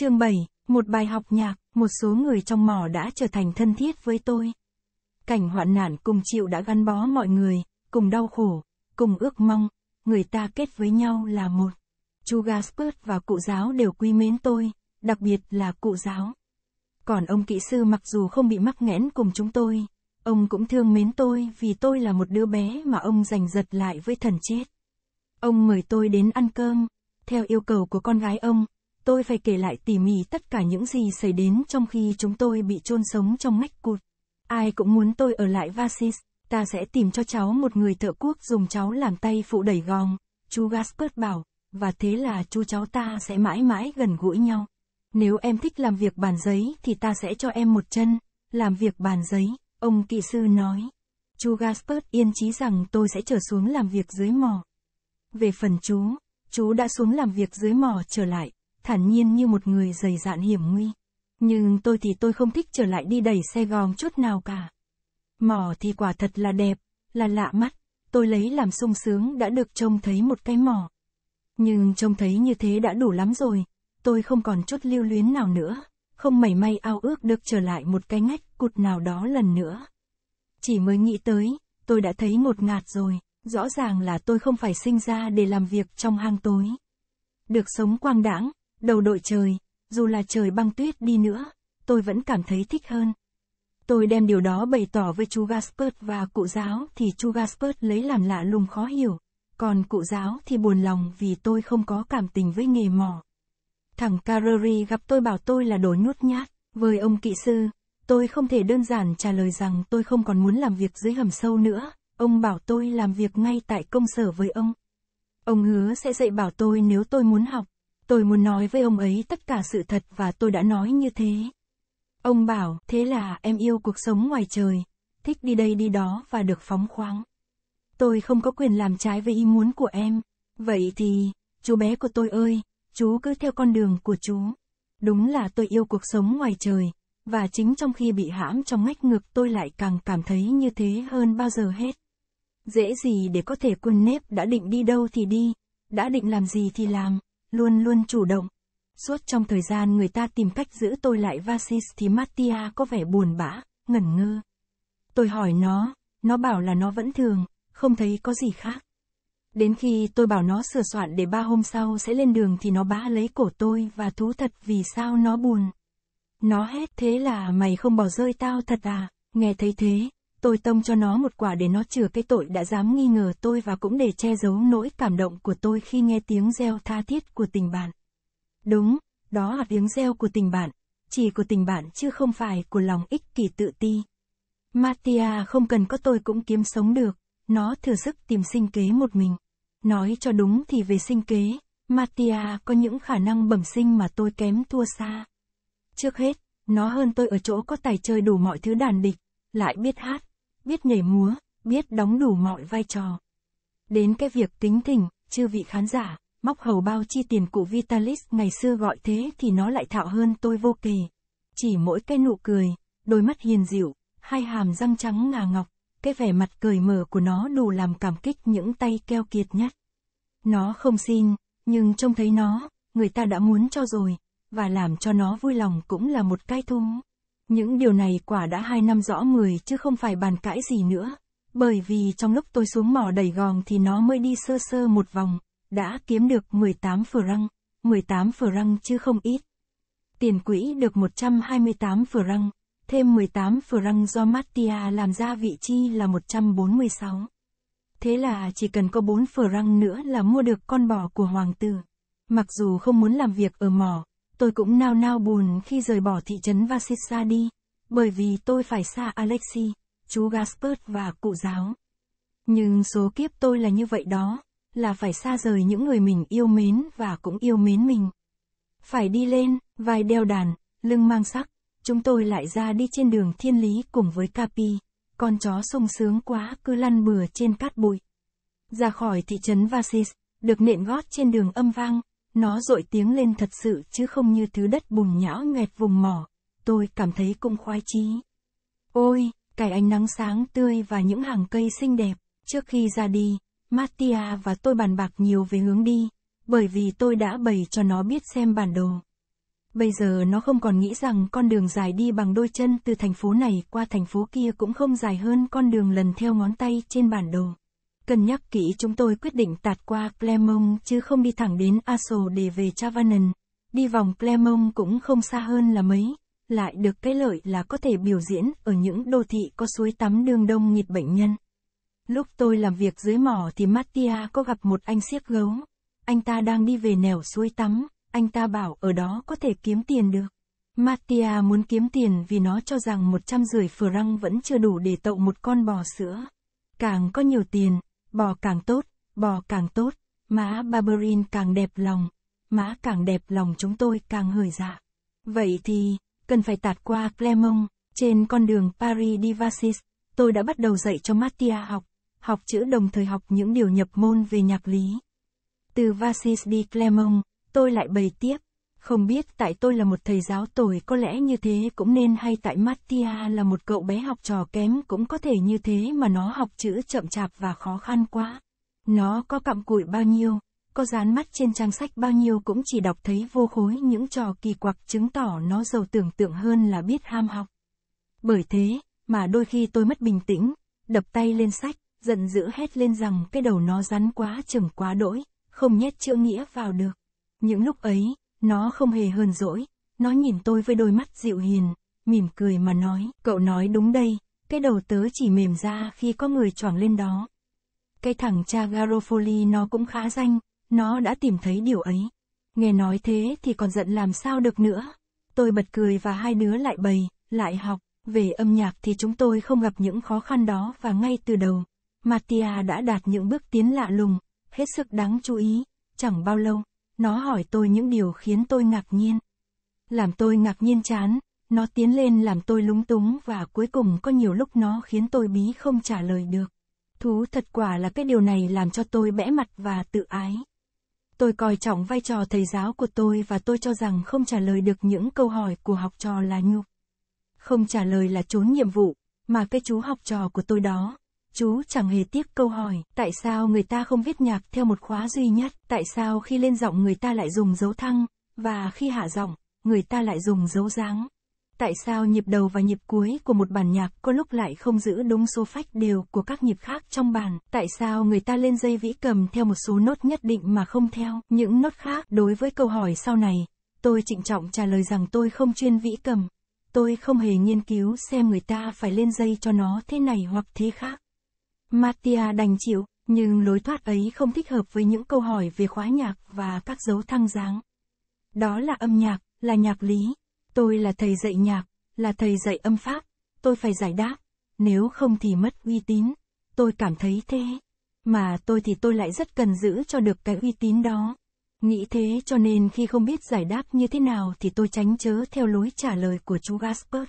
Chương 7, một bài học nhạc, một số người trong mỏ đã trở thành thân thiết với tôi. Cảnh hoạn nạn cùng chịu đã gắn bó mọi người, cùng đau khổ, cùng ước mong, người ta kết với nhau là một. Chu Gaspard và cụ giáo đều quý mến tôi, đặc biệt là cụ giáo. Còn ông kỹ sư mặc dù không bị mắc nghẽn cùng chúng tôi, ông cũng thương mến tôi vì tôi là một đứa bé mà ông giành giật lại với thần chết. Ông mời tôi đến ăn cơm, theo yêu cầu của con gái ông, tôi phải kể lại tỉ mỉ tất cả những gì xảy đến trong khi chúng tôi bị chôn sống trong ngách cụt. Ai cũng muốn tôi ở lại Vasis, ta sẽ tìm cho cháu một người thợ quốc dùng cháu làm tay phụ đẩy gòng, chú Gaspard bảo, và thế là chú cháu ta sẽ mãi mãi gần gũi nhau. Nếu em thích làm việc bàn giấy thì ta sẽ cho em một chân, làm việc bàn giấy, ông kỹ sư nói. Chú Gaspard yên chí rằng tôi sẽ trở xuống làm việc dưới mỏ. Về phần chú, chú đã xuống làm việc dưới mỏ trở lại, thản nhiên như một người dày dạn hiểm nguy. Nhưng tôi thì tôi không thích trở lại đi đẩy xe gòm chút nào cả. Mỏ thì quả thật là đẹp, là lạ mắt, tôi lấy làm sung sướng đã được trông thấy một cái mỏ. Nhưng trông thấy như thế đã đủ lắm rồi, tôi không còn chút lưu luyến nào nữa, không mảy may ao ước được trở lại một cái ngách cụt nào đó lần nữa. Chỉ mới nghĩ tới, tôi đã thấy ngột ngạt rồi, rõ ràng là tôi không phải sinh ra để làm việc trong hang tối. Được sống quang đãng, đầu đội trời, dù là trời băng tuyết đi nữa, tôi vẫn cảm thấy thích hơn. Tôi đem điều đó bày tỏ với chú Gaspert và cụ giáo thì chú Gaspert lấy làm lạ lùng khó hiểu, còn cụ giáo thì buồn lòng vì tôi không có cảm tình với nghề mỏ. Thằng Carreri gặp tôi bảo tôi là đồ nuốt nhát, với ông kỵ sư, tôi không thể đơn giản trả lời rằng tôi không còn muốn làm việc dưới hầm sâu nữa, ông bảo tôi làm việc ngay tại công sở với ông. Ông hứa sẽ dạy bảo tôi nếu tôi muốn học. Tôi muốn nói với ông ấy tất cả sự thật và tôi đã nói như thế. Ông bảo, thế là em yêu cuộc sống ngoài trời, thích đi đây đi đó và được phóng khoáng. Tôi không có quyền làm trái với ý muốn của em. Vậy thì, chú bé của tôi ơi, chú cứ theo con đường của chú. Đúng là tôi yêu cuộc sống ngoài trời, và chính trong khi bị hãm trong ngách ngực tôi lại càng cảm thấy như thế hơn bao giờ hết. Dễ gì để có thể quân nếp đã định đi đâu thì đi, đã định làm gì thì làm luôn luôn chủ động. Suốt trong thời gian người ta tìm cách giữ tôi lại Vasis thì Mattia có vẻ buồn bã, ngẩn ngơ. Tôi hỏi nó, nó bảo là nó vẫn thường, không thấy có gì khác. Đến khi tôi bảo nó sửa soạn để ba hôm sau sẽ lên đường thì nó bá lấy cổ tôi và thú thật vì sao nó buồn. Nó hết thế là mày không bỏ rơi tao thật à, nghe thấy thế, tôi tông cho nó một quả để nó trừ cái tội đã dám nghi ngờ tôi và cũng để che giấu nỗi cảm động của tôi khi nghe tiếng reo tha thiết của tình bạn. Đúng, đó là tiếng reo của tình bạn, chỉ của tình bạn chứ không phải của lòng ích kỷ tự ti. Mattia không cần có tôi cũng kiếm sống được, nó thừa sức tìm sinh kế một mình. Nói cho đúng thì về sinh kế, Mattia có những khả năng bẩm sinh mà tôi kém thua xa. Trước hết, nó hơn tôi ở chỗ có tài chơi đủ mọi thứ đàn địch, lại biết hát, biết nhảy múa, biết đóng đủ mọi vai trò. Đến cái việc tính tình, chư vị khán giả, móc hầu bao chi tiền cụ Vitalis ngày xưa gọi thế thì nó lại thạo hơn tôi vô kỳ. Chỉ mỗi cái nụ cười, đôi mắt hiền dịu, hai hàm răng trắng ngà ngọc, cái vẻ mặt cười mở của nó đủ làm cảm kích những tay keo kiệt nhất. Nó không xin, nhưng trông thấy nó, người ta đã muốn cho rồi, và làm cho nó vui lòng cũng là một cái thú. Những điều này quả đã hai năm rõ mười chứ không phải bàn cãi gì nữa. Bởi vì trong lúc tôi xuống mỏ đẩy gòn thì nó mới đi sơ sơ một vòng, đã kiếm được 18 phở răng, 18 phở răng chứ không ít. Tiền quỹ được 128 phở răng, thêm 18 phở răng do Mattia làm ra vị chi là 146. Thế là chỉ cần có 4 phở răng nữa là mua được con bò của hoàng tử. Mặc dù không muốn làm việc ở mỏ, Tôi cũng nao nao buồn khi rời bỏ thị trấn Vasisa đi, bởi vì tôi phải xa Alexi, chú Gaspert và cụ giáo. Nhưng số kiếp tôi là như vậy đó, là phải xa rời những người mình yêu mến và cũng yêu mến mình. Phải đi lên, vai đeo đàn, lưng mang sắc, chúng tôi lại ra đi trên đường thiên lý cùng với Capi, con chó sung sướng quá cứ lăn bừa trên cát bụi. Ra khỏi thị trấn Vasis, được nện gót trên đường âm vang, nó dội tiếng lên thật sự chứ không như thứ đất bùn nhão nghẹt vùng mỏ. Tôi cảm thấy cũng khoái chí. Ôi, cái ánh nắng sáng tươi và những hàng cây xinh đẹp. Trước khi ra đi, Mattia và tôi bàn bạc nhiều về hướng đi, bởi vì tôi đã bày cho nó biết xem bản đồ. Bây giờ nó không còn nghĩ rằng con đường dài đi bằng đôi chân từ thành phố này qua thành phố kia cũng không dài hơn con đường lần theo ngón tay trên bản đồ. Cân nhắc kỹ chúng tôi quyết định tạt qua Clermont chứ không đi thẳng đến Aso để về Chavanon. Đi vòng Clermont cũng không xa hơn là mấy, lại được cái lợi là có thể biểu diễn ở những đô thị có suối tắm đường đông nghịt bệnh nhân. Lúc tôi làm việc dưới mỏ thì Mattia có gặp một anh siếc gấu. Anh ta đang đi về nẻo suối tắm, anh ta bảo ở đó có thể kiếm tiền được. Mattia muốn kiếm tiền vì nó cho rằng 150 răng vẫn chưa đủ để tậu một con bò sữa. Càng có nhiều tiền, bò càng tốt, bò càng tốt, mã Barberin càng đẹp lòng, mã càng đẹp lòng chúng tôi càng hời dạ. Vậy thì, cần phải tạt qua Clermont, trên con đường Paris đi tôi đã bắt đầu dạy cho Mattia học, học chữ đồng thời học những điều nhập môn về nhạc lý. Từ Vasis đi Clermont, tôi lại bày tiếp. Không biết tại tôi là một thầy giáo tồi có lẽ như thế cũng nên hay tại Mattia là một cậu bé học trò kém cũng có thể như thế mà nó học chữ chậm chạp và khó khăn quá. Nó có cặm cụi bao nhiêu, có dán mắt trên trang sách bao nhiêu cũng chỉ đọc thấy vô khối những trò kỳ quặc chứng tỏ nó giàu tưởng tượng hơn là biết ham học. Bởi thế, mà đôi khi tôi mất bình tĩnh, đập tay lên sách, giận dữ hét lên rằng cái đầu nó rắn quá chừng quá đỗi, không nhét chữ nghĩa vào được. Những lúc ấy, nó không hề hờn dỗi, nó nhìn tôi với đôi mắt dịu hiền, mỉm cười mà nói, cậu nói đúng đây, cái đầu tớ chỉ mềm ra khi có người tròn lên đó. Cái thằng cha Garofoli nó cũng khá danh, nó đã tìm thấy điều ấy. Nghe nói thế thì còn giận làm sao được nữa. Tôi bật cười và hai đứa lại bày, lại học. Về âm nhạc thì chúng tôi không gặp những khó khăn đó và ngay từ đầu, Mattia đã đạt những bước tiến lạ lùng, hết sức đáng chú ý, chẳng bao lâu, nó hỏi tôi những điều khiến tôi ngạc nhiên. Làm tôi ngạc nhiên chán, nó tiến lên làm tôi lúng túng và cuối cùng có nhiều lúc nó khiến tôi bí không trả lời được. Thú thật quả là cái điều này làm cho tôi bẽ mặt và tự ái. Tôi coi trọng vai trò thầy giáo của tôi và tôi cho rằng không trả lời được những câu hỏi của học trò là nhục. Không trả lời là trốn nhiệm vụ, mà cái chú học trò của tôi đó, Chú chẳng hề tiếc câu hỏi, tại sao người ta không viết nhạc theo một khóa duy nhất, tại sao khi lên giọng người ta lại dùng dấu thăng, và khi hạ giọng, người ta lại dùng dấu dáng. Tại sao nhịp đầu và nhịp cuối của một bản nhạc có lúc lại không giữ đúng số phách đều của các nhịp khác trong bản? Tại sao người ta lên dây vĩ cầm theo một số nốt nhất định mà không theo những nốt khác? Đối với câu hỏi sau này, tôi trịnh trọng trả lời rằng tôi không chuyên vĩ cầm. Tôi không hề nghiên cứu xem người ta phải lên dây cho nó thế này hoặc thế khác. Mattia đành chịu, nhưng lối thoát ấy không thích hợp với những câu hỏi về khóa nhạc và các dấu thăng dáng. Đó là âm nhạc, là nhạc lý. Tôi là thầy dạy nhạc, là thầy dạy âm pháp. Tôi phải giải đáp, nếu không thì mất uy tín. Tôi cảm thấy thế. Mà tôi thì tôi lại rất cần giữ cho được cái uy tín đó. Nghĩ thế cho nên khi không biết giải đáp như thế nào thì tôi tránh chớ theo lối trả lời của chú Gaspard.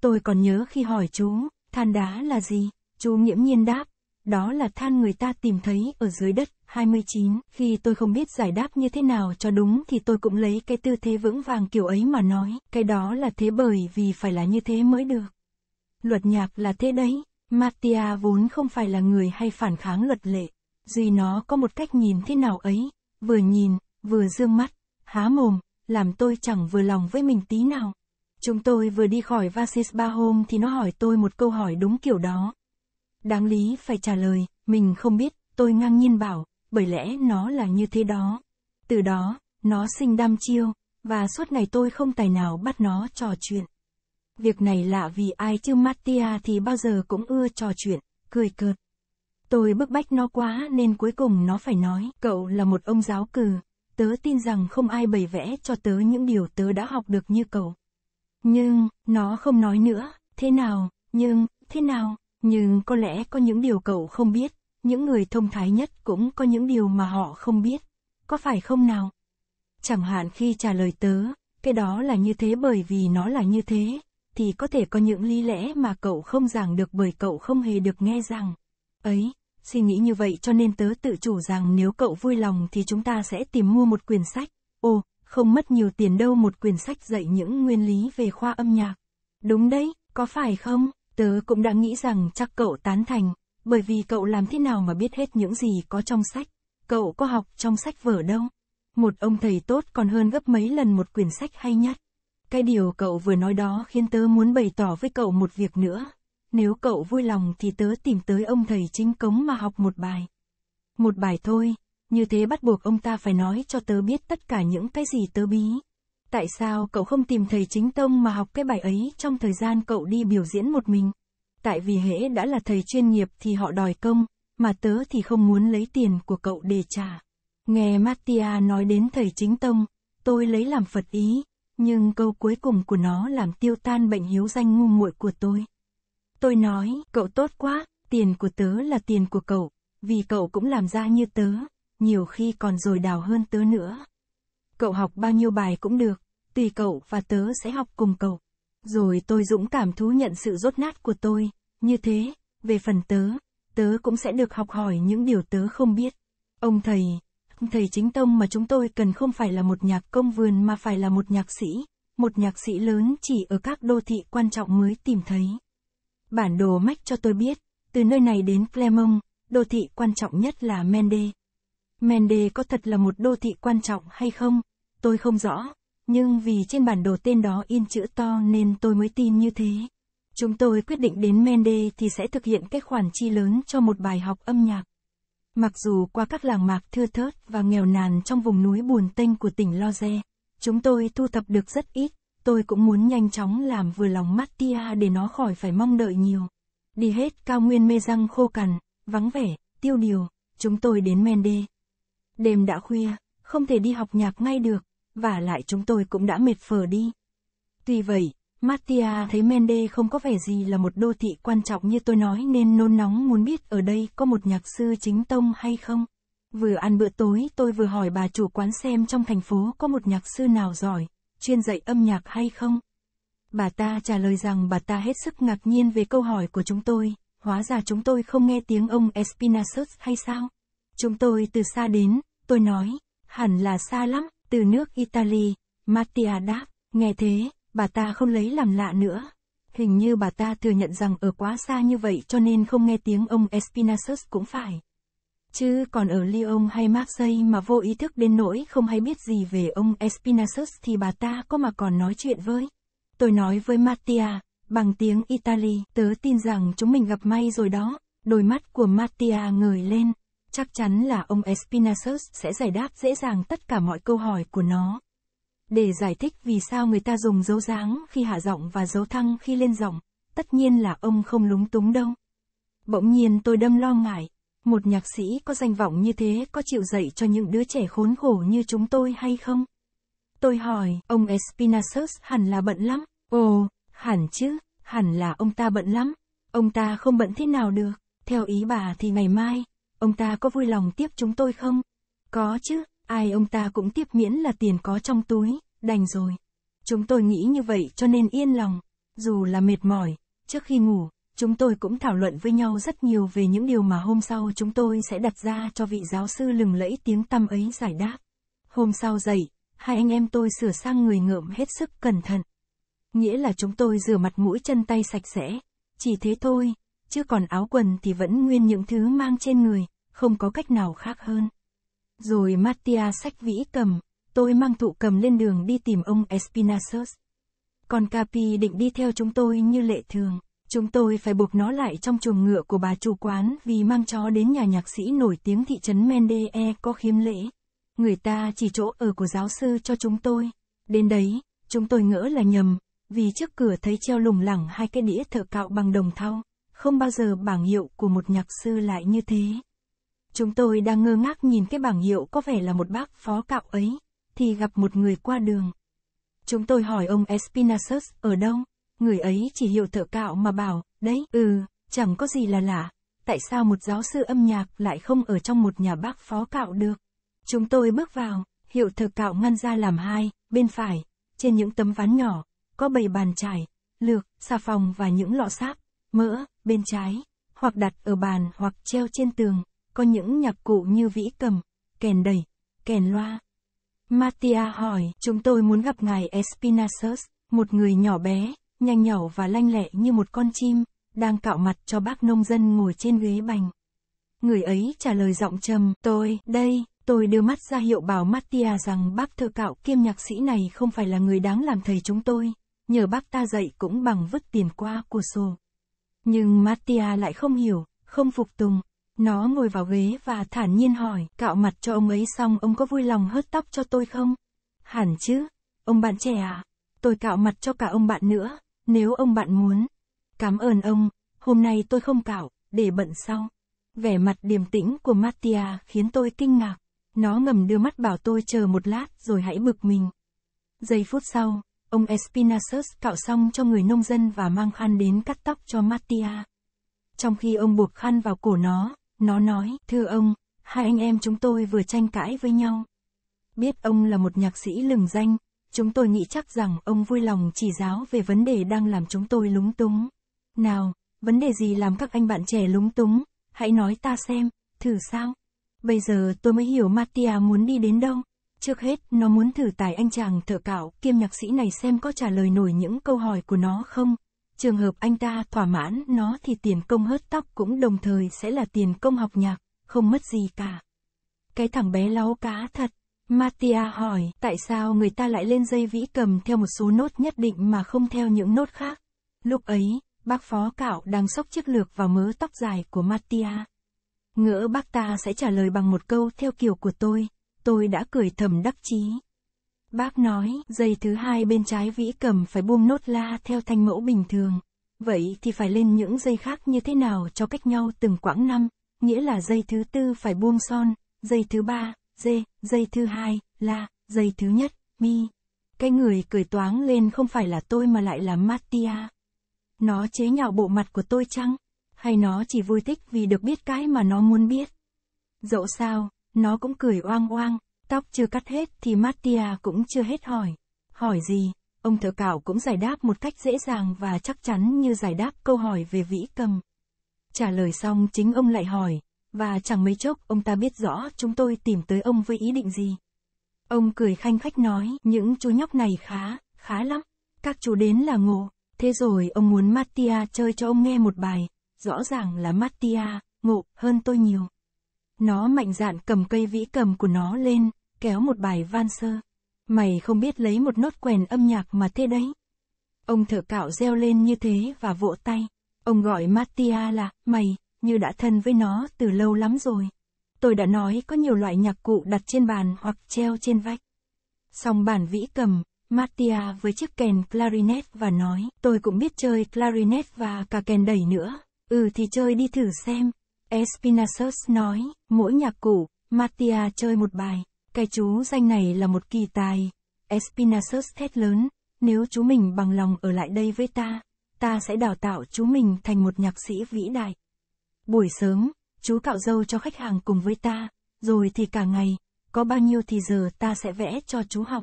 Tôi còn nhớ khi hỏi chú, than đá là gì? Chu nhiễm nhiên đáp, đó là than người ta tìm thấy ở dưới đất, 29. Khi tôi không biết giải đáp như thế nào cho đúng thì tôi cũng lấy cái tư thế vững vàng kiểu ấy mà nói, cái đó là thế bởi vì phải là như thế mới được. Luật nhạc là thế đấy, Mattia vốn không phải là người hay phản kháng luật lệ, duy nó có một cách nhìn thế nào ấy, vừa nhìn, vừa dương mắt, há mồm, làm tôi chẳng vừa lòng với mình tí nào. Chúng tôi vừa đi khỏi Vasis Ba hôm thì nó hỏi tôi một câu hỏi đúng kiểu đó, Đáng lý phải trả lời, mình không biết, tôi ngang nhiên bảo, bởi lẽ nó là như thế đó. Từ đó, nó sinh đam chiêu, và suốt ngày tôi không tài nào bắt nó trò chuyện. Việc này lạ vì ai chứ Mattia thì bao giờ cũng ưa trò chuyện, cười cợt. Tôi bức bách nó quá nên cuối cùng nó phải nói, cậu là một ông giáo cừ, tớ tin rằng không ai bày vẽ cho tớ những điều tớ đã học được như cậu. Nhưng, nó không nói nữa, thế nào, nhưng, thế nào? Nhưng có lẽ có những điều cậu không biết, những người thông thái nhất cũng có những điều mà họ không biết. Có phải không nào? Chẳng hạn khi trả lời tớ, cái đó là như thế bởi vì nó là như thế, thì có thể có những lý lẽ mà cậu không giảng được bởi cậu không hề được nghe rằng. Ấy, suy nghĩ như vậy cho nên tớ tự chủ rằng nếu cậu vui lòng thì chúng ta sẽ tìm mua một quyển sách. Ồ, không mất nhiều tiền đâu một quyển sách dạy những nguyên lý về khoa âm nhạc. Đúng đấy, có phải không? Tớ cũng đã nghĩ rằng chắc cậu tán thành, bởi vì cậu làm thế nào mà biết hết những gì có trong sách, cậu có học trong sách vở đâu. Một ông thầy tốt còn hơn gấp mấy lần một quyển sách hay nhất. Cái điều cậu vừa nói đó khiến tớ muốn bày tỏ với cậu một việc nữa. Nếu cậu vui lòng thì tớ tìm tới ông thầy chính cống mà học một bài. Một bài thôi, như thế bắt buộc ông ta phải nói cho tớ biết tất cả những cái gì tớ bí tại sao cậu không tìm thầy chính tông mà học cái bài ấy trong thời gian cậu đi biểu diễn một mình? Tại vì hễ đã là thầy chuyên nghiệp thì họ đòi công, mà tớ thì không muốn lấy tiền của cậu để trả. Nghe Mattia nói đến thầy chính tông, tôi lấy làm Phật ý, nhưng câu cuối cùng của nó làm tiêu tan bệnh hiếu danh ngu muội của tôi. Tôi nói, cậu tốt quá, tiền của tớ là tiền của cậu, vì cậu cũng làm ra như tớ, nhiều khi còn dồi đào hơn tớ nữa. Cậu học bao nhiêu bài cũng được, tùy cậu và tớ sẽ học cùng cậu. Rồi tôi dũng cảm thú nhận sự rốt nát của tôi, như thế, về phần tớ, tớ cũng sẽ được học hỏi những điều tớ không biết. Ông thầy, ông thầy chính tông mà chúng tôi cần không phải là một nhạc công vườn mà phải là một nhạc sĩ, một nhạc sĩ lớn chỉ ở các đô thị quan trọng mới tìm thấy. Bản đồ mách cho tôi biết, từ nơi này đến Clermont, đô thị quan trọng nhất là Mende. Mende có thật là một đô thị quan trọng hay không? Tôi không rõ nhưng vì trên bản đồ tên đó in chữ to nên tôi mới tin như thế. Chúng tôi quyết định đến Mende thì sẽ thực hiện cái khoản chi lớn cho một bài học âm nhạc. Mặc dù qua các làng mạc thưa thớt và nghèo nàn trong vùng núi buồn tênh của tỉnh Loze, chúng tôi thu thập được rất ít, tôi cũng muốn nhanh chóng làm vừa lòng Mattia để nó khỏi phải mong đợi nhiều. Đi hết cao nguyên mê răng khô cằn, vắng vẻ, tiêu điều, chúng tôi đến Mende. Đêm đã khuya, không thể đi học nhạc ngay được, và lại chúng tôi cũng đã mệt phờ đi. Tuy vậy, Mattia thấy Mende không có vẻ gì là một đô thị quan trọng như tôi nói nên nôn nóng muốn biết ở đây có một nhạc sư chính tông hay không. Vừa ăn bữa tối tôi vừa hỏi bà chủ quán xem trong thành phố có một nhạc sư nào giỏi, chuyên dạy âm nhạc hay không. Bà ta trả lời rằng bà ta hết sức ngạc nhiên về câu hỏi của chúng tôi, hóa ra chúng tôi không nghe tiếng ông Espinasus hay sao. Chúng tôi từ xa đến, tôi nói, hẳn là xa lắm, từ nước Italy, Mattia đáp, nghe thế, bà ta không lấy làm lạ nữa. Hình như bà ta thừa nhận rằng ở quá xa như vậy cho nên không nghe tiếng ông Espinasus cũng phải. Chứ còn ở Lyon hay Marseille mà vô ý thức đến nỗi không hay biết gì về ông Espinasus thì bà ta có mà còn nói chuyện với. Tôi nói với Mattia, bằng tiếng Italy, tớ tin rằng chúng mình gặp may rồi đó. Đôi mắt của Mattia ngời lên. Chắc chắn là ông Espinasus sẽ giải đáp dễ dàng tất cả mọi câu hỏi của nó. Để giải thích vì sao người ta dùng dấu dáng khi hạ giọng và dấu thăng khi lên giọng, tất nhiên là ông không lúng túng đâu. Bỗng nhiên tôi đâm lo ngại, một nhạc sĩ có danh vọng như thế có chịu dạy cho những đứa trẻ khốn khổ như chúng tôi hay không? Tôi hỏi, ông Espinasus hẳn là bận lắm. Ồ, hẳn chứ, hẳn là ông ta bận lắm. Ông ta không bận thế nào được. Theo ý bà thì ngày mai, Ông ta có vui lòng tiếp chúng tôi không? Có chứ, ai ông ta cũng tiếp miễn là tiền có trong túi, đành rồi. Chúng tôi nghĩ như vậy cho nên yên lòng. Dù là mệt mỏi, trước khi ngủ, chúng tôi cũng thảo luận với nhau rất nhiều về những điều mà hôm sau chúng tôi sẽ đặt ra cho vị giáo sư lừng lẫy tiếng tăm ấy giải đáp. Hôm sau dậy, hai anh em tôi sửa sang người ngợm hết sức cẩn thận. Nghĩa là chúng tôi rửa mặt mũi chân tay sạch sẽ. Chỉ thế thôi, chứ còn áo quần thì vẫn nguyên những thứ mang trên người, không có cách nào khác hơn. Rồi Mattia sách vĩ cầm, tôi mang thụ cầm lên đường đi tìm ông Espinasus. Còn Capi định đi theo chúng tôi như lệ thường, chúng tôi phải buộc nó lại trong chuồng ngựa của bà chủ quán vì mang chó đến nhà nhạc sĩ nổi tiếng thị trấn mendee có khiếm lễ. Người ta chỉ chỗ ở của giáo sư cho chúng tôi. Đến đấy, chúng tôi ngỡ là nhầm, vì trước cửa thấy treo lủng lẳng hai cái đĩa thợ cạo bằng đồng thau, không bao giờ bảng hiệu của một nhạc sư lại như thế. Chúng tôi đang ngơ ngác nhìn cái bảng hiệu có vẻ là một bác phó cạo ấy, thì gặp một người qua đường. Chúng tôi hỏi ông Espinasus ở đâu, người ấy chỉ hiểu thợ cạo mà bảo, đấy, ừ, chẳng có gì là lạ, tại sao một giáo sư âm nhạc lại không ở trong một nhà bác phó cạo được. Chúng tôi bước vào, hiệu thợ cạo ngăn ra làm hai, bên phải, trên những tấm ván nhỏ, có bầy bàn trải lược, xà phòng và những lọ sáp, mỡ, bên trái, hoặc đặt ở bàn hoặc treo trên tường có những nhạc cụ như vĩ cầm, kèn đẩy, kèn loa. Mattia hỏi, chúng tôi muốn gặp ngài Espinasus, một người nhỏ bé, nhanh nhỏ và lanh lẹ như một con chim, đang cạo mặt cho bác nông dân ngồi trên ghế bành. Người ấy trả lời giọng trầm, tôi, đây, tôi đưa mắt ra hiệu bảo Mattia rằng bác thợ cạo kiêm nhạc sĩ này không phải là người đáng làm thầy chúng tôi, nhờ bác ta dạy cũng bằng vứt tiền qua của sổ. Nhưng Mattia lại không hiểu, không phục tùng, nó ngồi vào ghế và thản nhiên hỏi, cạo mặt cho ông ấy xong ông có vui lòng hớt tóc cho tôi không? Hẳn chứ, ông bạn trẻ à? Tôi cạo mặt cho cả ông bạn nữa, nếu ông bạn muốn. Cảm ơn ông, hôm nay tôi không cạo, để bận sau. Vẻ mặt điềm tĩnh của Mattia khiến tôi kinh ngạc. Nó ngầm đưa mắt bảo tôi chờ một lát rồi hãy bực mình. Giây phút sau, ông Espinasus cạo xong cho người nông dân và mang khăn đến cắt tóc cho Mattia. Trong khi ông buộc khăn vào cổ nó, nó nói, thưa ông, hai anh em chúng tôi vừa tranh cãi với nhau. Biết ông là một nhạc sĩ lừng danh, chúng tôi nghĩ chắc rằng ông vui lòng chỉ giáo về vấn đề đang làm chúng tôi lúng túng. Nào, vấn đề gì làm các anh bạn trẻ lúng túng, hãy nói ta xem, thử sao. Bây giờ tôi mới hiểu Mattia muốn đi đến đâu. Trước hết, nó muốn thử tài anh chàng thợ cạo kiêm nhạc sĩ này xem có trả lời nổi những câu hỏi của nó không trường hợp anh ta thỏa mãn nó thì tiền công hớt tóc cũng đồng thời sẽ là tiền công học nhạc, không mất gì cả. Cái thằng bé láu cá thật. Mattia hỏi, tại sao người ta lại lên dây vĩ cầm theo một số nốt nhất định mà không theo những nốt khác? Lúc ấy, bác phó cạo đang sóc chiếc lược vào mớ tóc dài của Mattia. Ngỡ bác ta sẽ trả lời bằng một câu theo kiểu của tôi, tôi đã cười thầm đắc chí. Bác nói, dây thứ hai bên trái vĩ cầm phải buông nốt la theo thanh mẫu bình thường. Vậy thì phải lên những dây khác như thế nào cho cách nhau từng quãng năm, nghĩa là dây thứ tư phải buông son, dây thứ ba, dê, dây thứ hai, la, dây thứ nhất, mi. Cái người cười toáng lên không phải là tôi mà lại là Mattia. Nó chế nhạo bộ mặt của tôi chăng? Hay nó chỉ vui thích vì được biết cái mà nó muốn biết? Dẫu sao, nó cũng cười oang oang, Tóc chưa cắt hết thì Mattia cũng chưa hết hỏi. Hỏi gì? Ông thợ cạo cũng giải đáp một cách dễ dàng và chắc chắn như giải đáp câu hỏi về vĩ cầm. Trả lời xong chính ông lại hỏi, và chẳng mấy chốc ông ta biết rõ chúng tôi tìm tới ông với ý định gì. Ông cười khanh khách nói, những chú nhóc này khá, khá lắm. Các chú đến là ngộ, thế rồi ông muốn Mattia chơi cho ông nghe một bài, rõ ràng là Mattia, ngộ, hơn tôi nhiều. Nó mạnh dạn cầm cây vĩ cầm của nó lên, kéo một bài van sơ. Mày không biết lấy một nốt quèn âm nhạc mà thế đấy. Ông thở cạo reo lên như thế và vỗ tay. Ông gọi Mattia là, mày, như đã thân với nó từ lâu lắm rồi. Tôi đã nói có nhiều loại nhạc cụ đặt trên bàn hoặc treo trên vách. Xong bản vĩ cầm, Mattia với chiếc kèn clarinet và nói, tôi cũng biết chơi clarinet và cả kèn đẩy nữa. Ừ thì chơi đi thử xem. Espinasus nói, mỗi nhạc cụ, Mattia chơi một bài, cái chú danh này là một kỳ tài. Espinasus thét lớn, nếu chú mình bằng lòng ở lại đây với ta, ta sẽ đào tạo chú mình thành một nhạc sĩ vĩ đại. Buổi sớm, chú cạo râu cho khách hàng cùng với ta, rồi thì cả ngày, có bao nhiêu thì giờ ta sẽ vẽ cho chú học.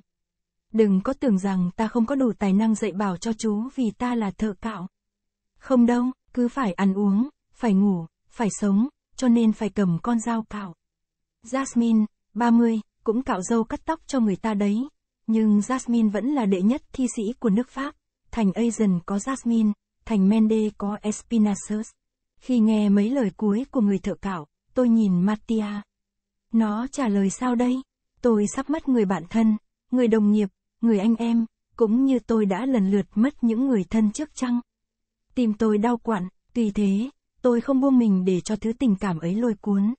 Đừng có tưởng rằng ta không có đủ tài năng dạy bảo cho chú vì ta là thợ cạo. Không đâu, cứ phải ăn uống, phải ngủ, phải sống, cho nên phải cầm con dao cạo. Jasmine, 30, cũng cạo râu cắt tóc cho người ta đấy. Nhưng Jasmine vẫn là đệ nhất thi sĩ của nước Pháp. Thành Asian có Jasmine, thành Mende có Espinasus. Khi nghe mấy lời cuối của người thợ cạo, tôi nhìn Mattia. Nó trả lời sao đây? Tôi sắp mất người bạn thân, người đồng nghiệp, người anh em, cũng như tôi đã lần lượt mất những người thân trước chăng. Tim tôi đau quặn, tùy thế, tôi không buông mình để cho thứ tình cảm ấy lôi cuốn.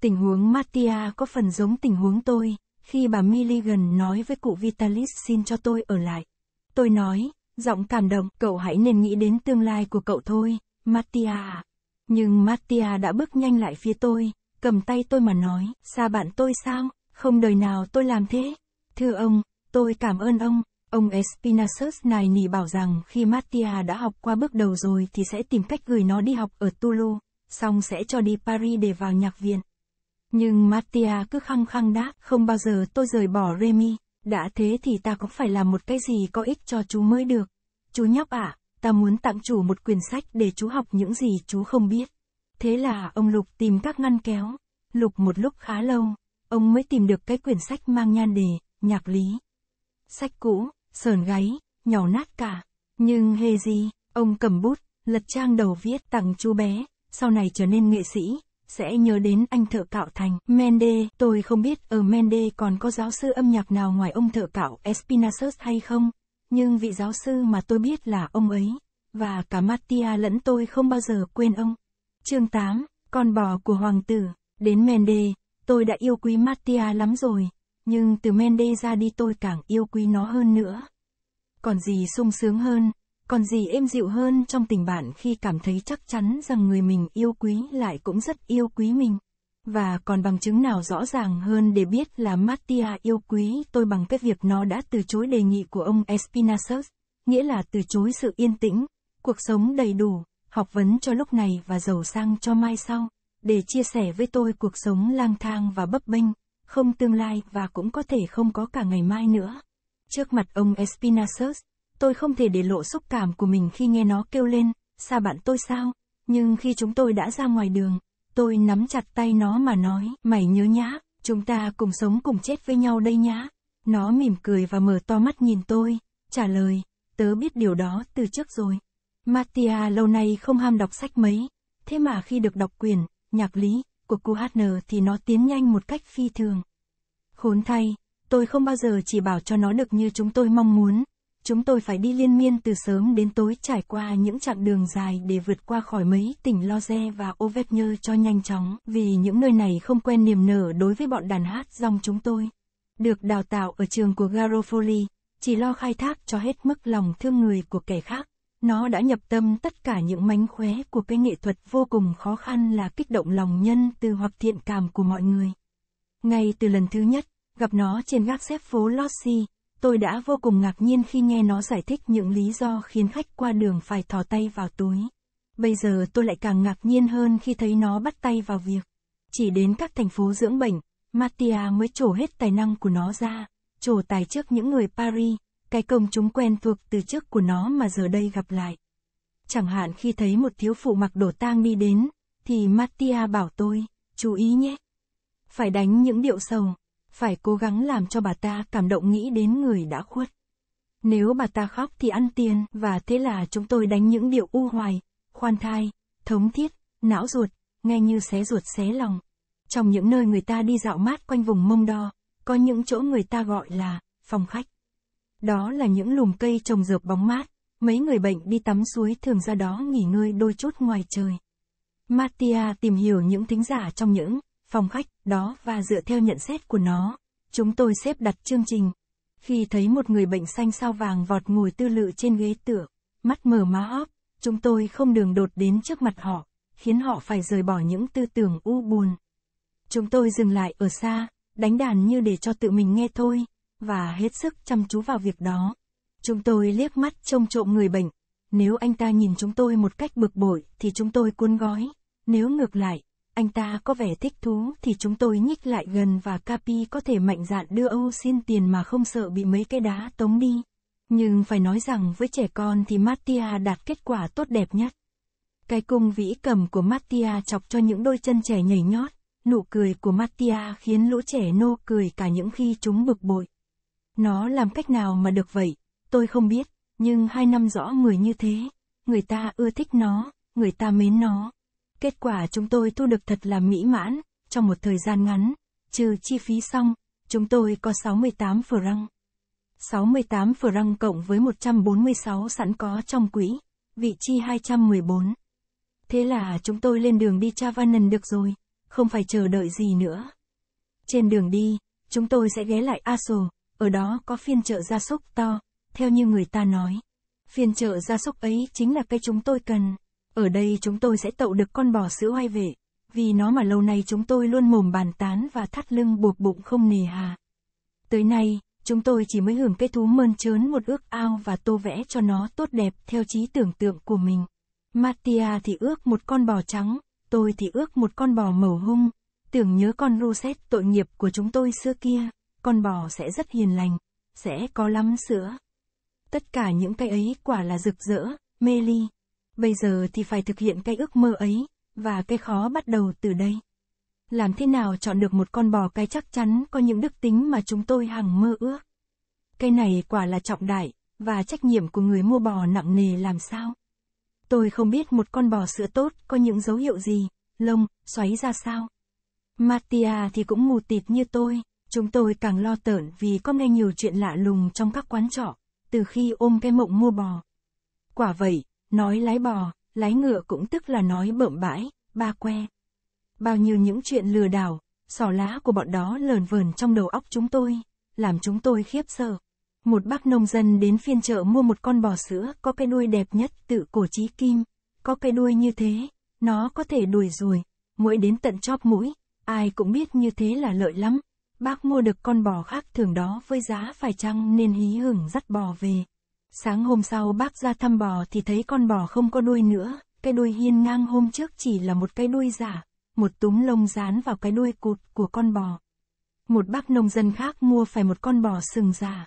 Tình huống Mattia có phần giống tình huống tôi, khi bà Milligan nói với cụ Vitalis xin cho tôi ở lại. Tôi nói, giọng cảm động, cậu hãy nên nghĩ đến tương lai của cậu thôi, Mattia. Nhưng Mattia đã bước nhanh lại phía tôi, cầm tay tôi mà nói, xa bạn tôi sao, không đời nào tôi làm thế. Thưa ông, tôi cảm ơn ông, Ông Espinasus nỉ bảo rằng khi Mattia đã học qua bước đầu rồi thì sẽ tìm cách gửi nó đi học ở Toulouse, xong sẽ cho đi Paris để vào nhạc viện. Nhưng Mattia cứ khăng khăng đáp, không bao giờ tôi rời bỏ Remy, đã thế thì ta có phải làm một cái gì có ích cho chú mới được. Chú nhóc à, ta muốn tặng chủ một quyển sách để chú học những gì chú không biết. Thế là ông Lục tìm các ngăn kéo, lục một lúc khá lâu, ông mới tìm được cái quyển sách mang nhan đề, nhạc lý. Sách cũ, sờn gáy, nhỏ nát cả. Nhưng hề gì, ông cầm bút, lật trang đầu viết tặng chú bé, sau này trở nên nghệ sĩ, sẽ nhớ đến anh thợ cạo thành Mende. Tôi không biết ở Mende còn có giáo sư âm nhạc nào ngoài ông thợ cạo Espinasus hay không, nhưng vị giáo sư mà tôi biết là ông ấy, và cả Mattia lẫn tôi không bao giờ quên ông. Chương 8, con bò của hoàng tử, đến Mende, tôi đã yêu quý Mattia lắm rồi, nhưng từ Mende ra đi tôi càng yêu quý nó hơn nữa. Còn gì sung sướng hơn, còn gì êm dịu hơn trong tình bạn khi cảm thấy chắc chắn rằng người mình yêu quý lại cũng rất yêu quý mình. Và còn bằng chứng nào rõ ràng hơn để biết là Mattia yêu quý tôi bằng cái việc nó đã từ chối đề nghị của ông Espinasus, nghĩa là từ chối sự yên tĩnh, cuộc sống đầy đủ, học vấn cho lúc này và giàu sang cho mai sau, để chia sẻ với tôi cuộc sống lang thang và bấp bênh không tương lai và cũng có thể không có cả ngày mai nữa. Trước mặt ông Espinasus, tôi không thể để lộ xúc cảm của mình khi nghe nó kêu lên, xa bạn tôi sao? Nhưng khi chúng tôi đã ra ngoài đường, tôi nắm chặt tay nó mà nói, mày nhớ nhá, chúng ta cùng sống cùng chết với nhau đây nhá. Nó mỉm cười và mở to mắt nhìn tôi, trả lời, tớ biết điều đó từ trước rồi. Mattia lâu nay không ham đọc sách mấy, thế mà khi được đọc quyền, nhạc lý, của QHN thì nó tiến nhanh một cách phi thường. Khốn thay, tôi không bao giờ chỉ bảo cho nó được như chúng tôi mong muốn. Chúng tôi phải đi liên miên từ sớm đến tối trải qua những chặng đường dài để vượt qua khỏi mấy tỉnh Loze và Auvergne cho nhanh chóng, vì những nơi này không quen niềm nở đối với bọn đàn hát dòng chúng tôi. Được đào tạo ở trường của Garofoli, chỉ lo khai thác cho hết mức lòng thương người của kẻ khác nó đã nhập tâm tất cả những mánh khóe của cái nghệ thuật vô cùng khó khăn là kích động lòng nhân từ hoặc thiện cảm của mọi người. Ngay từ lần thứ nhất, gặp nó trên gác xếp phố Lossi, tôi đã vô cùng ngạc nhiên khi nghe nó giải thích những lý do khiến khách qua đường phải thò tay vào túi. Bây giờ tôi lại càng ngạc nhiên hơn khi thấy nó bắt tay vào việc. Chỉ đến các thành phố dưỡng bệnh, Mattia mới trổ hết tài năng của nó ra, trổ tài trước những người Paris, cái công chúng quen thuộc từ trước của nó mà giờ đây gặp lại. Chẳng hạn khi thấy một thiếu phụ mặc đồ tang đi đến, thì Mattia bảo tôi, chú ý nhé. Phải đánh những điệu sầu phải cố gắng làm cho bà ta cảm động nghĩ đến người đã khuất. Nếu bà ta khóc thì ăn tiền, và thế là chúng tôi đánh những điệu u hoài, khoan thai, thống thiết, não ruột, nghe như xé ruột xé lòng. Trong những nơi người ta đi dạo mát quanh vùng mông đo, có những chỗ người ta gọi là phòng khách. Đó là những lùm cây trồng dợp bóng mát. Mấy người bệnh đi tắm suối thường ra đó nghỉ ngơi đôi chút ngoài trời. Mattia tìm hiểu những thính giả trong những phòng khách đó và dựa theo nhận xét của nó, chúng tôi xếp đặt chương trình. Khi thấy một người bệnh xanh sao vàng vọt ngồi tư lự trên ghế tựa, mắt mở má óp, chúng tôi không đường đột đến trước mặt họ, khiến họ phải rời bỏ những tư tưởng u buồn. Chúng tôi dừng lại ở xa, đánh đàn như để cho tự mình nghe thôi, và hết sức chăm chú vào việc đó. Chúng tôi liếc mắt trông trộm người bệnh. Nếu anh ta nhìn chúng tôi một cách bực bội thì chúng tôi cuốn gói. Nếu ngược lại, anh ta có vẻ thích thú thì chúng tôi nhích lại gần và Capi có thể mạnh dạn đưa Âu xin tiền mà không sợ bị mấy cái đá tống đi. Nhưng phải nói rằng với trẻ con thì Mattia đạt kết quả tốt đẹp nhất. Cái cung vĩ cầm của Mattia chọc cho những đôi chân trẻ nhảy nhót, nụ cười của Mattia khiến lũ trẻ nô cười cả những khi chúng bực bội. Nó làm cách nào mà được vậy, tôi không biết, nhưng hai năm rõ người như thế, người ta ưa thích nó, người ta mến nó. Kết quả chúng tôi thu được thật là mỹ mãn, trong một thời gian ngắn, trừ chi phí xong, chúng tôi có 68 franc. 68 răng cộng với 146 sẵn có trong quỹ, vị chi 214. Thế là chúng tôi lên đường đi Chavanen được rồi, không phải chờ đợi gì nữa. Trên đường đi, chúng tôi sẽ ghé lại Aso, ở đó có phiên chợ gia súc to, theo như người ta nói. Phiên chợ gia súc ấy chính là cây chúng tôi cần. Ở đây chúng tôi sẽ tậu được con bò sữa oai vệ, vì nó mà lâu nay chúng tôi luôn mồm bàn tán và thắt lưng buộc bụng không nề hà. Tới nay, chúng tôi chỉ mới hưởng cây thú mơn trớn một ước ao và tô vẽ cho nó tốt đẹp theo trí tưởng tượng của mình. Mattia thì ước một con bò trắng, tôi thì ước một con bò màu hung, tưởng nhớ con Rosette tội nghiệp của chúng tôi xưa kia con bò sẽ rất hiền lành, sẽ có lắm sữa. Tất cả những cái ấy quả là rực rỡ, mê ly. Bây giờ thì phải thực hiện cái ước mơ ấy, và cái khó bắt đầu từ đây. Làm thế nào chọn được một con bò cái chắc chắn có những đức tính mà chúng tôi hằng mơ ước. Cái này quả là trọng đại, và trách nhiệm của người mua bò nặng nề làm sao. Tôi không biết một con bò sữa tốt có những dấu hiệu gì, lông, xoáy ra sao. Mattia thì cũng mù tịt như tôi. Chúng tôi càng lo tởn vì có nghe nhiều chuyện lạ lùng trong các quán trọ, từ khi ôm cái mộng mua bò. Quả vậy, nói lái bò, lái ngựa cũng tức là nói bợm bãi, ba que. Bao nhiêu những chuyện lừa đảo, sò lá của bọn đó lờn vờn trong đầu óc chúng tôi, làm chúng tôi khiếp sợ. Một bác nông dân đến phiên chợ mua một con bò sữa có cái đuôi đẹp nhất tự cổ trí kim. Có cái đuôi như thế, nó có thể đuổi ruồi, mũi đến tận chóp mũi, ai cũng biết như thế là lợi lắm. Bác mua được con bò khác thường đó với giá phải chăng nên hí hửng dắt bò về. Sáng hôm sau bác ra thăm bò thì thấy con bò không có đuôi nữa, cái đuôi hiên ngang hôm trước chỉ là một cái đuôi giả, một túm lông dán vào cái đuôi cụt của con bò. Một bác nông dân khác mua phải một con bò sừng giả.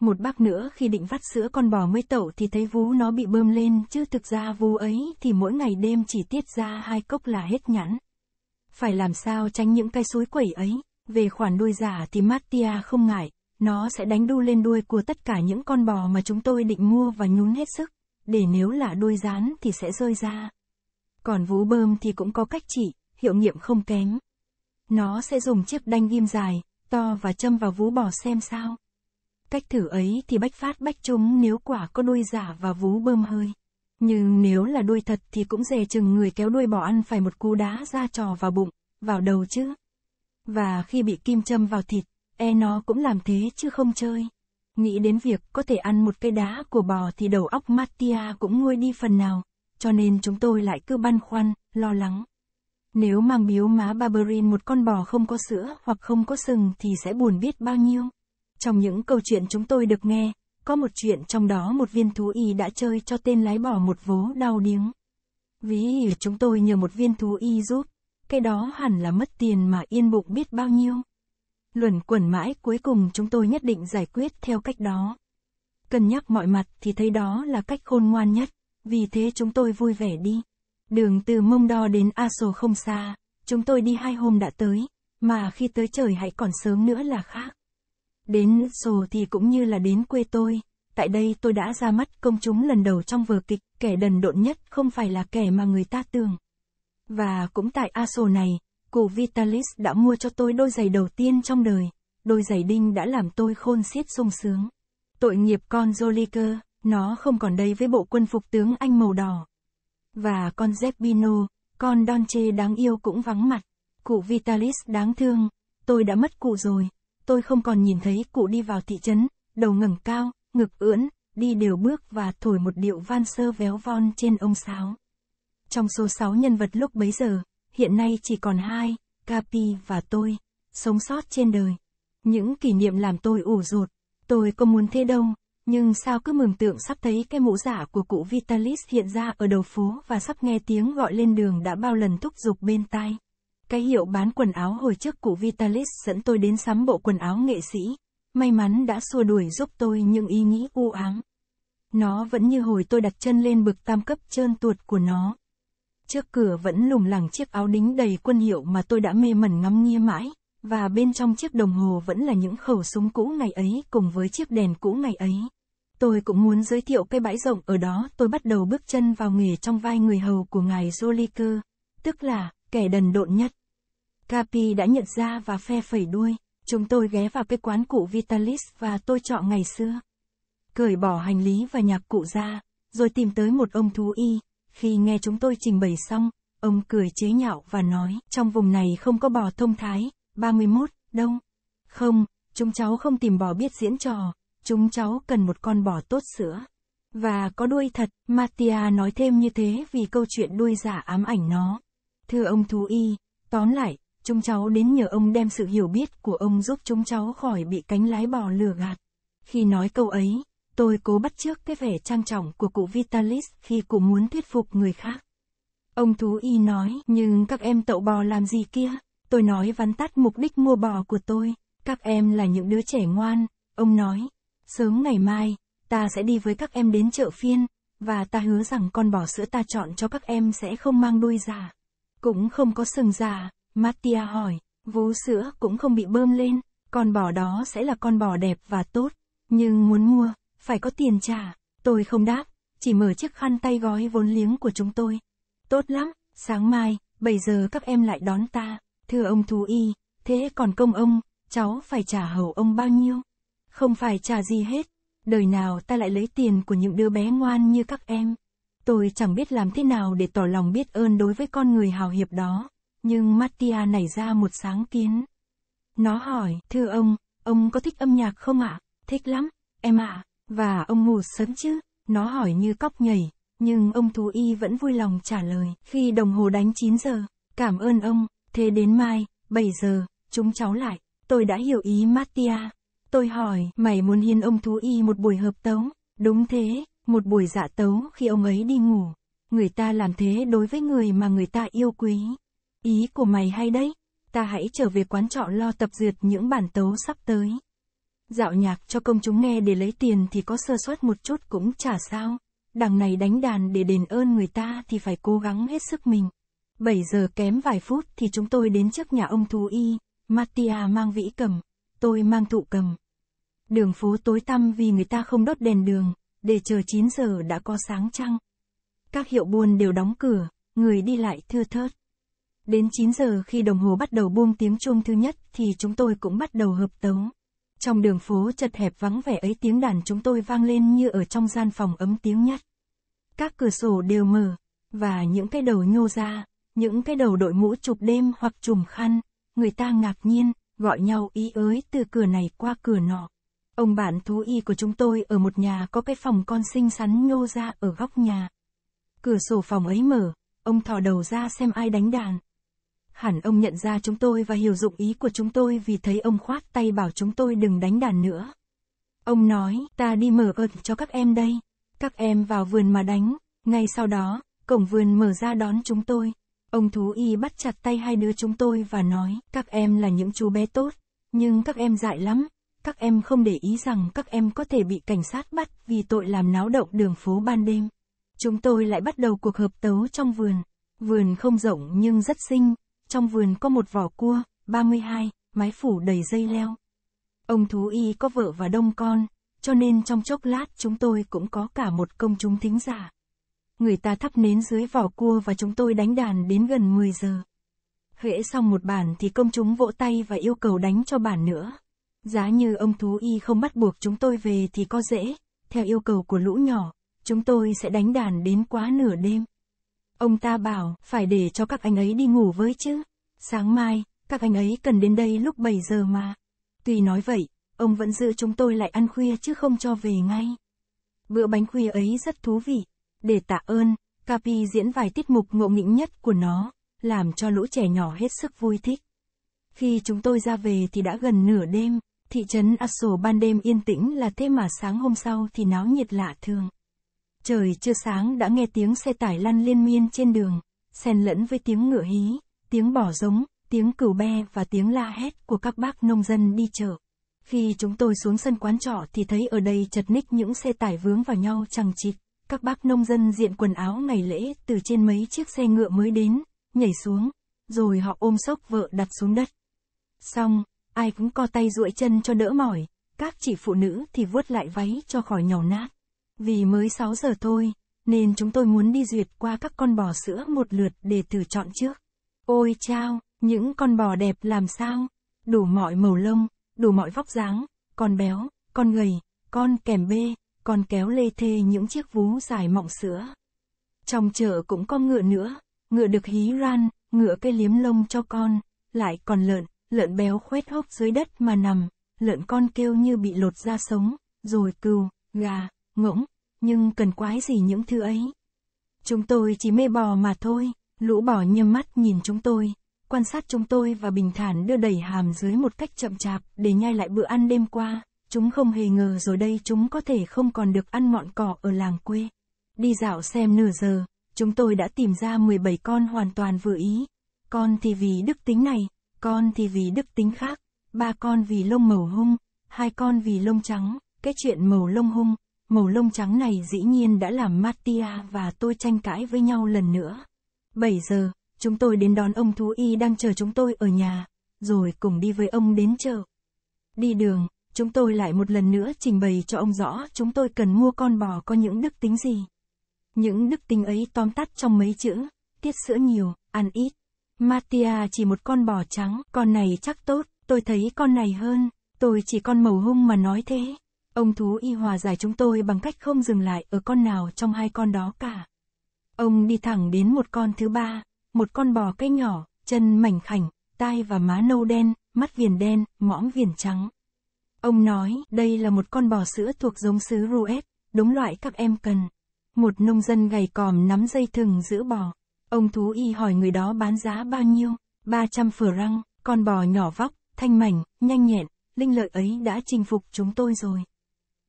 Một bác nữa khi định vắt sữa con bò mới tậu thì thấy vú nó bị bơm lên chứ thực ra vú ấy thì mỗi ngày đêm chỉ tiết ra hai cốc là hết nhẵn. Phải làm sao tránh những cái suối quẩy ấy. Về khoản đuôi giả thì Mattia không ngại, nó sẽ đánh đu lên đuôi của tất cả những con bò mà chúng tôi định mua và nhún hết sức, để nếu là đuôi rán thì sẽ rơi ra. Còn vú bơm thì cũng có cách trị hiệu nghiệm không kém. Nó sẽ dùng chiếc đanh ghim dài, to và châm vào vú bò xem sao. Cách thử ấy thì bách phát bách trúng nếu quả có đuôi giả và vú bơm hơi. Nhưng nếu là đuôi thật thì cũng dè chừng người kéo đuôi bò ăn phải một cú đá ra trò vào bụng, vào đầu chứ. Và khi bị kim châm vào thịt, e nó cũng làm thế chứ không chơi. Nghĩ đến việc có thể ăn một cái đá của bò thì đầu óc Mattia cũng nguôi đi phần nào, cho nên chúng tôi lại cứ băn khoăn, lo lắng. Nếu mang biếu má Barberin một con bò không có sữa hoặc không có sừng thì sẽ buồn biết bao nhiêu. Trong những câu chuyện chúng tôi được nghe, có một chuyện trong đó một viên thú y đã chơi cho tên lái bò một vố đau điếng. Ví chúng tôi nhờ một viên thú y giúp, cái đó hẳn là mất tiền mà yên bụng biết bao nhiêu. Luẩn quẩn mãi cuối cùng chúng tôi nhất định giải quyết theo cách đó. Cân nhắc mọi mặt thì thấy đó là cách khôn ngoan nhất, vì thế chúng tôi vui vẻ đi. Đường từ Mông Đo đến Aso không xa, chúng tôi đi hai hôm đã tới, mà khi tới trời hãy còn sớm nữa là khác. Đến Sồ thì cũng như là đến quê tôi, tại đây tôi đã ra mắt công chúng lần đầu trong vở kịch, kẻ đần độn nhất không phải là kẻ mà người ta tưởng. Và cũng tại ASO này, cụ Vitalis đã mua cho tôi đôi giày đầu tiên trong đời. Đôi giày đinh đã làm tôi khôn xiết sung sướng. Tội nghiệp con Joliker, nó không còn đây với bộ quân phục tướng Anh màu đỏ. Và con Zeppino, con Donche đáng yêu cũng vắng mặt. Cụ Vitalis đáng thương, tôi đã mất cụ rồi. Tôi không còn nhìn thấy cụ đi vào thị trấn, đầu ngẩng cao, ngực ưỡn, đi đều bước và thổi một điệu van sơ véo von trên ông sáo. Trong số 6 nhân vật lúc bấy giờ, hiện nay chỉ còn hai, Capi và tôi, sống sót trên đời. Những kỷ niệm làm tôi ủ rột, tôi có muốn thế đâu, nhưng sao cứ mường tượng sắp thấy cái mũ giả dạ của cụ Vitalis hiện ra ở đầu phố và sắp nghe tiếng gọi lên đường đã bao lần thúc giục bên tai. Cái hiệu bán quần áo hồi trước cụ Vitalis dẫn tôi đến sắm bộ quần áo nghệ sĩ, may mắn đã xua đuổi giúp tôi những ý nghĩ u ám. Nó vẫn như hồi tôi đặt chân lên bực tam cấp trơn tuột của nó. Trước cửa vẫn lủng lẳng chiếc áo đính đầy quân hiệu mà tôi đã mê mẩn ngắm nghía mãi, và bên trong chiếc đồng hồ vẫn là những khẩu súng cũ ngày ấy cùng với chiếc đèn cũ ngày ấy. Tôi cũng muốn giới thiệu cái bãi rộng ở đó tôi bắt đầu bước chân vào nghề trong vai người hầu của ngài Joliker, tức là, kẻ đần độn nhất. Capi đã nhận ra và phe phẩy đuôi, chúng tôi ghé vào cái quán cụ Vitalis và tôi chọn ngày xưa. Cởi bỏ hành lý và nhạc cụ ra, rồi tìm tới một ông thú y, khi nghe chúng tôi trình bày xong, ông cười chế nhạo và nói, trong vùng này không có bò thông thái, 31, đông. Không, chúng cháu không tìm bò biết diễn trò, chúng cháu cần một con bò tốt sữa. Và có đuôi thật, Mattia nói thêm như thế vì câu chuyện đuôi giả ám ảnh nó. Thưa ông thú y, tóm lại, chúng cháu đến nhờ ông đem sự hiểu biết của ông giúp chúng cháu khỏi bị cánh lái bò lừa gạt. Khi nói câu ấy, Tôi cố bắt chước cái vẻ trang trọng của cụ Vitalis khi cụ muốn thuyết phục người khác. Ông thú y nói, nhưng các em tậu bò làm gì kia? Tôi nói vắn tắt mục đích mua bò của tôi. Các em là những đứa trẻ ngoan, ông nói. Sớm ngày mai, ta sẽ đi với các em đến chợ phiên, và ta hứa rằng con bò sữa ta chọn cho các em sẽ không mang đuôi già, Cũng không có sừng già. Mattia hỏi, vú sữa cũng không bị bơm lên, con bò đó sẽ là con bò đẹp và tốt, nhưng muốn mua, phải có tiền trả. Tôi không đáp, chỉ mở chiếc khăn tay gói vốn liếng của chúng tôi. Tốt lắm, sáng mai, bây giờ các em lại đón ta. Thưa ông thú y, thế còn công ông, cháu phải trả hầu ông bao nhiêu? Không phải trả gì hết, đời nào ta lại lấy tiền của những đứa bé ngoan như các em. Tôi chẳng biết làm thế nào để tỏ lòng biết ơn đối với con người hào hiệp đó, nhưng Mattia nảy ra một sáng kiến. Nó hỏi, thưa ông, ông có thích âm nhạc không ạ? À? Thích lắm, em ạ. À. Và ông ngủ sớm chứ, nó hỏi như cóc nhảy, nhưng ông thú y vẫn vui lòng trả lời. Khi đồng hồ đánh 9 giờ, cảm ơn ông, thế đến mai, 7 giờ, chúng cháu lại. Tôi đã hiểu ý Mattia. Tôi hỏi, mày muốn hiến ông thú y một buổi hợp tấu? Đúng thế, một buổi dạ tấu khi ông ấy đi ngủ. Người ta làm thế đối với người mà người ta yêu quý. Ý của mày hay đấy, ta hãy trở về quán trọ lo tập duyệt những bản tấu sắp tới. Dạo nhạc cho công chúng nghe để lấy tiền thì có sơ suất một chút cũng chả sao. Đằng này đánh đàn để đền ơn người ta thì phải cố gắng hết sức mình. bảy giờ kém vài phút thì chúng tôi đến trước nhà ông thú y, Mattia mang vĩ cầm, tôi mang thụ cầm. Đường phố tối tăm vì người ta không đốt đèn đường, để chờ 9 giờ đã có sáng trăng. Các hiệu buôn đều đóng cửa, người đi lại thưa thớt. Đến 9 giờ khi đồng hồ bắt đầu buông tiếng chuông thứ nhất thì chúng tôi cũng bắt đầu hợp tấu. Trong đường phố chật hẹp vắng vẻ ấy tiếng đàn chúng tôi vang lên như ở trong gian phòng ấm tiếng nhất. Các cửa sổ đều mở, và những cái đầu nhô ra, những cái đầu đội mũ chụp đêm hoặc chùm khăn, người ta ngạc nhiên, gọi nhau ý ới từ cửa này qua cửa nọ. Ông bạn thú y của chúng tôi ở một nhà có cái phòng con xinh xắn nhô ra ở góc nhà. Cửa sổ phòng ấy mở, ông thò đầu ra xem ai đánh đàn hẳn ông nhận ra chúng tôi và hiểu dụng ý của chúng tôi vì thấy ông khoát tay bảo chúng tôi đừng đánh đàn nữa. Ông nói, ta đi mở ơn cho các em đây. Các em vào vườn mà đánh. Ngay sau đó, cổng vườn mở ra đón chúng tôi. Ông thú y bắt chặt tay hai đứa chúng tôi và nói, các em là những chú bé tốt, nhưng các em dại lắm. Các em không để ý rằng các em có thể bị cảnh sát bắt vì tội làm náo động đường phố ban đêm. Chúng tôi lại bắt đầu cuộc hợp tấu trong vườn. Vườn không rộng nhưng rất xinh, trong vườn có một vỏ cua, 32, mái phủ đầy dây leo. Ông thú y có vợ và đông con, cho nên trong chốc lát chúng tôi cũng có cả một công chúng thính giả. Người ta thắp nến dưới vỏ cua và chúng tôi đánh đàn đến gần 10 giờ. Hễ xong một bản thì công chúng vỗ tay và yêu cầu đánh cho bản nữa. Giá như ông thú y không bắt buộc chúng tôi về thì có dễ, theo yêu cầu của lũ nhỏ, chúng tôi sẽ đánh đàn đến quá nửa đêm. Ông ta bảo, phải để cho các anh ấy đi ngủ với chứ. Sáng mai, các anh ấy cần đến đây lúc 7 giờ mà. Tuy nói vậy, ông vẫn giữ chúng tôi lại ăn khuya chứ không cho về ngay. Bữa bánh khuya ấy rất thú vị. Để tạ ơn, Capi diễn vài tiết mục ngộ nghĩnh nhất của nó, làm cho lũ trẻ nhỏ hết sức vui thích. Khi chúng tôi ra về thì đã gần nửa đêm, thị trấn Asso ban đêm yên tĩnh là thế mà sáng hôm sau thì náo nhiệt lạ thường. Trời chưa sáng đã nghe tiếng xe tải lăn liên miên trên đường, xen lẫn với tiếng ngựa hí, tiếng bỏ giống, tiếng cừu be và tiếng la hét của các bác nông dân đi chợ. Khi chúng tôi xuống sân quán trọ thì thấy ở đây chật ních những xe tải vướng vào nhau chẳng chịt. Các bác nông dân diện quần áo ngày lễ từ trên mấy chiếc xe ngựa mới đến, nhảy xuống, rồi họ ôm sốc vợ đặt xuống đất. Xong, ai cũng co tay duỗi chân cho đỡ mỏi, các chị phụ nữ thì vuốt lại váy cho khỏi nhàu nát. Vì mới 6 giờ thôi, nên chúng tôi muốn đi duyệt qua các con bò sữa một lượt để thử chọn trước. Ôi chao, những con bò đẹp làm sao? Đủ mọi màu lông, đủ mọi vóc dáng, con béo, con gầy, con kèm bê, con kéo lê thê những chiếc vú dài mọng sữa. Trong chợ cũng có ngựa nữa, ngựa được hí ran, ngựa cây liếm lông cho con, lại còn lợn, lợn béo khoét hốc dưới đất mà nằm, lợn con kêu như bị lột da sống, rồi cừu, gà, ngỗng, nhưng cần quái gì những thứ ấy. Chúng tôi chỉ mê bò mà thôi, lũ bò nhâm mắt nhìn chúng tôi, quan sát chúng tôi và bình thản đưa đẩy hàm dưới một cách chậm chạp để nhai lại bữa ăn đêm qua. Chúng không hề ngờ rồi đây chúng có thể không còn được ăn mọn cỏ ở làng quê. Đi dạo xem nửa giờ, chúng tôi đã tìm ra 17 con hoàn toàn vừa ý. Con thì vì đức tính này, con thì vì đức tính khác, ba con vì lông màu hung, hai con vì lông trắng, cái chuyện màu lông hung, Màu lông trắng này dĩ nhiên đã làm Mattia và tôi tranh cãi với nhau lần nữa. Bảy giờ, chúng tôi đến đón ông thú y đang chờ chúng tôi ở nhà, rồi cùng đi với ông đến chợ. Đi đường, chúng tôi lại một lần nữa trình bày cho ông rõ chúng tôi cần mua con bò có những đức tính gì. Những đức tính ấy tóm tắt trong mấy chữ, tiết sữa nhiều, ăn ít. Mattia chỉ một con bò trắng, con này chắc tốt, tôi thấy con này hơn, tôi chỉ con màu hung mà nói thế. Ông thú y hòa giải chúng tôi bằng cách không dừng lại ở con nào trong hai con đó cả. Ông đi thẳng đến một con thứ ba, một con bò cây nhỏ, chân mảnh khảnh, tai và má nâu đen, mắt viền đen, mõm viền trắng. Ông nói đây là một con bò sữa thuộc giống xứ Ruet, đúng loại các em cần. Một nông dân gầy còm nắm dây thừng giữ bò. Ông thú y hỏi người đó bán giá bao nhiêu, 300 phở răng, con bò nhỏ vóc, thanh mảnh, nhanh nhẹn, linh lợi ấy đã chinh phục chúng tôi rồi.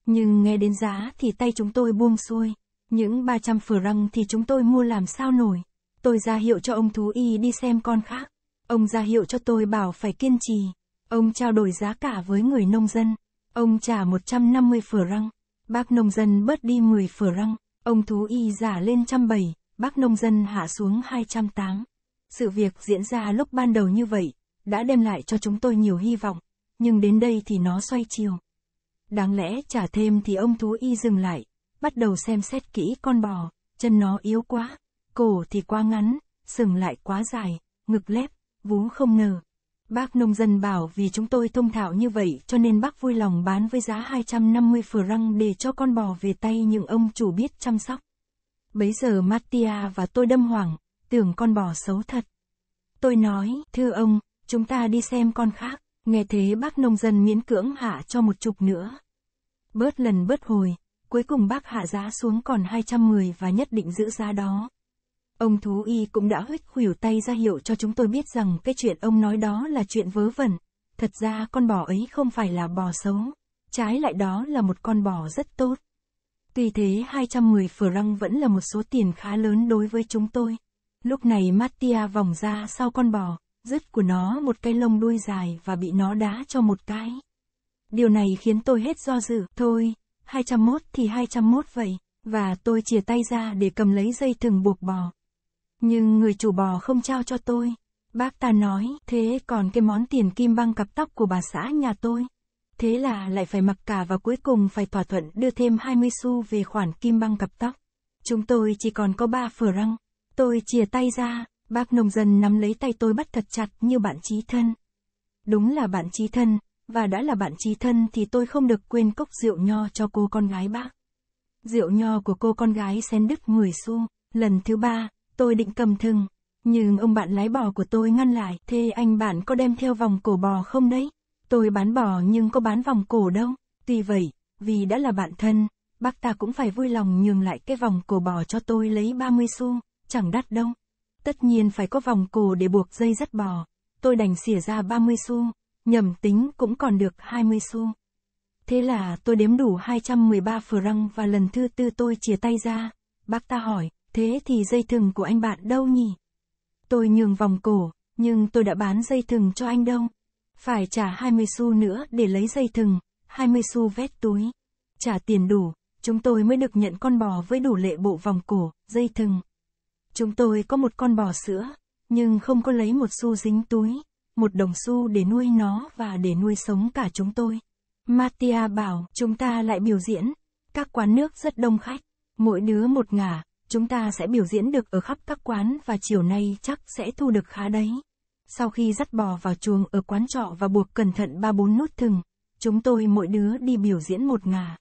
Nhưng nghe đến giá thì tay chúng tôi buông xuôi. Những 300 răng thì chúng tôi mua làm sao nổi. Tôi ra hiệu cho ông thú y đi xem con khác. Ông ra hiệu cho tôi bảo phải kiên trì. Ông trao đổi giá cả với người nông dân. Ông trả 150 răng Bác nông dân bớt đi 10 răng Ông thú y giả lên 170, bác nông dân hạ xuống 208. Sự việc diễn ra lúc ban đầu như vậy, đã đem lại cho chúng tôi nhiều hy vọng. Nhưng đến đây thì nó xoay chiều. Đáng lẽ trả thêm thì ông thú y dừng lại, bắt đầu xem xét kỹ con bò, chân nó yếu quá, cổ thì quá ngắn, sừng lại quá dài, ngực lép, vú không ngờ. Bác nông dân bảo vì chúng tôi thông thạo như vậy cho nên bác vui lòng bán với giá 250 franc để cho con bò về tay những ông chủ biết chăm sóc. Bấy giờ Mattia và tôi đâm hoảng, tưởng con bò xấu thật. Tôi nói, thưa ông, chúng ta đi xem con khác. Nghe thế bác nông dân miễn cưỡng hạ cho một chục nữa. Bớt lần bớt hồi, cuối cùng bác hạ giá xuống còn 210 và nhất định giữ giá đó. Ông thú y cũng đã huyết khuỷu tay ra hiệu cho chúng tôi biết rằng cái chuyện ông nói đó là chuyện vớ vẩn. Thật ra con bò ấy không phải là bò xấu, trái lại đó là một con bò rất tốt. Tuy thế 210 franc vẫn là một số tiền khá lớn đối với chúng tôi. Lúc này Mattia vòng ra sau con bò, rứt của nó một cái lông đuôi dài và bị nó đá cho một cái. Điều này khiến tôi hết do dự, thôi, 201 thì 201 vậy, và tôi chìa tay ra để cầm lấy dây thừng buộc bò. Nhưng người chủ bò không trao cho tôi. Bác ta nói, thế còn cái món tiền kim băng cặp tóc của bà xã nhà tôi? Thế là lại phải mặc cả và cuối cùng phải thỏa thuận đưa thêm 20 xu về khoản kim băng cặp tóc. Chúng tôi chỉ còn có ba phở răng. Tôi chìa tay ra, Bác nông dân nắm lấy tay tôi bắt thật chặt như bạn chí thân. Đúng là bạn chí thân, và đã là bạn chí thân thì tôi không được quên cốc rượu nho cho cô con gái bác. Rượu nho của cô con gái sen đứt người xu, lần thứ ba, tôi định cầm thừng. Nhưng ông bạn lái bò của tôi ngăn lại, thế anh bạn có đem theo vòng cổ bò không đấy? Tôi bán bò nhưng có bán vòng cổ đâu. Tuy vậy, vì đã là bạn thân, bác ta cũng phải vui lòng nhường lại cái vòng cổ bò cho tôi lấy 30 xu, chẳng đắt đâu tất nhiên phải có vòng cổ để buộc dây dắt bò. Tôi đành xỉa ra 30 xu, nhầm tính cũng còn được 20 xu. Thế là tôi đếm đủ 213 răng và lần thứ tư tôi chia tay ra. Bác ta hỏi, thế thì dây thừng của anh bạn đâu nhỉ? Tôi nhường vòng cổ, nhưng tôi đã bán dây thừng cho anh đâu. Phải trả 20 xu nữa để lấy dây thừng, 20 xu vét túi. Trả tiền đủ, chúng tôi mới được nhận con bò với đủ lệ bộ vòng cổ, dây thừng. Chúng tôi có một con bò sữa, nhưng không có lấy một xu dính túi, một đồng xu để nuôi nó và để nuôi sống cả chúng tôi. Mattia bảo, chúng ta lại biểu diễn. Các quán nước rất đông khách, mỗi đứa một ngả, chúng ta sẽ biểu diễn được ở khắp các quán và chiều nay chắc sẽ thu được khá đấy. Sau khi dắt bò vào chuồng ở quán trọ và buộc cẩn thận ba bốn nút thừng, chúng tôi mỗi đứa đi biểu diễn một ngả.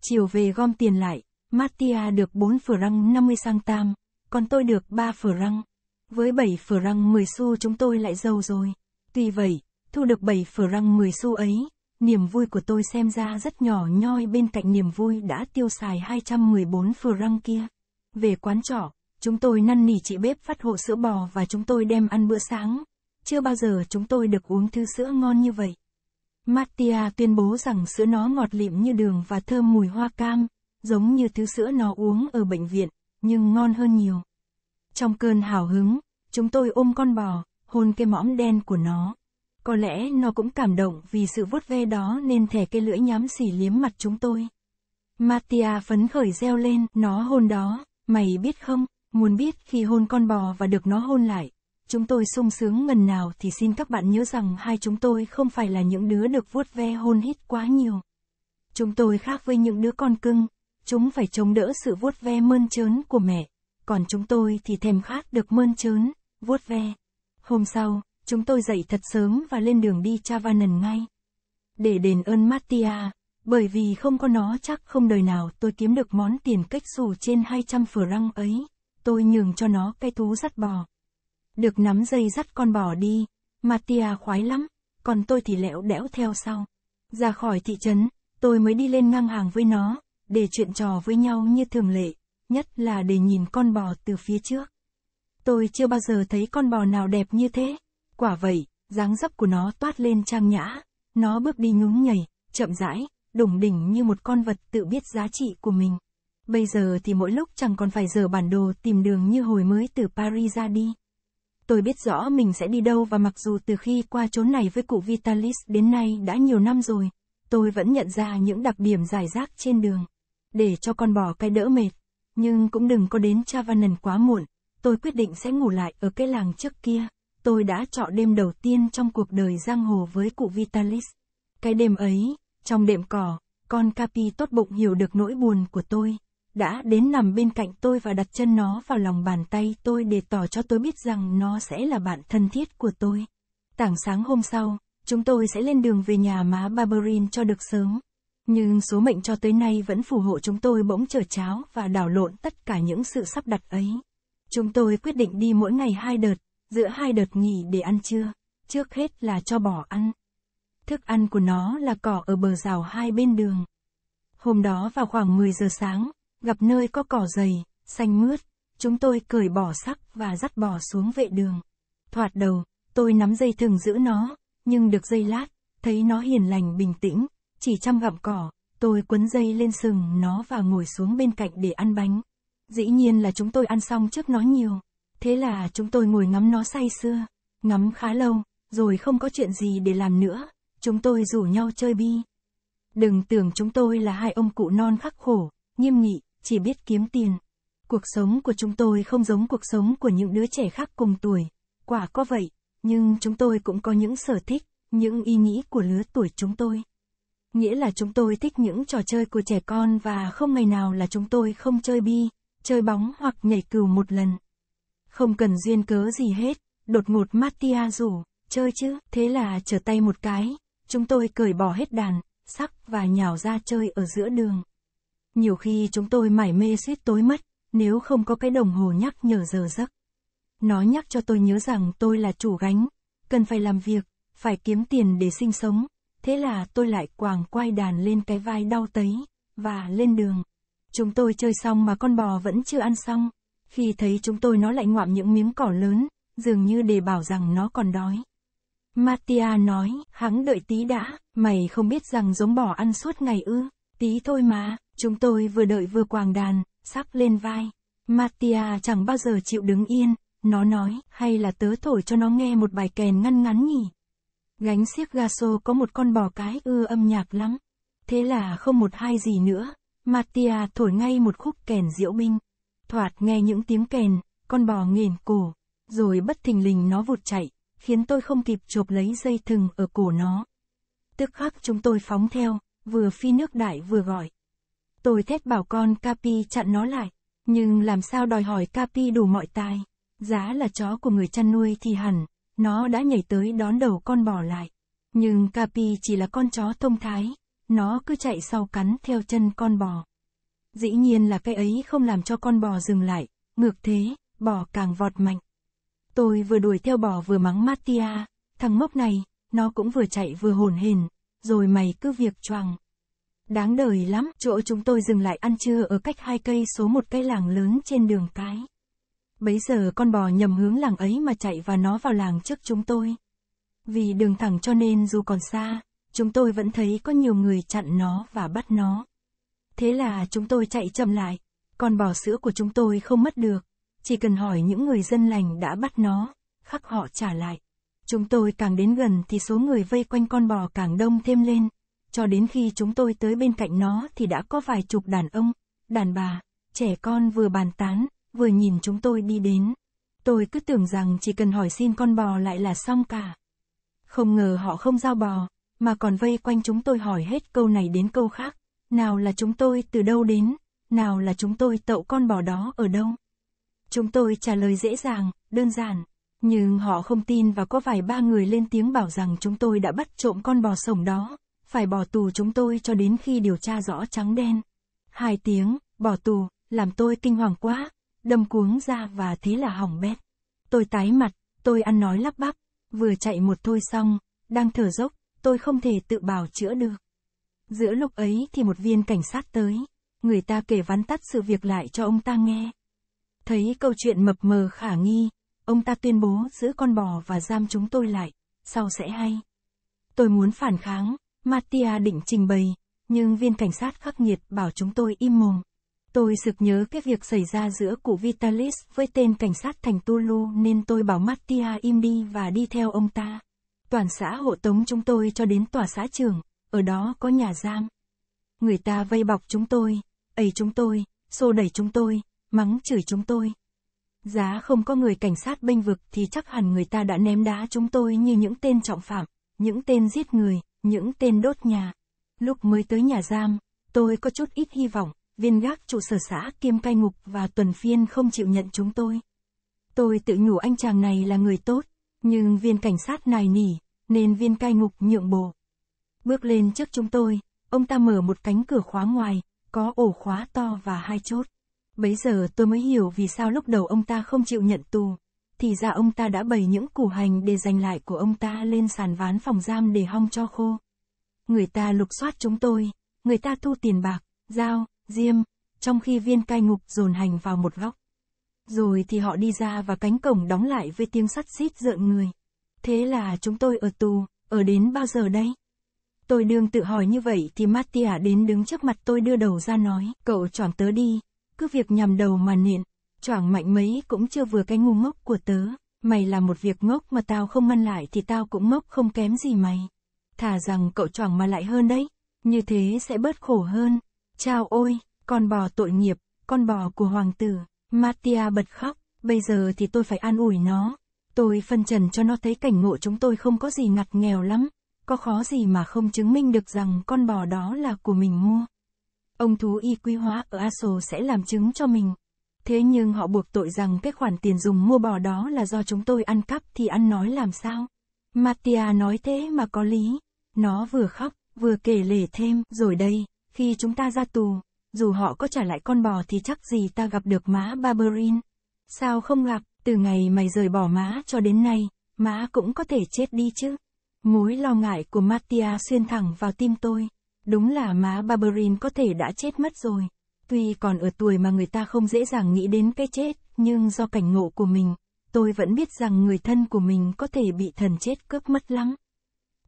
Chiều về gom tiền lại, Mattia được 4 franc 50 sang tam còn tôi được 3 răng Với 7 răng 10 xu chúng tôi lại giàu rồi. Tuy vậy, thu được 7 răng 10 xu ấy, niềm vui của tôi xem ra rất nhỏ nhoi bên cạnh niềm vui đã tiêu xài 214 răng kia. Về quán trọ, chúng tôi năn nỉ chị bếp phát hộ sữa bò và chúng tôi đem ăn bữa sáng. Chưa bao giờ chúng tôi được uống thứ sữa ngon như vậy. Mattia tuyên bố rằng sữa nó ngọt lịm như đường và thơm mùi hoa cam, giống như thứ sữa nó uống ở bệnh viện nhưng ngon hơn nhiều. Trong cơn hào hứng, chúng tôi ôm con bò, hôn cái mõm đen của nó. Có lẽ nó cũng cảm động vì sự vuốt ve đó nên thẻ cái lưỡi nhám xỉ liếm mặt chúng tôi. Mattia phấn khởi reo lên, nó hôn đó, mày biết không, muốn biết khi hôn con bò và được nó hôn lại. Chúng tôi sung sướng ngần nào thì xin các bạn nhớ rằng hai chúng tôi không phải là những đứa được vuốt ve hôn hít quá nhiều. Chúng tôi khác với những đứa con cưng, Chúng phải chống đỡ sự vuốt ve mơn trớn của mẹ, còn chúng tôi thì thèm khát được mơn trớn, vuốt ve. Hôm sau, chúng tôi dậy thật sớm và lên đường đi Chavanan ngay. Để đền ơn Mattia, bởi vì không có nó chắc không đời nào tôi kiếm được món tiền cách xù trên 200 răng ấy, tôi nhường cho nó cây thú dắt bò. Được nắm dây dắt con bò đi, Mattia khoái lắm, còn tôi thì lẹo đẽo theo sau. Ra khỏi thị trấn, tôi mới đi lên ngang hàng với nó, để chuyện trò với nhau như thường lệ, nhất là để nhìn con bò từ phía trước. Tôi chưa bao giờ thấy con bò nào đẹp như thế. Quả vậy, dáng dấp của nó toát lên trang nhã, nó bước đi nhún nhảy, chậm rãi, đủng đỉnh như một con vật tự biết giá trị của mình. Bây giờ thì mỗi lúc chẳng còn phải dở bản đồ tìm đường như hồi mới từ Paris ra đi. Tôi biết rõ mình sẽ đi đâu và mặc dù từ khi qua chốn này với cụ Vitalis đến nay đã nhiều năm rồi, tôi vẫn nhận ra những đặc điểm giải rác trên đường để cho con bò cái đỡ mệt. Nhưng cũng đừng có đến Chavanan quá muộn, tôi quyết định sẽ ngủ lại ở cái làng trước kia. Tôi đã chọn đêm đầu tiên trong cuộc đời giang hồ với cụ Vitalis. Cái đêm ấy, trong đệm cỏ, con Capi tốt bụng hiểu được nỗi buồn của tôi. Đã đến nằm bên cạnh tôi và đặt chân nó vào lòng bàn tay tôi để tỏ cho tôi biết rằng nó sẽ là bạn thân thiết của tôi. Tảng sáng hôm sau, chúng tôi sẽ lên đường về nhà má Barberin cho được sớm. Nhưng số mệnh cho tới nay vẫn phù hộ chúng tôi bỗng trở cháo và đảo lộn tất cả những sự sắp đặt ấy. Chúng tôi quyết định đi mỗi ngày hai đợt, giữa hai đợt nghỉ để ăn trưa. Trước hết là cho bò ăn. Thức ăn của nó là cỏ ở bờ rào hai bên đường. Hôm đó vào khoảng 10 giờ sáng, gặp nơi có cỏ dày, xanh mướt, chúng tôi cởi bỏ sắc và dắt bò xuống vệ đường. Thoạt đầu, tôi nắm dây thừng giữ nó, nhưng được dây lát, thấy nó hiền lành bình tĩnh, chỉ chăm gặm cỏ, tôi quấn dây lên sừng nó và ngồi xuống bên cạnh để ăn bánh. Dĩ nhiên là chúng tôi ăn xong trước nó nhiều. Thế là chúng tôi ngồi ngắm nó say sưa, ngắm khá lâu, rồi không có chuyện gì để làm nữa, chúng tôi rủ nhau chơi bi. Đừng tưởng chúng tôi là hai ông cụ non khắc khổ, nghiêm nghị, chỉ biết kiếm tiền. Cuộc sống của chúng tôi không giống cuộc sống của những đứa trẻ khác cùng tuổi, quả có vậy, nhưng chúng tôi cũng có những sở thích, những ý nghĩ của lứa tuổi chúng tôi. Nghĩa là chúng tôi thích những trò chơi của trẻ con và không ngày nào là chúng tôi không chơi bi, chơi bóng hoặc nhảy cừu một lần. Không cần duyên cớ gì hết, đột ngột Mattia rủ, chơi chứ, thế là trở tay một cái, chúng tôi cởi bỏ hết đàn, sắc và nhào ra chơi ở giữa đường. Nhiều khi chúng tôi mải mê suýt tối mất, nếu không có cái đồng hồ nhắc nhở giờ giấc. Nó nhắc cho tôi nhớ rằng tôi là chủ gánh, cần phải làm việc, phải kiếm tiền để sinh sống, Thế là tôi lại quàng quay đàn lên cái vai đau tấy, và lên đường. Chúng tôi chơi xong mà con bò vẫn chưa ăn xong. Khi thấy chúng tôi nó lại ngoạm những miếng cỏ lớn, dường như để bảo rằng nó còn đói. Mattia nói, hắn đợi tí đã, mày không biết rằng giống bò ăn suốt ngày ư, tí thôi mà, chúng tôi vừa đợi vừa quàng đàn, sắp lên vai. Mattia chẳng bao giờ chịu đứng yên, nó nói, hay là tớ thổi cho nó nghe một bài kèn ngăn ngắn nhỉ. Gánh xiếc Gaso có một con bò cái ưa âm nhạc lắm. Thế là không một hai gì nữa, Mattia thổi ngay một khúc kèn diễu binh. Thoạt nghe những tiếng kèn, con bò nghền cổ, rồi bất thình lình nó vụt chạy, khiến tôi không kịp chộp lấy dây thừng ở cổ nó. Tức khắc chúng tôi phóng theo, vừa phi nước đại vừa gọi. Tôi thét bảo con Capi chặn nó lại, nhưng làm sao đòi hỏi Capi đủ mọi tài. Giá là chó của người chăn nuôi thì hẳn, nó đã nhảy tới đón đầu con bò lại. Nhưng Capi chỉ là con chó thông thái, nó cứ chạy sau cắn theo chân con bò. Dĩ nhiên là cái ấy không làm cho con bò dừng lại, ngược thế, bò càng vọt mạnh. Tôi vừa đuổi theo bò vừa mắng Mattia, thằng mốc này, nó cũng vừa chạy vừa hồn hền, rồi mày cứ việc choàng. Đáng đời lắm, chỗ chúng tôi dừng lại ăn trưa ở cách hai cây số một cái làng lớn trên đường cái. Bấy giờ con bò nhầm hướng làng ấy mà chạy và nó vào làng trước chúng tôi. Vì đường thẳng cho nên dù còn xa, chúng tôi vẫn thấy có nhiều người chặn nó và bắt nó. Thế là chúng tôi chạy chậm lại, con bò sữa của chúng tôi không mất được, chỉ cần hỏi những người dân lành đã bắt nó, khắc họ trả lại. Chúng tôi càng đến gần thì số người vây quanh con bò càng đông thêm lên, cho đến khi chúng tôi tới bên cạnh nó thì đã có vài chục đàn ông, đàn bà, trẻ con vừa bàn tán, vừa nhìn chúng tôi đi đến. Tôi cứ tưởng rằng chỉ cần hỏi xin con bò lại là xong cả. Không ngờ họ không giao bò, mà còn vây quanh chúng tôi hỏi hết câu này đến câu khác. Nào là chúng tôi từ đâu đến, nào là chúng tôi tậu con bò đó ở đâu. Chúng tôi trả lời dễ dàng, đơn giản. Nhưng họ không tin và có vài ba người lên tiếng bảo rằng chúng tôi đã bắt trộm con bò sổng đó. Phải bỏ tù chúng tôi cho đến khi điều tra rõ trắng đen. Hai tiếng, bỏ tù, làm tôi kinh hoàng quá, đâm cuống ra và tí là hỏng bét. Tôi tái mặt, tôi ăn nói lắp bắp, vừa chạy một thôi xong, đang thở dốc, tôi không thể tự bào chữa được. Giữa lúc ấy thì một viên cảnh sát tới, người ta kể vắn tắt sự việc lại cho ông ta nghe. Thấy câu chuyện mập mờ khả nghi, ông ta tuyên bố giữ con bò và giam chúng tôi lại, sau sẽ hay. Tôi muốn phản kháng, Mattia định trình bày, nhưng viên cảnh sát khắc nghiệt bảo chúng tôi im mồm. Tôi sực nhớ cái việc xảy ra giữa cụ Vitalis với tên cảnh sát thành Tulu nên tôi bảo Mattia im đi và đi theo ông ta. Toàn xã hộ tống chúng tôi cho đến tòa xã trường, ở đó có nhà giam. Người ta vây bọc chúng tôi, ẩy chúng tôi, xô đẩy chúng tôi, mắng chửi chúng tôi. Giá không có người cảnh sát bênh vực thì chắc hẳn người ta đã ném đá chúng tôi như những tên trọng phạm, những tên giết người, những tên đốt nhà. Lúc mới tới nhà giam, tôi có chút ít hy vọng viên gác trụ sở xã kiêm cai ngục và tuần phiên không chịu nhận chúng tôi. Tôi tự nhủ anh chàng này là người tốt, nhưng viên cảnh sát nài nỉ, nên viên cai ngục nhượng bộ. Bước lên trước chúng tôi, ông ta mở một cánh cửa khóa ngoài, có ổ khóa to và hai chốt. Bấy giờ tôi mới hiểu vì sao lúc đầu ông ta không chịu nhận tù. Thì ra ông ta đã bày những củ hành để giành lại của ông ta lên sàn ván phòng giam để hong cho khô. Người ta lục soát chúng tôi, người ta thu tiền bạc, dao, diêm, trong khi viên cai ngục dồn hành vào một góc. Rồi thì họ đi ra và cánh cổng đóng lại với tiếng sắt xít rợn người. Thế là chúng tôi ở tù, ở đến bao giờ đây? Tôi đương tự hỏi như vậy thì Mattia đến đứng trước mặt tôi đưa đầu ra nói, cậu choảng tớ đi, cứ việc nhằm đầu mà nện, choảng mạnh mấy cũng chưa vừa cái ngu ngốc của tớ, mày làm một việc ngốc mà tao không ngăn lại thì tao cũng ngốc không kém gì mày. Thà rằng cậu choảng mà lại hơn đấy, như thế sẽ bớt khổ hơn. Chao ôi, con bò tội nghiệp, con bò của hoàng tử. Mattia bật khóc, bây giờ thì tôi phải an ủi nó. Tôi phân trần cho nó thấy cảnh ngộ chúng tôi không có gì ngặt nghèo lắm. Có khó gì mà không chứng minh được rằng con bò đó là của mình mua. Ông thú y quy hóa ở Aso sẽ làm chứng cho mình. Thế nhưng họ buộc tội rằng cái khoản tiền dùng mua bò đó là do chúng tôi ăn cắp thì ăn nói làm sao. Mattia nói thế mà có lý. Nó vừa khóc, vừa kể lể thêm, rồi đây, khi chúng ta ra tù, dù họ có trả lại con bò thì chắc gì ta gặp được mã Barberin. Sao không gặp, từ ngày mày rời bỏ mã cho đến nay, mã cũng có thể chết đi chứ. Mối lo ngại của Mattia xuyên thẳng vào tim tôi. Đúng là má Barberin có thể đã chết mất rồi. Tuy còn ở tuổi mà người ta không dễ dàng nghĩ đến cái chết, nhưng do cảnh ngộ của mình, tôi vẫn biết rằng người thân của mình có thể bị thần chết cướp mất lắm.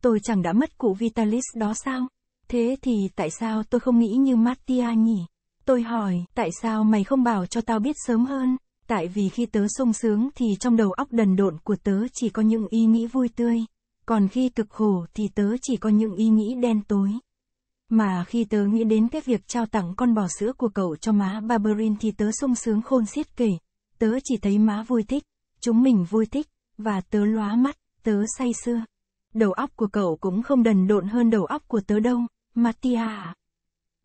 Tôi chẳng đã mất cụ Vitalis đó sao? Thế thì tại sao tôi không nghĩ như Mattia nhỉ? Tôi hỏi, tại sao mày không bảo cho tao biết sớm hơn? Tại vì khi tớ sung sướng thì trong đầu óc đần độn của tớ chỉ có những ý nghĩ vui tươi. Còn khi cực khổ thì tớ chỉ có những ý nghĩ đen tối. Mà khi tớ nghĩ đến cái việc trao tặng con bò sữa của cậu cho má Barberin thì tớ sung sướng khôn xiết kể. Tớ chỉ thấy má vui thích, chúng mình vui thích, và tớ lóa mắt, tớ say sưa. Đầu óc của cậu cũng không đần độn hơn đầu óc của tớ đâu. Mattia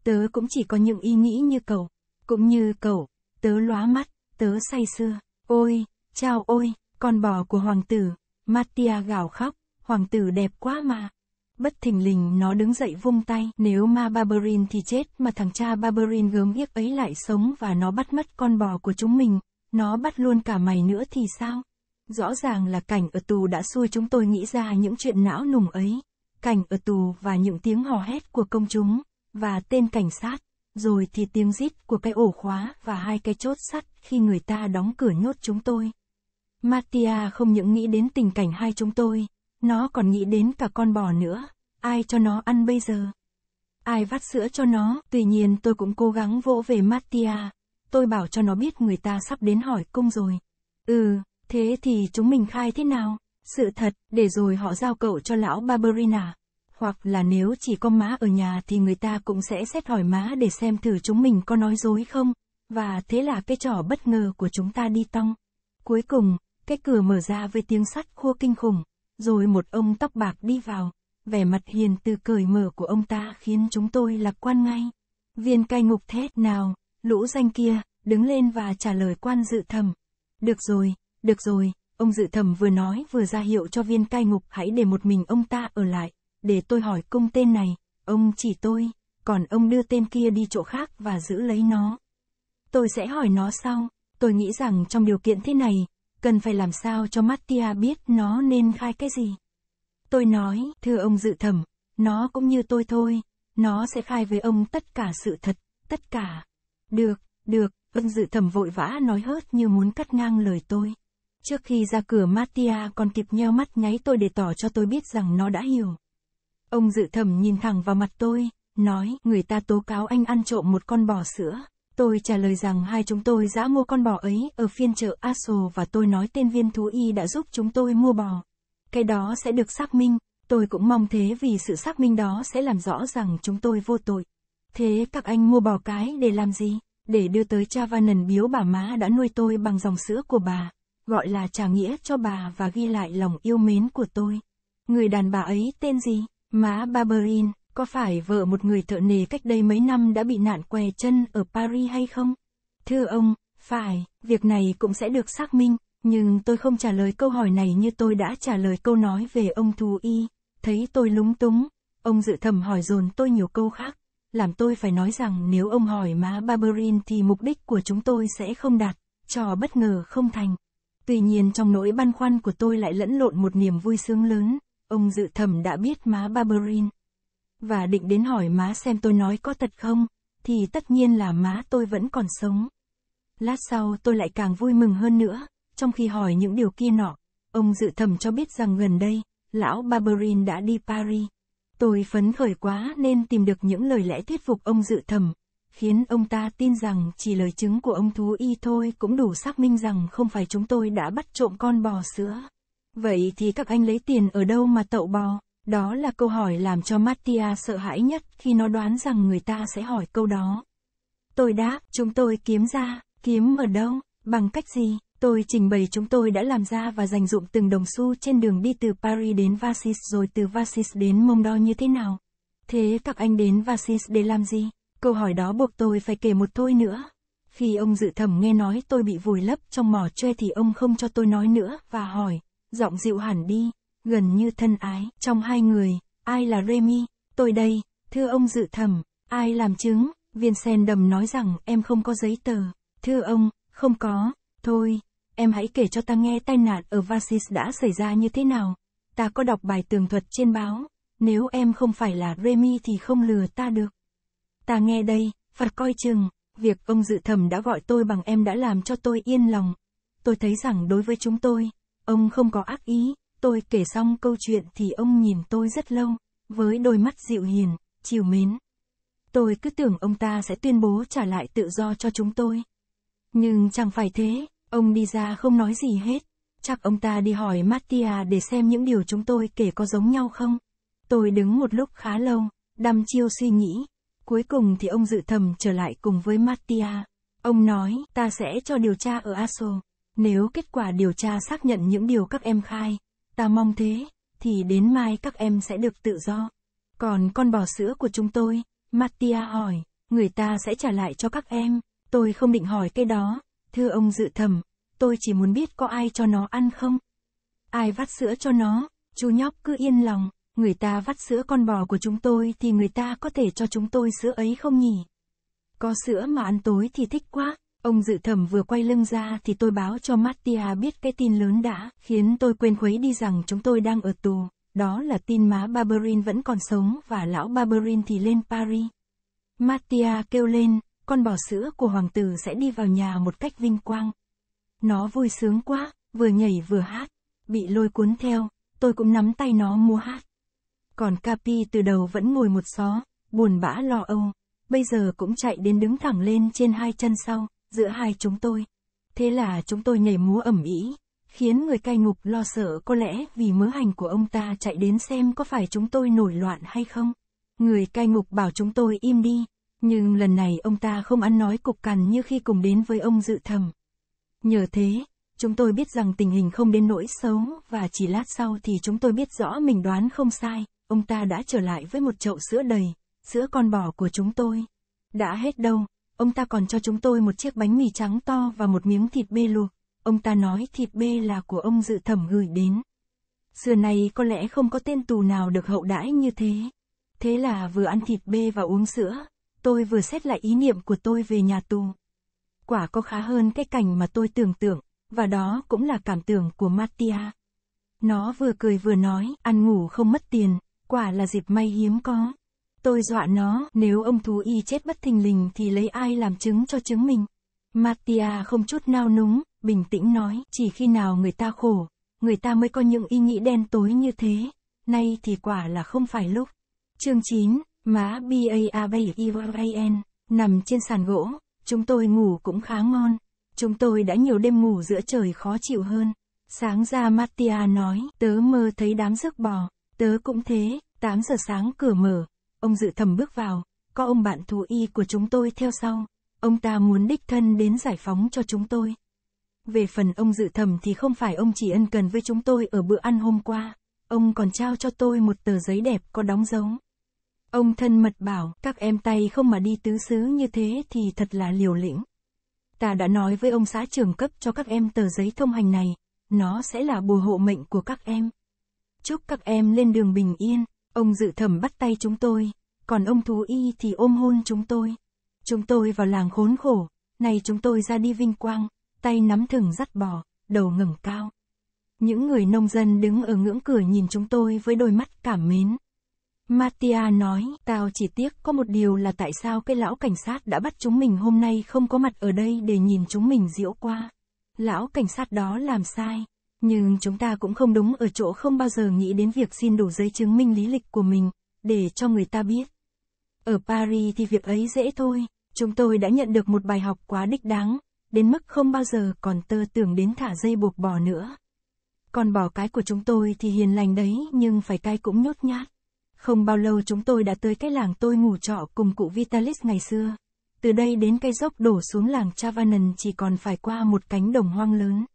Tớ cũng chỉ có những ý nghĩ như cậu, cũng như cậu, tớ lóa mắt, tớ say sưa. Ôi, chao ôi, con bò của hoàng tử, Mattia gào khóc, hoàng tử đẹp quá mà. Bất thình lình nó đứng dậy vung tay, nếu ma Barberin thì chết mà thằng cha Barberin gớm ghiếc ấy lại sống và nó bắt mất con bò của chúng mình, nó bắt luôn cả mày nữa thì sao? Rõ ràng là cảnh ở tù đã xui chúng tôi nghĩ ra những chuyện não nùng ấy cảnh ở tù và những tiếng hò hét của công chúng, và tên cảnh sát, rồi thì tiếng rít của cái ổ khóa và hai cái chốt sắt khi người ta đóng cửa nhốt chúng tôi. Mattia không những nghĩ đến tình cảnh hai chúng tôi, nó còn nghĩ đến cả con bò nữa, ai cho nó ăn bây giờ? Ai vắt sữa cho nó? Tuy nhiên tôi cũng cố gắng vỗ về Mattia, tôi bảo cho nó biết người ta sắp đến hỏi cung rồi. Ừ, thế thì chúng mình khai thế nào? Sự thật, để rồi họ giao cậu cho lão Barberina. Hoặc là nếu chỉ có má ở nhà thì người ta cũng sẽ xét hỏi má để xem thử chúng mình có nói dối không. Và thế là cái trò bất ngờ của chúng ta đi tong. Cuối cùng, cái cửa mở ra với tiếng sắt khua kinh khủng. Rồi một ông tóc bạc đi vào. Vẻ mặt hiền từ cởi mở của ông ta khiến chúng tôi lạc quan ngay. Viên cai ngục thét nào, lũ danh kia, đứng lên và trả lời quan dự thầm. Được rồi, được rồi, Ông dự thầm vừa nói vừa ra hiệu cho viên cai ngục hãy để một mình ông ta ở lại, để tôi hỏi công tên này, ông chỉ tôi, còn ông đưa tên kia đi chỗ khác và giữ lấy nó. Tôi sẽ hỏi nó sau, tôi nghĩ rằng trong điều kiện thế này, cần phải làm sao cho Mattia biết nó nên khai cái gì. Tôi nói, thưa ông dự thẩm, nó cũng như tôi thôi, nó sẽ khai với ông tất cả sự thật, tất cả. Được, được, ông dự thẩm vội vã nói hớt như muốn cắt ngang lời tôi. Trước khi ra cửa Mattia còn kịp nheo mắt nháy tôi để tỏ cho tôi biết rằng nó đã hiểu. Ông dự thẩm nhìn thẳng vào mặt tôi, nói người ta tố cáo anh ăn trộm một con bò sữa. Tôi trả lời rằng hai chúng tôi đã mua con bò ấy ở phiên chợ Aso và tôi nói tên viên thú y đã giúp chúng tôi mua bò. Cái đó sẽ được xác minh, tôi cũng mong thế vì sự xác minh đó sẽ làm rõ rằng chúng tôi vô tội. Thế các anh mua bò cái để làm gì? Để đưa tới cha và biếu bà má đã nuôi tôi bằng dòng sữa của bà gọi là trả nghĩa cho bà và ghi lại lòng yêu mến của tôi. Người đàn bà ấy tên gì? Má Barberin, có phải vợ một người thợ nề cách đây mấy năm đã bị nạn què chân ở Paris hay không? Thưa ông, phải, việc này cũng sẽ được xác minh, nhưng tôi không trả lời câu hỏi này như tôi đã trả lời câu nói về ông thú y. Thấy tôi lúng túng, ông dự thầm hỏi dồn tôi nhiều câu khác, làm tôi phải nói rằng nếu ông hỏi má Barberin thì mục đích của chúng tôi sẽ không đạt, trò bất ngờ không thành. Tuy nhiên trong nỗi băn khoăn của tôi lại lẫn lộn một niềm vui sướng lớn, ông dự thẩm đã biết má Barberin. Và định đến hỏi má xem tôi nói có thật không, thì tất nhiên là má tôi vẫn còn sống. Lát sau tôi lại càng vui mừng hơn nữa, trong khi hỏi những điều kia nọ, ông dự thẩm cho biết rằng gần đây, lão Barberin đã đi Paris. Tôi phấn khởi quá nên tìm được những lời lẽ thuyết phục ông dự thẩm, khiến ông ta tin rằng chỉ lời chứng của ông thú y thôi cũng đủ xác minh rằng không phải chúng tôi đã bắt trộm con bò sữa. Vậy thì các anh lấy tiền ở đâu mà tậu bò? Đó là câu hỏi làm cho Mattia sợ hãi nhất khi nó đoán rằng người ta sẽ hỏi câu đó. Tôi đáp, chúng tôi kiếm ra, kiếm ở đâu, bằng cách gì? Tôi trình bày chúng tôi đã làm ra và dành dụng từng đồng xu trên đường đi từ Paris đến Vassis rồi từ Vassis đến Mông Đo như thế nào. Thế các anh đến Vassis để làm gì? Câu hỏi đó buộc tôi phải kể một thôi nữa. Khi ông dự thẩm nghe nói tôi bị vùi lấp trong mỏ tre thì ông không cho tôi nói nữa và hỏi, giọng dịu hẳn đi, gần như thân ái, trong hai người, ai là Remy, tôi đây, thưa ông dự thẩm, ai làm chứng, viên sen đầm nói rằng em không có giấy tờ, thưa ông, không có, thôi, em hãy kể cho ta nghe tai nạn ở Vasis đã xảy ra như thế nào, ta có đọc bài tường thuật trên báo, nếu em không phải là Remy thì không lừa ta được. Ta nghe đây, Phật coi chừng, việc ông dự thẩm đã gọi tôi bằng em đã làm cho tôi yên lòng. Tôi thấy rằng đối với chúng tôi, ông không có ác ý, tôi kể xong câu chuyện thì ông nhìn tôi rất lâu, với đôi mắt dịu hiền, chiều mến. Tôi cứ tưởng ông ta sẽ tuyên bố trả lại tự do cho chúng tôi. Nhưng chẳng phải thế, ông đi ra không nói gì hết. Chắc ông ta đi hỏi Mattia để xem những điều chúng tôi kể có giống nhau không. Tôi đứng một lúc khá lâu, đăm chiêu suy nghĩ, Cuối cùng thì ông dự thầm trở lại cùng với Mattia. Ông nói, ta sẽ cho điều tra ở ASO. Nếu kết quả điều tra xác nhận những điều các em khai, ta mong thế, thì đến mai các em sẽ được tự do. Còn con bò sữa của chúng tôi, Mattia hỏi, người ta sẽ trả lại cho các em. Tôi không định hỏi cái đó, thưa ông dự thầm, tôi chỉ muốn biết có ai cho nó ăn không. Ai vắt sữa cho nó, chú nhóc cứ yên lòng người ta vắt sữa con bò của chúng tôi thì người ta có thể cho chúng tôi sữa ấy không nhỉ? Có sữa mà ăn tối thì thích quá. Ông dự thẩm vừa quay lưng ra thì tôi báo cho Mattia biết cái tin lớn đã, khiến tôi quên khuấy đi rằng chúng tôi đang ở tù. Đó là tin má Barberin vẫn còn sống và lão Barberin thì lên Paris. Mattia kêu lên, con bò sữa của hoàng tử sẽ đi vào nhà một cách vinh quang. Nó vui sướng quá, vừa nhảy vừa hát, bị lôi cuốn theo, tôi cũng nắm tay nó mua hát. Còn Capi từ đầu vẫn ngồi một xó, buồn bã lo âu. Bây giờ cũng chạy đến đứng thẳng lên trên hai chân sau, giữa hai chúng tôi. Thế là chúng tôi nhảy múa ẩm ý, khiến người cai ngục lo sợ có lẽ vì mớ hành của ông ta chạy đến xem có phải chúng tôi nổi loạn hay không. Người cai ngục bảo chúng tôi im đi, nhưng lần này ông ta không ăn nói cục cằn như khi cùng đến với ông dự thầm. Nhờ thế, chúng tôi biết rằng tình hình không đến nỗi xấu và chỉ lát sau thì chúng tôi biết rõ mình đoán không sai ông ta đã trở lại với một chậu sữa đầy, sữa con bò của chúng tôi. Đã hết đâu, ông ta còn cho chúng tôi một chiếc bánh mì trắng to và một miếng thịt bê luộc. Ông ta nói thịt bê là của ông dự thẩm gửi đến. Xưa này có lẽ không có tên tù nào được hậu đãi như thế. Thế là vừa ăn thịt bê và uống sữa, tôi vừa xét lại ý niệm của tôi về nhà tù. Quả có khá hơn cái cảnh mà tôi tưởng tượng, và đó cũng là cảm tưởng của Mattia. Nó vừa cười vừa nói, ăn ngủ không mất tiền, Quả là dịp may hiếm có. Tôi dọa nó, nếu ông thú y chết bất thình lình thì lấy ai làm chứng cho chứng mình. Mattia không chút nao núng, bình tĩnh nói, chỉ khi nào người ta khổ, người ta mới có những ý nghĩ đen tối như thế. Nay thì quả là không phải lúc. Chương 9, má BAABIVAN, nằm trên sàn gỗ, chúng tôi ngủ cũng khá ngon. Chúng tôi đã nhiều đêm ngủ giữa trời khó chịu hơn. Sáng ra Mattia nói, tớ mơ thấy đám rước bò. Tớ cũng thế, 8 giờ sáng cửa mở, ông dự thầm bước vào, có ông bạn thú y của chúng tôi theo sau, ông ta muốn đích thân đến giải phóng cho chúng tôi. Về phần ông dự thầm thì không phải ông chỉ ân cần với chúng tôi ở bữa ăn hôm qua, ông còn trao cho tôi một tờ giấy đẹp có đóng dấu. Ông thân mật bảo, các em tay không mà đi tứ xứ như thế thì thật là liều lĩnh. Ta đã nói với ông xã trưởng cấp cho các em tờ giấy thông hành này, nó sẽ là bùa hộ mệnh của các em. Chúc các em lên đường bình yên. Ông dự thẩm bắt tay chúng tôi, còn ông thú y thì ôm hôn chúng tôi. Chúng tôi vào làng khốn khổ, nay chúng tôi ra đi vinh quang, tay nắm thừng dắt bò, đầu ngẩng cao. Những người nông dân đứng ở ngưỡng cửa nhìn chúng tôi với đôi mắt cảm mến. Mattia nói, tao chỉ tiếc có một điều là tại sao cái lão cảnh sát đã bắt chúng mình hôm nay không có mặt ở đây để nhìn chúng mình diễu qua. Lão cảnh sát đó làm sai. Nhưng chúng ta cũng không đúng ở chỗ không bao giờ nghĩ đến việc xin đủ giấy chứng minh lý lịch của mình, để cho người ta biết. Ở Paris thì việc ấy dễ thôi, chúng tôi đã nhận được một bài học quá đích đáng, đến mức không bao giờ còn tơ tưởng đến thả dây buộc bò nữa. Còn bò cái của chúng tôi thì hiền lành đấy nhưng phải cái cũng nhốt nhát. Không bao lâu chúng tôi đã tới cái làng tôi ngủ trọ cùng cụ Vitalis ngày xưa. Từ đây đến cây dốc đổ xuống làng Chavanan chỉ còn phải qua một cánh đồng hoang lớn.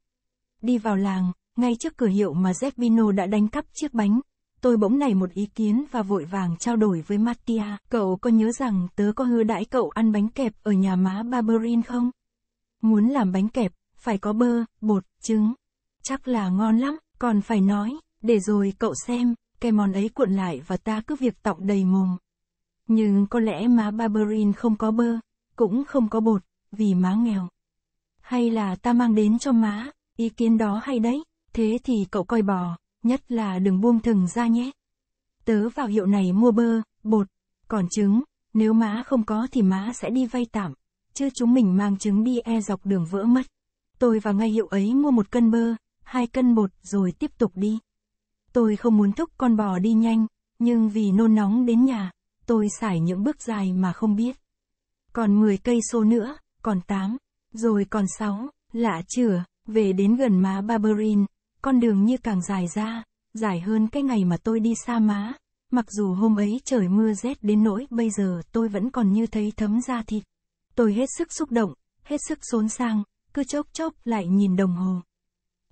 Đi vào làng, ngay trước cửa hiệu mà Zerbino đã đánh cắp chiếc bánh, tôi bỗng nảy một ý kiến và vội vàng trao đổi với Mattia. Cậu có nhớ rằng tớ có hứa đãi cậu ăn bánh kẹp ở nhà má Barberin không? Muốn làm bánh kẹp, phải có bơ, bột, trứng. Chắc là ngon lắm, còn phải nói, để rồi cậu xem, cái món ấy cuộn lại và ta cứ việc tọng đầy mồm. Nhưng có lẽ má Barberin không có bơ, cũng không có bột, vì má nghèo. Hay là ta mang đến cho má, ý kiến đó hay đấy. Thế thì cậu coi bò, nhất là đừng buông thừng ra nhé. Tớ vào hiệu này mua bơ, bột, còn trứng, nếu má không có thì má sẽ đi vay tạm, chứ chúng mình mang trứng đi e dọc đường vỡ mất. Tôi vào ngay hiệu ấy mua một cân bơ, hai cân bột rồi tiếp tục đi. Tôi không muốn thúc con bò đi nhanh, nhưng vì nôn nóng đến nhà, tôi xài những bước dài mà không biết. Còn 10 cây số nữa, còn 8, rồi còn 6, lạ chửa, về đến gần má Barberin, con đường như càng dài ra, dài hơn cái ngày mà tôi đi xa má. Mặc dù hôm ấy trời mưa rét đến nỗi bây giờ tôi vẫn còn như thấy thấm da thịt. Tôi hết sức xúc động, hết sức xốn sang, cứ chốc chốc lại nhìn đồng hồ.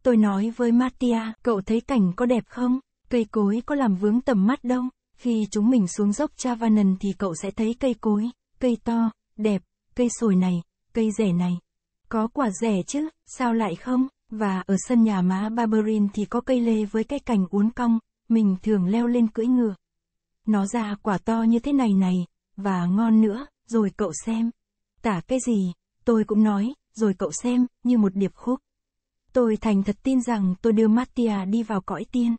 Tôi nói với Mattia, cậu thấy cảnh có đẹp không? Cây cối có làm vướng tầm mắt đâu. Khi chúng mình xuống dốc Chavanan thì cậu sẽ thấy cây cối, cây to, đẹp, cây sồi này, cây rẻ này. Có quả rẻ chứ, sao lại không? Và ở sân nhà mã Barberin thì có cây lê với cái cành uốn cong, mình thường leo lên cưỡi ngựa. Nó ra quả to như thế này này, và ngon nữa, rồi cậu xem. Tả cái gì, tôi cũng nói, rồi cậu xem, như một điệp khúc. Tôi thành thật tin rằng tôi đưa Mattia đi vào cõi tiên.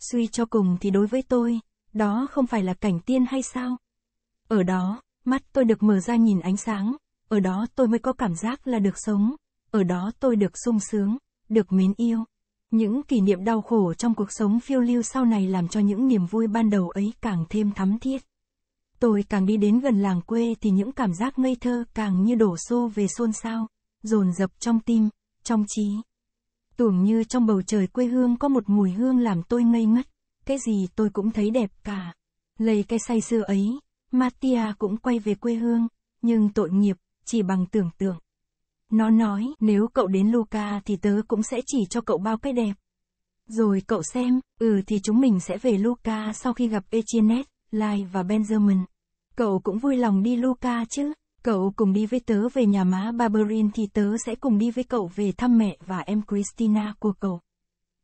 Suy cho cùng thì đối với tôi, đó không phải là cảnh tiên hay sao? Ở đó, mắt tôi được mở ra nhìn ánh sáng, ở đó tôi mới có cảm giác là được sống ở đó tôi được sung sướng, được mến yêu. Những kỷ niệm đau khổ trong cuộc sống phiêu lưu sau này làm cho những niềm vui ban đầu ấy càng thêm thắm thiết. Tôi càng đi đến gần làng quê thì những cảm giác ngây thơ càng như đổ xô về xôn xao, dồn dập trong tim, trong trí. Tưởng như trong bầu trời quê hương có một mùi hương làm tôi ngây ngất, cái gì tôi cũng thấy đẹp cả. Lấy cái say xưa ấy, Mattia cũng quay về quê hương, nhưng tội nghiệp, chỉ bằng tưởng tượng. Nó nói, nếu cậu đến Luca thì tớ cũng sẽ chỉ cho cậu bao cái đẹp. Rồi cậu xem, ừ thì chúng mình sẽ về Luca sau khi gặp Echinet, Lai và Benjamin. Cậu cũng vui lòng đi Luca chứ, cậu cùng đi với tớ về nhà má Barberin thì tớ sẽ cùng đi với cậu về thăm mẹ và em Christina của cậu.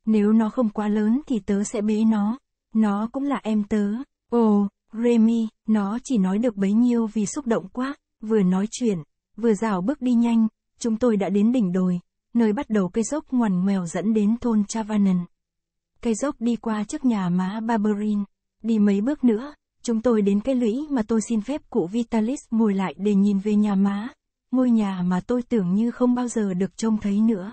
Nếu nó không quá lớn thì tớ sẽ bế nó, nó cũng là em tớ. Ồ, Remy, nó chỉ nói được bấy nhiêu vì xúc động quá, vừa nói chuyện, vừa rào bước đi nhanh, chúng tôi đã đến đỉnh đồi, nơi bắt đầu cây dốc ngoằn ngoèo dẫn đến thôn Chavanan. Cây dốc đi qua trước nhà má Barberin, đi mấy bước nữa, chúng tôi đến cái lũy mà tôi xin phép cụ Vitalis ngồi lại để nhìn về nhà má, ngôi nhà mà tôi tưởng như không bao giờ được trông thấy nữa.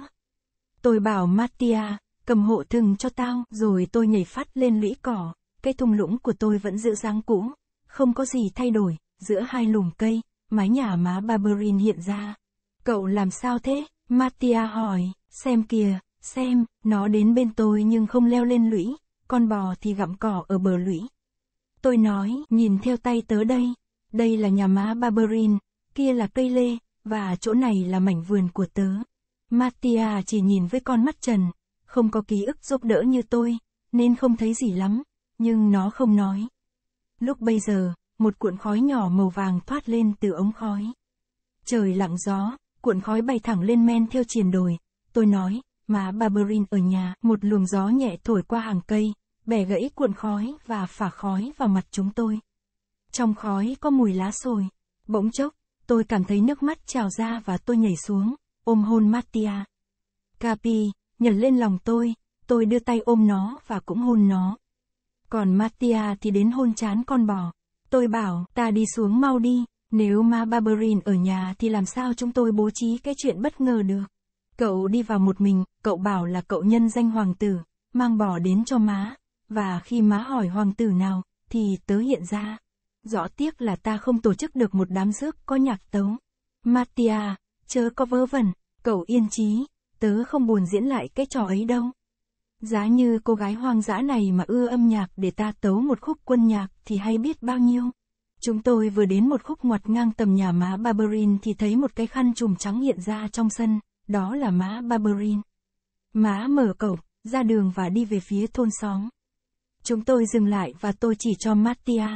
Tôi bảo Mattia, cầm hộ thừng cho tao, rồi tôi nhảy phát lên lũy cỏ, cây thung lũng của tôi vẫn giữ dáng cũ, không có gì thay đổi, giữa hai lùm cây, mái nhà má Barberin hiện ra. Cậu làm sao thế? Mattia hỏi, xem kìa, xem, nó đến bên tôi nhưng không leo lên lũy, con bò thì gặm cỏ ở bờ lũy. Tôi nói, nhìn theo tay tớ đây, đây là nhà má Barberin, kia là cây lê, và chỗ này là mảnh vườn của tớ. Mattia chỉ nhìn với con mắt trần, không có ký ức giúp đỡ như tôi, nên không thấy gì lắm, nhưng nó không nói. Lúc bây giờ, một cuộn khói nhỏ màu vàng thoát lên từ ống khói. Trời lặng gió, cuộn khói bay thẳng lên men theo triền đồi. Tôi nói, mà bà ở nhà, một luồng gió nhẹ thổi qua hàng cây, bẻ gãy cuộn khói và phả khói vào mặt chúng tôi. Trong khói có mùi lá sồi. Bỗng chốc, tôi cảm thấy nước mắt trào ra và tôi nhảy xuống, ôm hôn Mattia. Capi, nhảy lên lòng tôi, tôi đưa tay ôm nó và cũng hôn nó. Còn Mattia thì đến hôn chán con bò. Tôi bảo, ta đi xuống mau đi, nếu ma Barberin ở nhà thì làm sao chúng tôi bố trí cái chuyện bất ngờ được? Cậu đi vào một mình, cậu bảo là cậu nhân danh hoàng tử, mang bò đến cho má, và khi má hỏi hoàng tử nào, thì tớ hiện ra. Rõ tiếc là ta không tổ chức được một đám rước có nhạc tấu. Mattia, chớ có vớ vẩn, cậu yên trí, tớ không buồn diễn lại cái trò ấy đâu. Giá như cô gái hoang dã này mà ưa âm nhạc để ta tấu một khúc quân nhạc thì hay biết bao nhiêu. Chúng tôi vừa đến một khúc ngoặt ngang tầm nhà mã Barberin thì thấy một cái khăn trùm trắng hiện ra trong sân, đó là mã Barberin. Mã mở cổng, ra đường và đi về phía thôn xóm. Chúng tôi dừng lại và tôi chỉ cho Mattia.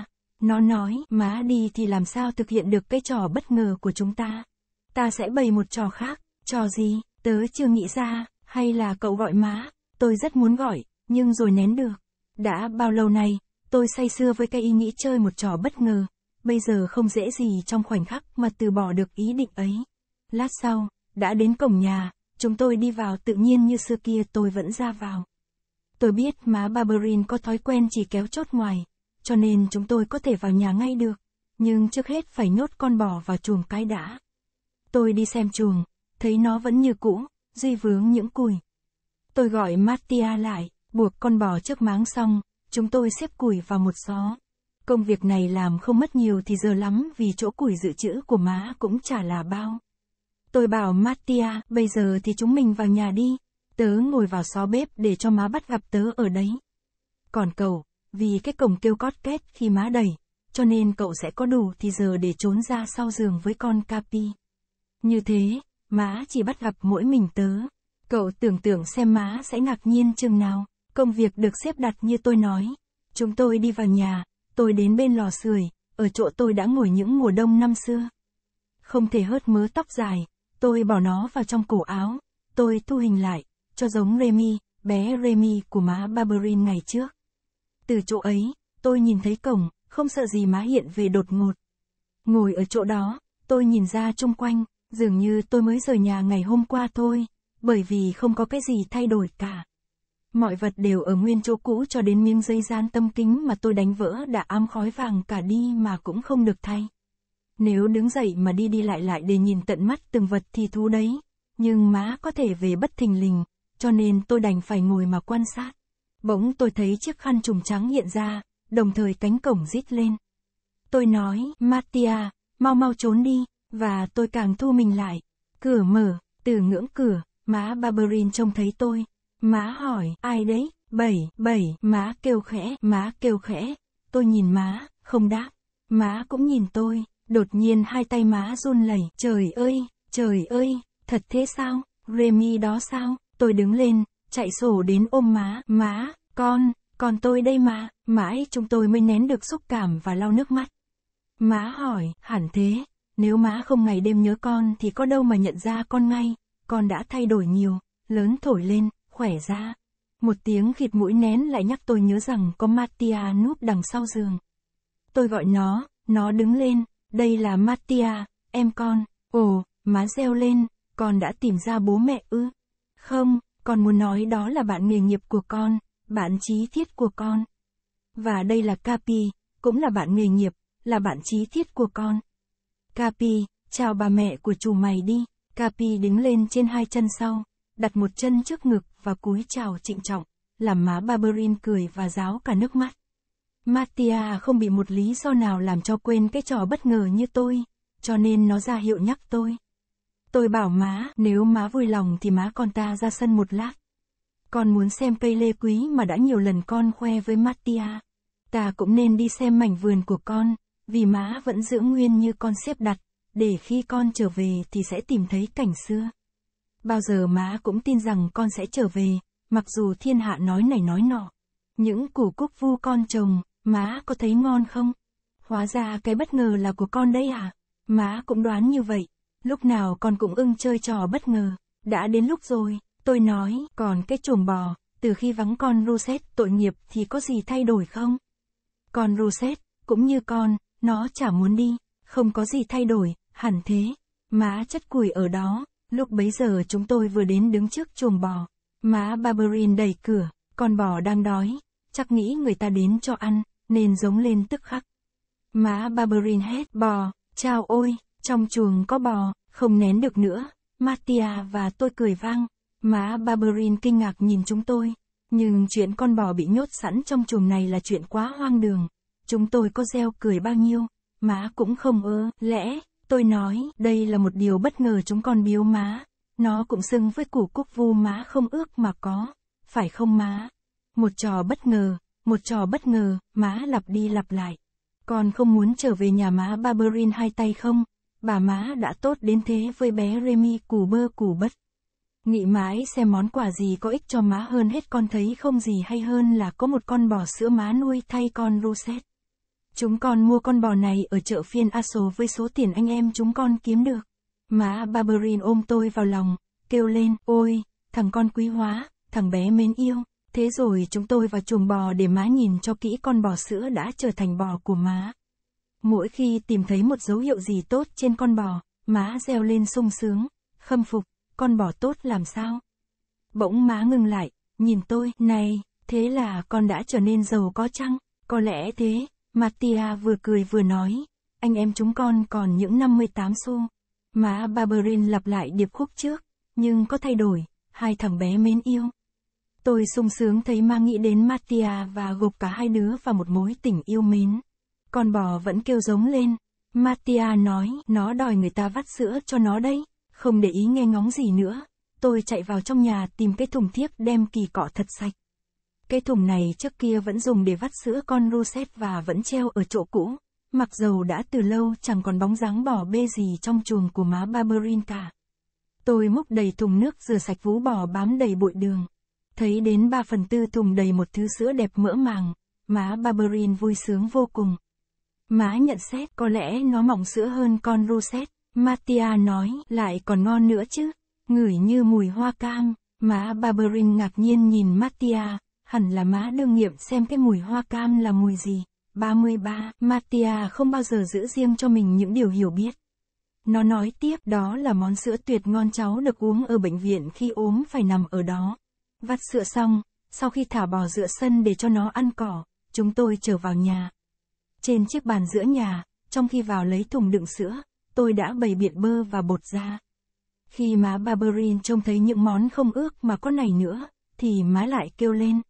Nó nói, má đi thì làm sao thực hiện được cái trò bất ngờ của chúng ta. Ta sẽ bày một trò khác, trò gì, tớ chưa nghĩ ra, hay là cậu gọi má, tôi rất muốn gọi, nhưng rồi nén được. Đã bao lâu nay, tôi say sưa với cái ý nghĩ chơi một trò bất ngờ, bây giờ không dễ gì trong khoảnh khắc mà từ bỏ được ý định ấy. Lát sau, đã đến cổng nhà, chúng tôi đi vào tự nhiên như xưa kia tôi vẫn ra vào. Tôi biết má Barberin có thói quen chỉ kéo chốt ngoài, cho nên chúng tôi có thể vào nhà ngay được, nhưng trước hết phải nhốt con bò vào chuồng cái đã. Tôi đi xem chuồng, thấy nó vẫn như cũ, duy vướng những cùi. Tôi gọi Mattia lại, buộc con bò trước máng xong, chúng tôi xếp củi vào một xó. Công việc này làm không mất nhiều thì giờ lắm vì chỗ củi dự trữ của má cũng chả là bao. Tôi bảo Mattia, bây giờ thì chúng mình vào nhà đi. Tớ ngồi vào xó bếp để cho má bắt gặp tớ ở đấy. Còn cậu, vì cái cổng kêu cót két khi má đẩy, cho nên cậu sẽ có đủ thì giờ để trốn ra sau giường với con Capi. Như thế, má chỉ bắt gặp mỗi mình tớ. Cậu tưởng tượng xem má sẽ ngạc nhiên chừng nào. Công việc được xếp đặt như tôi nói. Chúng tôi đi vào nhà, tôi đến bên lò sưởi, ở chỗ tôi đã ngồi những mùa đông năm xưa. Không thể hớt mớ tóc dài, tôi bỏ nó vào trong cổ áo, tôi thu hình lại, cho giống Remy, bé Remy của má Barberin ngày trước. Từ chỗ ấy, tôi nhìn thấy cổng, không sợ gì má hiện về đột ngột. Ngồi ở chỗ đó, tôi nhìn ra chung quanh, dường như tôi mới rời nhà ngày hôm qua thôi, bởi vì không có cái gì thay đổi cả. Mọi vật đều ở nguyên chỗ cũ cho đến miếng dây gian tâm kính mà tôi đánh vỡ đã am khói vàng cả đi mà cũng không được thay. Nếu đứng dậy mà đi đi lại lại để nhìn tận mắt từng vật thì thú đấy, nhưng má có thể về bất thình lình, cho nên tôi đành phải ngồi mà quan sát. Bỗng tôi thấy chiếc khăn trùng trắng hiện ra, đồng thời cánh cổng rít lên. Tôi nói, Mattia, mau mau trốn đi, và tôi càng thu mình lại. Cửa mở, từ ngưỡng cửa, má Barberin trông thấy tôi, Má hỏi, ai đấy? Bảy, bảy, má kêu khẽ, má kêu khẽ. Tôi nhìn má, không đáp. Má cũng nhìn tôi, đột nhiên hai tay má run lẩy. Trời ơi, trời ơi, thật thế sao? Remy đó sao? Tôi đứng lên, chạy sổ đến ôm má. Má, con, con tôi đây mà. Mãi chúng tôi mới nén được xúc cảm và lau nước mắt. Má hỏi, hẳn thế, nếu má không ngày đêm nhớ con thì có đâu mà nhận ra con ngay, con đã thay đổi nhiều, lớn thổi lên, khỏe ra. Một tiếng khịt mũi nén lại nhắc tôi nhớ rằng có Mattia núp đằng sau giường. Tôi gọi nó, nó đứng lên, đây là Mattia, em con, ồ, má reo lên, con đã tìm ra bố mẹ ư? Không, con muốn nói đó là bạn nghề nghiệp của con, bạn trí thiết của con. Và đây là Capi, cũng là bạn nghề nghiệp, là bạn trí thiết của con. Capi, chào bà mẹ của chủ mày đi. Capi đứng lên trên hai chân sau đặt một chân trước ngực và cúi chào trịnh trọng, làm má Barberin cười và ráo cả nước mắt. Mattia không bị một lý do nào làm cho quên cái trò bất ngờ như tôi, cho nên nó ra hiệu nhắc tôi. Tôi bảo má, nếu má vui lòng thì má con ta ra sân một lát. Con muốn xem cây lê quý mà đã nhiều lần con khoe với Mattia. Ta cũng nên đi xem mảnh vườn của con, vì má vẫn giữ nguyên như con xếp đặt, để khi con trở về thì sẽ tìm thấy cảnh xưa. Bao giờ má cũng tin rằng con sẽ trở về, mặc dù thiên hạ nói này nói nọ. Những củ cúc vu con trồng, má có thấy ngon không? Hóa ra cái bất ngờ là của con đây à? Má cũng đoán như vậy. Lúc nào con cũng ưng chơi trò bất ngờ. Đã đến lúc rồi, tôi nói, còn cái chuồng bò, từ khi vắng con Rosette tội nghiệp thì có gì thay đổi không? Con Rosette, cũng như con, nó chả muốn đi, không có gì thay đổi, hẳn thế. Má chất củi ở đó, Lúc bấy giờ chúng tôi vừa đến đứng trước chuồng bò. Má Barberin đẩy cửa, con bò đang đói, chắc nghĩ người ta đến cho ăn, nên giống lên tức khắc. Má Barberin hét bò, chao ôi, trong chuồng có bò, không nén được nữa. Mattia và tôi cười vang. Má Barberin kinh ngạc nhìn chúng tôi. Nhưng chuyện con bò bị nhốt sẵn trong chuồng này là chuyện quá hoang đường. Chúng tôi có gieo cười bao nhiêu, má cũng không ơ, lẽ, Tôi nói, đây là một điều bất ngờ chúng con biếu má. Nó cũng xưng với củ cúc vu má không ước mà có. Phải không má? Một trò bất ngờ, một trò bất ngờ, má lặp đi lặp lại. Con không muốn trở về nhà má Barberin hai tay không? Bà má đã tốt đến thế với bé Remy củ bơ củ bất. Nghĩ mãi xem món quà gì có ích cho má hơn hết con thấy không gì hay hơn là có một con bò sữa má nuôi thay con Rosette. Chúng con mua con bò này ở chợ phiên Aso với số tiền anh em chúng con kiếm được. Má Barberin ôm tôi vào lòng, kêu lên, ôi, thằng con quý hóa, thằng bé mến yêu. Thế rồi chúng tôi vào chuồng bò để má nhìn cho kỹ con bò sữa đã trở thành bò của má. Mỗi khi tìm thấy một dấu hiệu gì tốt trên con bò, má reo lên sung sướng, khâm phục, con bò tốt làm sao? Bỗng má ngừng lại, nhìn tôi, này, thế là con đã trở nên giàu có chăng? Có lẽ thế, Mattia vừa cười vừa nói, anh em chúng con còn những 58 xu. Mà Barberin lặp lại điệp khúc trước, nhưng có thay đổi, hai thằng bé mến yêu. Tôi sung sướng thấy mang nghĩ đến Mattia và gục cả hai đứa vào một mối tình yêu mến. Con bò vẫn kêu giống lên. Mattia nói, nó đòi người ta vắt sữa cho nó đấy, không để ý nghe ngóng gì nữa. Tôi chạy vào trong nhà tìm cái thùng thiếp đem kỳ cọ thật sạch. Cái thùng này trước kia vẫn dùng để vắt sữa con Roset và vẫn treo ở chỗ cũ, mặc dầu đã từ lâu chẳng còn bóng dáng bỏ bê gì trong chuồng của má Barberin cả. Tôi múc đầy thùng nước rửa sạch vú bò bám đầy bụi đường. Thấy đến 3 phần tư thùng đầy một thứ sữa đẹp mỡ màng, má Barberin vui sướng vô cùng. Má nhận xét có lẽ nó mỏng sữa hơn con Roset, Mattia nói lại còn ngon nữa chứ, ngửi như mùi hoa cam, má Barberin ngạc nhiên nhìn Mattia, hẳn là mã đương nghiệm xem cái mùi hoa cam là mùi gì. 33. Mattia không bao giờ giữ riêng cho mình những điều hiểu biết. Nó nói tiếp đó là món sữa tuyệt ngon cháu được uống ở bệnh viện khi ốm phải nằm ở đó. Vắt sữa xong, sau khi thả bò giữa sân để cho nó ăn cỏ, chúng tôi trở vào nhà. Trên chiếc bàn giữa nhà, trong khi vào lấy thùng đựng sữa, tôi đã bày biện bơ và bột ra. Khi má Barberin trông thấy những món không ước mà có này nữa, thì má lại kêu lên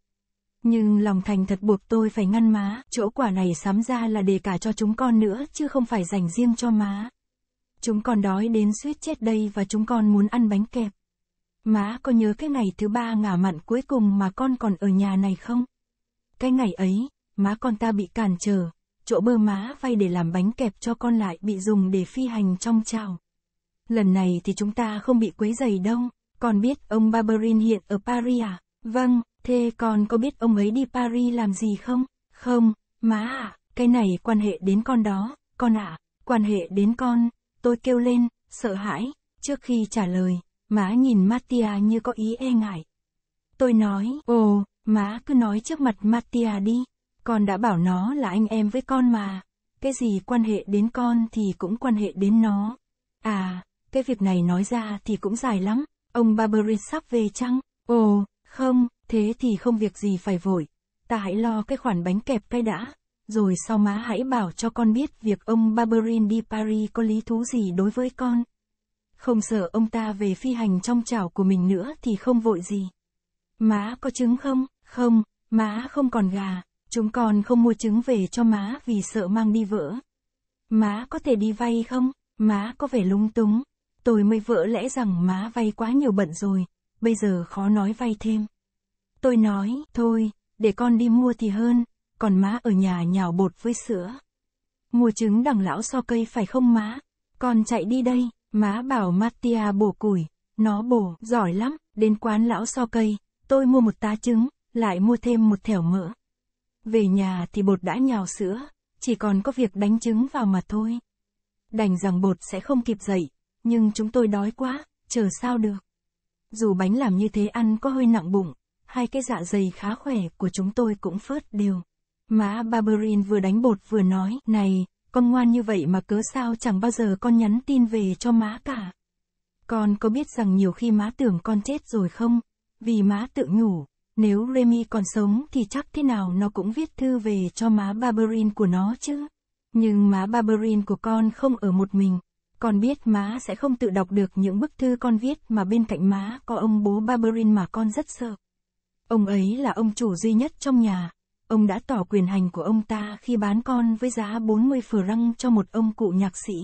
nhưng lòng thành thật buộc tôi phải ngăn má, chỗ quả này sắm ra là để cả cho chúng con nữa, chứ không phải dành riêng cho má. Chúng con đói đến suýt chết đây và chúng con muốn ăn bánh kẹp. Má có nhớ cái ngày thứ ba ngả mặn cuối cùng mà con còn ở nhà này không? Cái ngày ấy, má con ta bị cản trở, chỗ bơ má vay để làm bánh kẹp cho con lại bị dùng để phi hành trong trào Lần này thì chúng ta không bị quấy giày đâu, còn biết ông Barberin hiện ở Paris à? Vâng, thế con có biết ông ấy đi Paris làm gì không? Không, má à, cái này quan hệ đến con đó, con ạ, à, quan hệ đến con, tôi kêu lên, sợ hãi, trước khi trả lời, má nhìn Mattia như có ý e ngại. Tôi nói, ồ, má cứ nói trước mặt Mattia đi, con đã bảo nó là anh em với con mà, cái gì quan hệ đến con thì cũng quan hệ đến nó. À, cái việc này nói ra thì cũng dài lắm, ông Barberin sắp về chăng? Ồ, không, Thế thì không việc gì phải vội, ta hãy lo cái khoản bánh kẹp cái đã, rồi sau má hãy bảo cho con biết việc ông Barberin đi Paris có lý thú gì đối với con. Không sợ ông ta về phi hành trong chảo của mình nữa thì không vội gì. Má có trứng không? Không, má không còn gà, chúng con không mua trứng về cho má vì sợ mang đi vỡ. Má có thể đi vay không? Má có vẻ lung túng. Tôi mới vỡ lẽ rằng má vay quá nhiều bận rồi, bây giờ khó nói vay thêm. Tôi nói, thôi, để con đi mua thì hơn, còn má ở nhà nhào bột với sữa. Mua trứng đằng lão so cây phải không má? Con chạy đi đây, má bảo Mattia bổ củi, nó bổ, giỏi lắm, đến quán lão so cây, tôi mua một tá trứng, lại mua thêm một thẻo mỡ. Về nhà thì bột đã nhào sữa, chỉ còn có việc đánh trứng vào mà thôi. Đành rằng bột sẽ không kịp dậy, nhưng chúng tôi đói quá, chờ sao được. Dù bánh làm như thế ăn có hơi nặng bụng, hai cái dạ dày khá khỏe của chúng tôi cũng phớt đều. má Barberin vừa đánh bột vừa nói, này, con ngoan như vậy mà cớ sao chẳng bao giờ con nhắn tin về cho má cả. Con có biết rằng nhiều khi má tưởng con chết rồi không? Vì má tự nhủ, nếu Remy còn sống thì chắc thế nào nó cũng viết thư về cho má Barberin của nó chứ. Nhưng má Barberin của con không ở một mình. Con biết má sẽ không tự đọc được những bức thư con viết mà bên cạnh má có ông bố Barberin mà con rất sợ. Ông ấy là ông chủ duy nhất trong nhà. Ông đã tỏ quyền hành của ông ta khi bán con với giá 40 răng cho một ông cụ nhạc sĩ.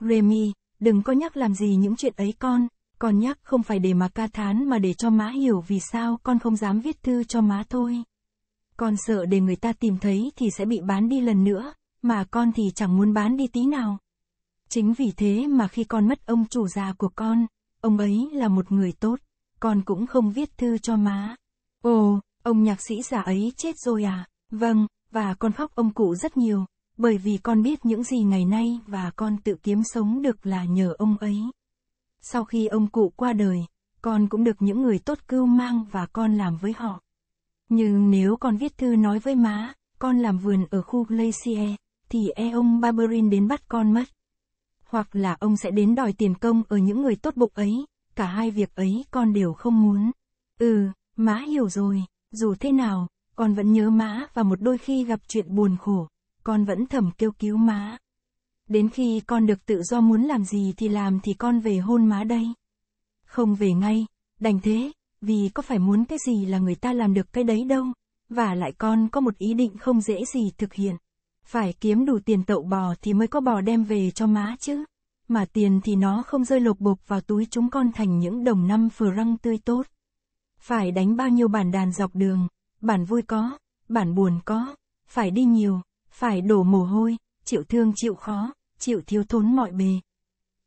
Remy, đừng có nhắc làm gì những chuyện ấy con. Con nhắc không phải để mà ca thán mà để cho má hiểu vì sao con không dám viết thư cho má thôi. Con sợ để người ta tìm thấy thì sẽ bị bán đi lần nữa, mà con thì chẳng muốn bán đi tí nào. Chính vì thế mà khi con mất ông chủ già của con, ông ấy là một người tốt, con cũng không viết thư cho má. Ồ, ông nhạc sĩ già ấy chết rồi à? Vâng, và con khóc ông cụ rất nhiều, bởi vì con biết những gì ngày nay và con tự kiếm sống được là nhờ ông ấy. Sau khi ông cụ qua đời, con cũng được những người tốt cưu mang và con làm với họ. Nhưng nếu con viết thư nói với má, con làm vườn ở khu Glacier, thì e ông Barberin đến bắt con mất. Hoặc là ông sẽ đến đòi tiền công ở những người tốt bụng ấy, cả hai việc ấy con đều không muốn. Ừ, Mã hiểu rồi, dù thế nào, con vẫn nhớ mã và một đôi khi gặp chuyện buồn khổ, con vẫn thầm kêu cứu má. Đến khi con được tự do muốn làm gì thì làm thì con về hôn má đây. Không về ngay, đành thế, vì có phải muốn cái gì là người ta làm được cái đấy đâu. Và lại con có một ý định không dễ gì thực hiện. Phải kiếm đủ tiền tậu bò thì mới có bò đem về cho má chứ. Mà tiền thì nó không rơi lột bột vào túi chúng con thành những đồng năm phờ răng tươi tốt. Phải đánh bao nhiêu bản đàn dọc đường, bản vui có, bản buồn có, phải đi nhiều, phải đổ mồ hôi, chịu thương chịu khó, chịu thiếu thốn mọi bề.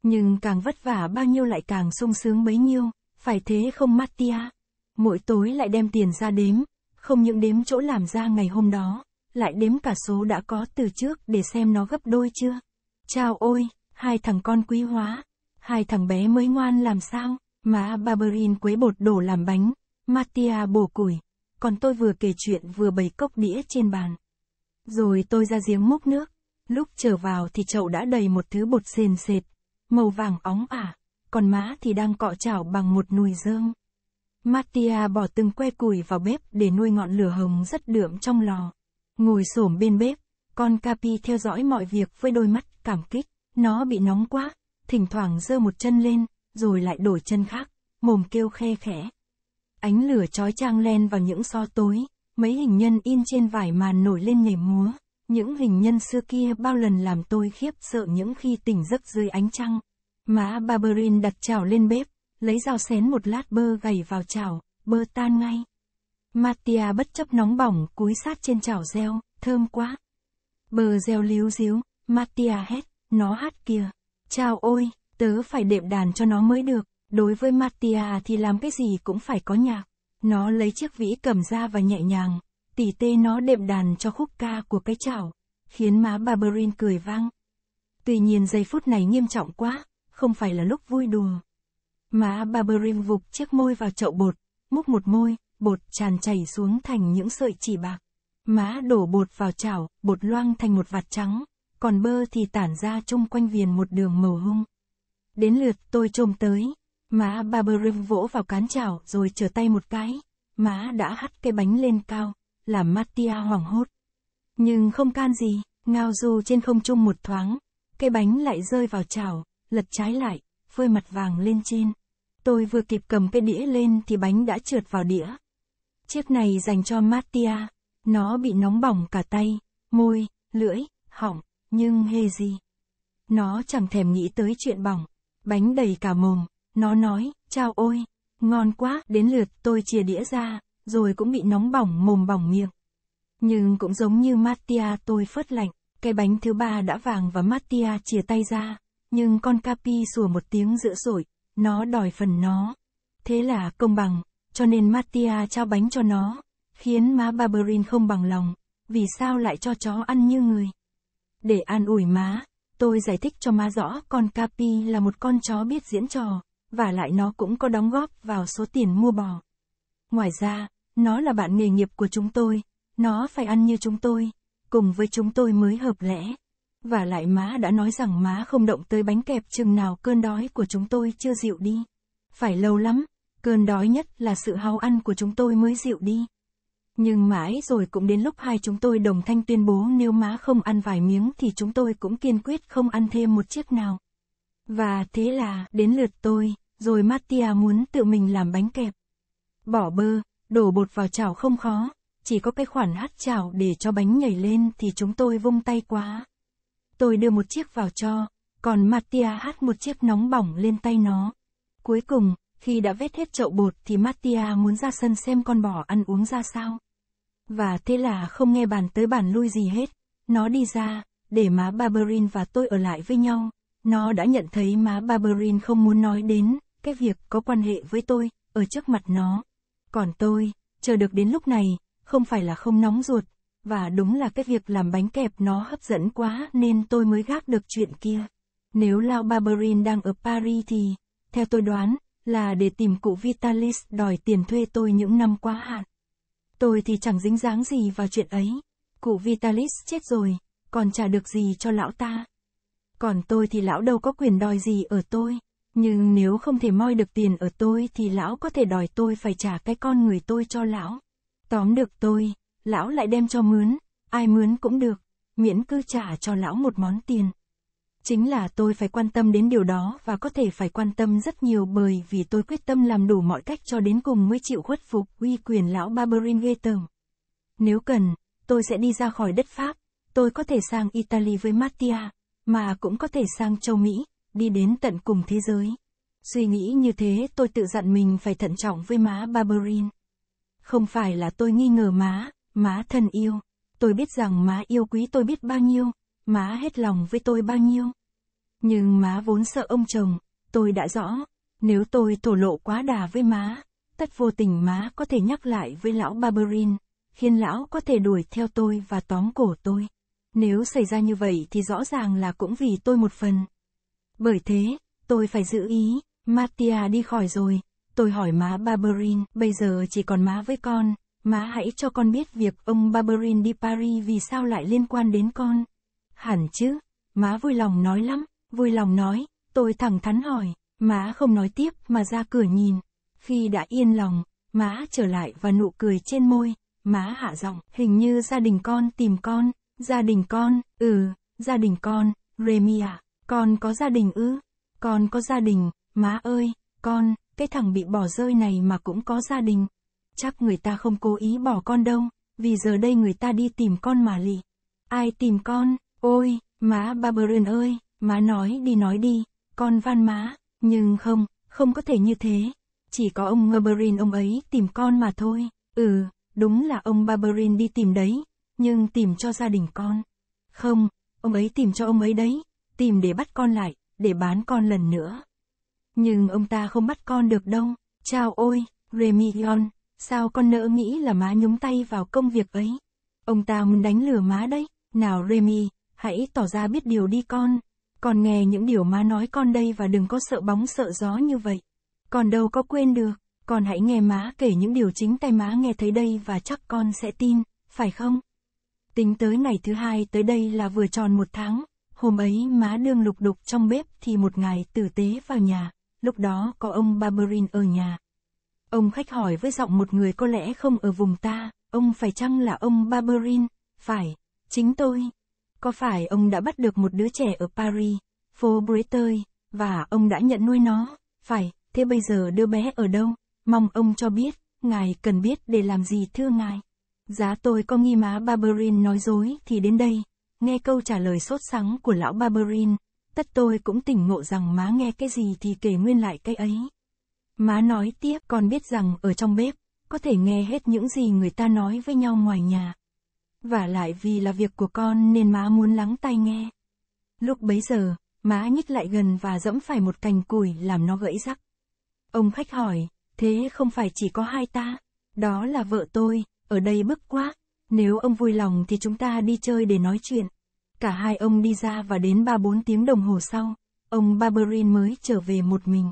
Nhưng càng vất vả bao nhiêu lại càng sung sướng bấy nhiêu, phải thế không Mattia? Mỗi tối lại đem tiền ra đếm, không những đếm chỗ làm ra ngày hôm đó, lại đếm cả số đã có từ trước để xem nó gấp đôi chưa. Chào ôi, hai thằng con quý hóa, hai thằng bé mới ngoan làm sao, mà Barberin quấy bột đổ làm bánh, Mattia bổ củi, còn tôi vừa kể chuyện vừa bày cốc đĩa trên bàn. Rồi tôi ra giếng múc nước, lúc trở vào thì chậu đã đầy một thứ bột sền sệt, màu vàng óng ả, còn má thì đang cọ chảo bằng một nùi rơm. Mattia bỏ từng que củi vào bếp để nuôi ngọn lửa hồng rất đượm trong lò. Ngồi xổm bên bếp, con Capi theo dõi mọi việc với đôi mắt cảm kích, nó bị nóng quá, thỉnh thoảng giơ một chân lên, rồi lại đổi chân khác, mồm kêu khe khẽ. Ánh lửa trói trang len vào những so tối, mấy hình nhân in trên vải màn nổi lên nhảy múa. Những hình nhân xưa kia bao lần làm tôi khiếp sợ những khi tỉnh giấc dưới ánh trăng. Má Barberin đặt chảo lên bếp, lấy dao xén một lát bơ gầy vào chảo, bơ tan ngay. Mattia bất chấp nóng bỏng cúi sát trên chảo reo, thơm quá. Bơ reo líu díu, Mattia hét, nó hát kìa. Chào ôi, tớ phải đệm đàn cho nó mới được. Đối với Mattia thì làm cái gì cũng phải có nhạc. Nó lấy chiếc vĩ cầm ra và nhẹ nhàng, tỉ tê nó đệm đàn cho khúc ca của cái chảo, khiến má bà cười vang. Tuy nhiên giây phút này nghiêm trọng quá, không phải là lúc vui đùa. Má bà vụt chiếc môi vào chậu bột, múc một môi, bột tràn chảy xuống thành những sợi chỉ bạc. Má đổ bột vào chảo, bột loang thành một vạt trắng, còn bơ thì tản ra chung quanh viền một đường màu hung. Đến lượt tôi trồm tới, Mã barberim vỗ vào cán chảo rồi trở tay một cái. Mã đã hắt cái bánh lên cao, làm Mattia hoảng hốt. Nhưng không can gì, ngao du trên không trung một thoáng. Cái bánh lại rơi vào chảo, lật trái lại, phơi mặt vàng lên trên. Tôi vừa kịp cầm cái đĩa lên thì bánh đã trượt vào đĩa. Chiếc này dành cho Mattia. Nó bị nóng bỏng cả tay, môi, lưỡi, hỏng, nhưng hề gì. Nó chẳng thèm nghĩ tới chuyện bỏng. Bánh đầy cả mồm, nó nói, chao ôi, ngon quá, đến lượt tôi chia đĩa ra, rồi cũng bị nóng bỏng mồm bỏng miệng. Nhưng cũng giống như Mattia tôi phớt lạnh, cái bánh thứ ba đã vàng và Mattia chia tay ra, nhưng con Capi sủa một tiếng dữ dội nó đòi phần nó. Thế là công bằng, cho nên Mattia trao bánh cho nó, khiến má Barberin không bằng lòng, vì sao lại cho chó ăn như người. Để an ủi má, tôi giải thích cho má rõ con Capi là một con chó biết diễn trò, và lại nó cũng có đóng góp vào số tiền mua bò. Ngoài ra, nó là bạn nghề nghiệp của chúng tôi, nó phải ăn như chúng tôi, cùng với chúng tôi mới hợp lẽ. Và lại má đã nói rằng má không động tới bánh kẹp chừng nào cơn đói của chúng tôi chưa dịu đi. Phải lâu lắm, cơn đói nhất là sự hao ăn của chúng tôi mới dịu đi. Nhưng mãi rồi cũng đến lúc hai chúng tôi đồng thanh tuyên bố nếu má không ăn vài miếng thì chúng tôi cũng kiên quyết không ăn thêm một chiếc nào. Và thế là, đến lượt tôi rồi Mattia muốn tự mình làm bánh kẹp. Bỏ bơ, đổ bột vào chảo không khó, chỉ có cái khoản hắt chảo để cho bánh nhảy lên thì chúng tôi vung tay quá. Tôi đưa một chiếc vào cho, còn Mattia hát một chiếc nóng bỏng lên tay nó. Cuối cùng, khi đã vết hết chậu bột thì Mattia muốn ra sân xem con bò ăn uống ra sao. Và thế là không nghe bàn tới bàn lui gì hết, nó đi ra, để má Barberin và tôi ở lại với nhau. Nó đã nhận thấy má Barberin không muốn nói đến, cái việc có quan hệ với tôi, ở trước mặt nó. Còn tôi, chờ được đến lúc này, không phải là không nóng ruột, và đúng là cái việc làm bánh kẹp nó hấp dẫn quá nên tôi mới gác được chuyện kia. Nếu Lao Barberin đang ở Paris thì, theo tôi đoán, là để tìm cụ Vitalis đòi tiền thuê tôi những năm quá hạn. Tôi thì chẳng dính dáng gì vào chuyện ấy. Cụ Vitalis chết rồi, còn trả được gì cho lão ta. Còn tôi thì lão đâu có quyền đòi gì ở tôi. Nhưng nếu không thể moi được tiền ở tôi thì lão có thể đòi tôi phải trả cái con người tôi cho lão. Tóm được tôi, lão lại đem cho mướn, ai mướn cũng được, miễn cứ trả cho lão một món tiền. Chính là tôi phải quan tâm đến điều đó và có thể phải quan tâm rất nhiều bởi vì tôi quyết tâm làm đủ mọi cách cho đến cùng mới chịu khuất phục uy quyền lão Barberin ghê Nếu cần, tôi sẽ đi ra khỏi đất Pháp, tôi có thể sang Italy với Mattia, mà cũng có thể sang châu Mỹ đi đến tận cùng thế giới. Suy nghĩ như thế tôi tự dặn mình phải thận trọng với má Barberin. Không phải là tôi nghi ngờ má, má thân yêu. Tôi biết rằng má yêu quý tôi biết bao nhiêu, má hết lòng với tôi bao nhiêu. Nhưng má vốn sợ ông chồng, tôi đã rõ. Nếu tôi thổ lộ quá đà với má, tất vô tình má có thể nhắc lại với lão Barberin, khiến lão có thể đuổi theo tôi và tóm cổ tôi. Nếu xảy ra như vậy thì rõ ràng là cũng vì tôi một phần. Bởi thế, tôi phải giữ ý, Mattia đi khỏi rồi. Tôi hỏi má Barberin, bây giờ chỉ còn má với con, má hãy cho con biết việc ông Barberin đi Paris vì sao lại liên quan đến con. Hẳn chứ, má vui lòng nói lắm, vui lòng nói, tôi thẳng thắn hỏi, má không nói tiếp mà ra cửa nhìn. Khi đã yên lòng, má trở lại và nụ cười trên môi, má hạ giọng, hình như gia đình con tìm con, gia đình con, ừ, gia đình con, Remy à. Con có gia đình ư? Con có gia đình, má ơi, con, cái thằng bị bỏ rơi này mà cũng có gia đình. Chắc người ta không cố ý bỏ con đâu, vì giờ đây người ta đi tìm con mà lì. Ai tìm con? Ôi, má Barbarian ơi, má nói đi nói đi, con van má, nhưng không, không có thể như thế. Chỉ có ông Barbarin ông ấy tìm con mà thôi. Ừ, đúng là ông Barbarin đi tìm đấy, nhưng tìm cho gia đình con. Không, ông ấy tìm cho ông ấy đấy, tìm để bắt con lại, để bán con lần nữa. Nhưng ông ta không bắt con được đâu. Chao ôi, Remion, sao con nỡ nghĩ là má nhúng tay vào công việc ấy? Ông ta muốn đánh lừa má đấy. Nào Remy, hãy tỏ ra biết điều đi con. Con nghe những điều má nói con đây và đừng có sợ bóng sợ gió như vậy. Con đâu có quên được. Con hãy nghe má kể những điều chính tay má nghe thấy đây và chắc con sẽ tin, phải không? Tính tới ngày thứ hai tới đây là vừa tròn một tháng, Hôm ấy má đương lục đục trong bếp thì một ngày tử tế vào nhà, lúc đó có ông Barberin ở nhà. Ông khách hỏi với giọng một người có lẽ không ở vùng ta, ông phải chăng là ông Barberin? Phải, chính tôi. Có phải ông đã bắt được một đứa trẻ ở Paris, phố Breteuil, và ông đã nhận nuôi nó? Phải, thế bây giờ đứa bé ở đâu? Mong ông cho biết, ngài cần biết để làm gì thưa ngài. Giá tôi có nghi má Barberin nói dối thì đến đây, Nghe câu trả lời sốt sắng của lão Barberin, tất tôi cũng tỉnh ngộ rằng má nghe cái gì thì kể nguyên lại cái ấy. Má nói tiếp con biết rằng ở trong bếp, có thể nghe hết những gì người ta nói với nhau ngoài nhà. Và lại vì là việc của con nên má muốn lắng tai nghe. Lúc bấy giờ, má nhích lại gần và dẫm phải một cành củi làm nó gãy rắc. Ông khách hỏi, thế không phải chỉ có hai ta, đó là vợ tôi, ở đây bức quá, nếu ông vui lòng thì chúng ta đi chơi để nói chuyện. Cả hai ông đi ra và đến 3-4 tiếng đồng hồ sau, ông Barberin mới trở về một mình.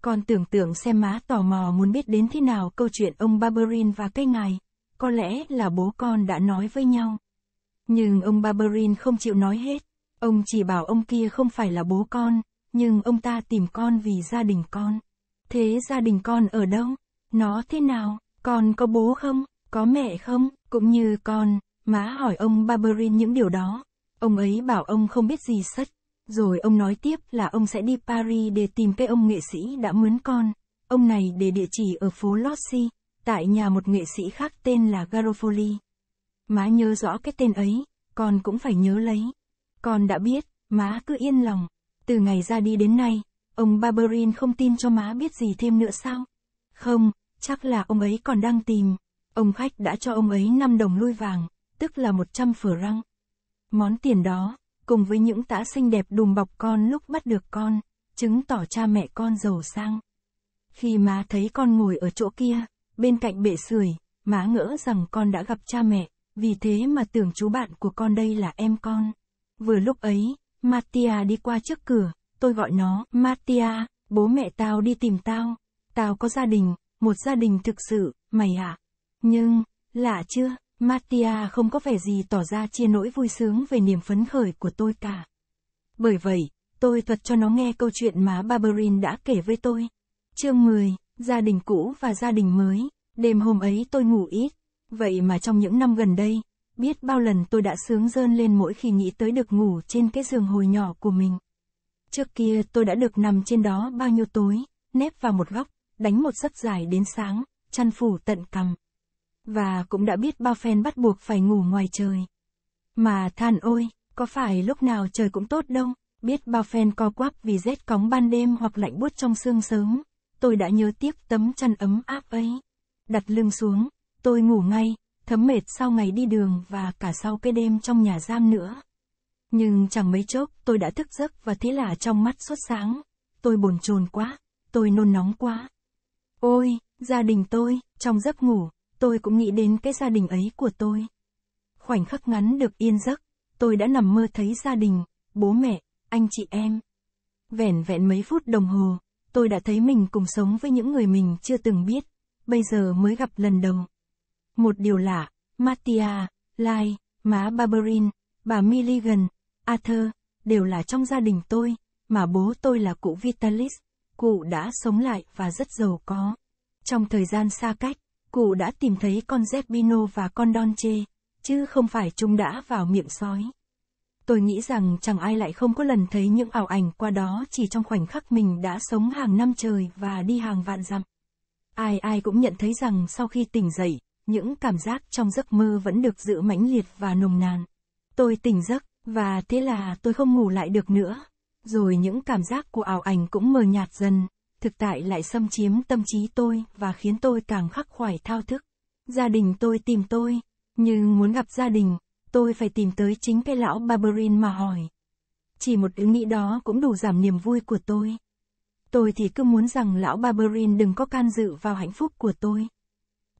Con tưởng tượng xem má tò mò muốn biết đến thế nào câu chuyện ông Barberin và cây ngài. Có lẽ là bố con đã nói với nhau. Nhưng ông Barberin không chịu nói hết. Ông chỉ bảo ông kia không phải là bố con, nhưng ông ta tìm con vì gia đình con. Thế gia đình con ở đâu? Nó thế nào? Con có bố không? Có mẹ không? Cũng như con, má hỏi ông Barberin những điều đó. Ông ấy bảo ông không biết gì sất. Rồi ông nói tiếp là ông sẽ đi Paris để tìm cái ông nghệ sĩ đã mướn con. Ông này để địa chỉ ở phố Lossy, tại nhà một nghệ sĩ khác tên là Garofoli. Má nhớ rõ cái tên ấy, con cũng phải nhớ lấy. Con đã biết, má cứ yên lòng. Từ ngày ra đi đến nay, ông Barberin không tin cho má biết gì thêm nữa sao? Không, chắc là ông ấy còn đang tìm. Ông khách đã cho ông ấy 5 đồng lui vàng, tức là 100 phở răng. Món tiền đó, cùng với những tã xinh đẹp đùm bọc con lúc bắt được con, chứng tỏ cha mẹ con giàu sang. Khi má thấy con ngồi ở chỗ kia, bên cạnh bệ sưởi, má ngỡ rằng con đã gặp cha mẹ, vì thế mà tưởng chú bạn của con đây là em con. Vừa lúc ấy, Mattia đi qua trước cửa, tôi gọi nó, Mattia, bố mẹ tao đi tìm tao. Tao có gia đình, một gia đình thực sự, mày ạ. À? Nhưng, lạ chưa, Mattia không có vẻ gì tỏ ra chia nỗi vui sướng về niềm phấn khởi của tôi cả. Bởi vậy, tôi thuật cho nó nghe câu chuyện mà Barberin đã kể với tôi. Chương 10, gia đình cũ và gia đình mới, đêm hôm ấy tôi ngủ ít, vậy mà trong những năm gần đây, biết bao lần tôi đã sướng rơn lên mỗi khi nghĩ tới được ngủ trên cái giường hồi nhỏ của mình. Trước kia tôi đã được nằm trên đó bao nhiêu tối, nép vào một góc, đánh một giấc dài đến sáng, chăn phủ tận cằm và cũng đã biết bao phen bắt buộc phải ngủ ngoài trời. Mà than ôi, có phải lúc nào trời cũng tốt đâu, biết bao phen co quắp vì rét cóng ban đêm hoặc lạnh buốt trong sương sớm, tôi đã nhớ tiếc tấm chăn ấm áp ấy. Đặt lưng xuống, tôi ngủ ngay, thấm mệt sau ngày đi đường và cả sau cái đêm trong nhà giam nữa. Nhưng chẳng mấy chốc tôi đã thức giấc và thế là trong mắt suốt sáng. Tôi bồn chồn quá, tôi nôn nóng quá. Ôi, gia đình tôi, trong giấc ngủ, tôi cũng nghĩ đến cái gia đình ấy của tôi. Khoảnh khắc ngắn được yên giấc, tôi đã nằm mơ thấy gia đình, bố mẹ, anh chị em. vẹn vẹn mấy phút đồng hồ, tôi đã thấy mình cùng sống với những người mình chưa từng biết, bây giờ mới gặp lần đầu. Một điều lạ, Mattia, Lai, má Barberin, bà Milligan, Arthur, đều là trong gia đình tôi, mà bố tôi là cụ Vitalis, cụ đã sống lại và rất giàu có. Trong thời gian xa cách, Cụ đã tìm thấy con Zerbino và con Don Chê, chứ không phải chúng đã vào miệng sói. Tôi nghĩ rằng chẳng ai lại không có lần thấy những ảo ảnh qua đó chỉ trong khoảnh khắc mình đã sống hàng năm trời và đi hàng vạn dặm. Ai ai cũng nhận thấy rằng sau khi tỉnh dậy, những cảm giác trong giấc mơ vẫn được giữ mãnh liệt và nồng nàn. Tôi tỉnh giấc, và thế là tôi không ngủ lại được nữa. Rồi những cảm giác của ảo ảnh cũng mờ nhạt dần, thực tại lại xâm chiếm tâm trí tôi và khiến tôi càng khắc khoải thao thức. Gia đình tôi tìm tôi, nhưng muốn gặp gia đình, tôi phải tìm tới chính cái lão Barberin mà hỏi. Chỉ một ý nghĩ đó cũng đủ giảm niềm vui của tôi. Tôi thì cứ muốn rằng lão Barberin đừng có can dự vào hạnh phúc của tôi.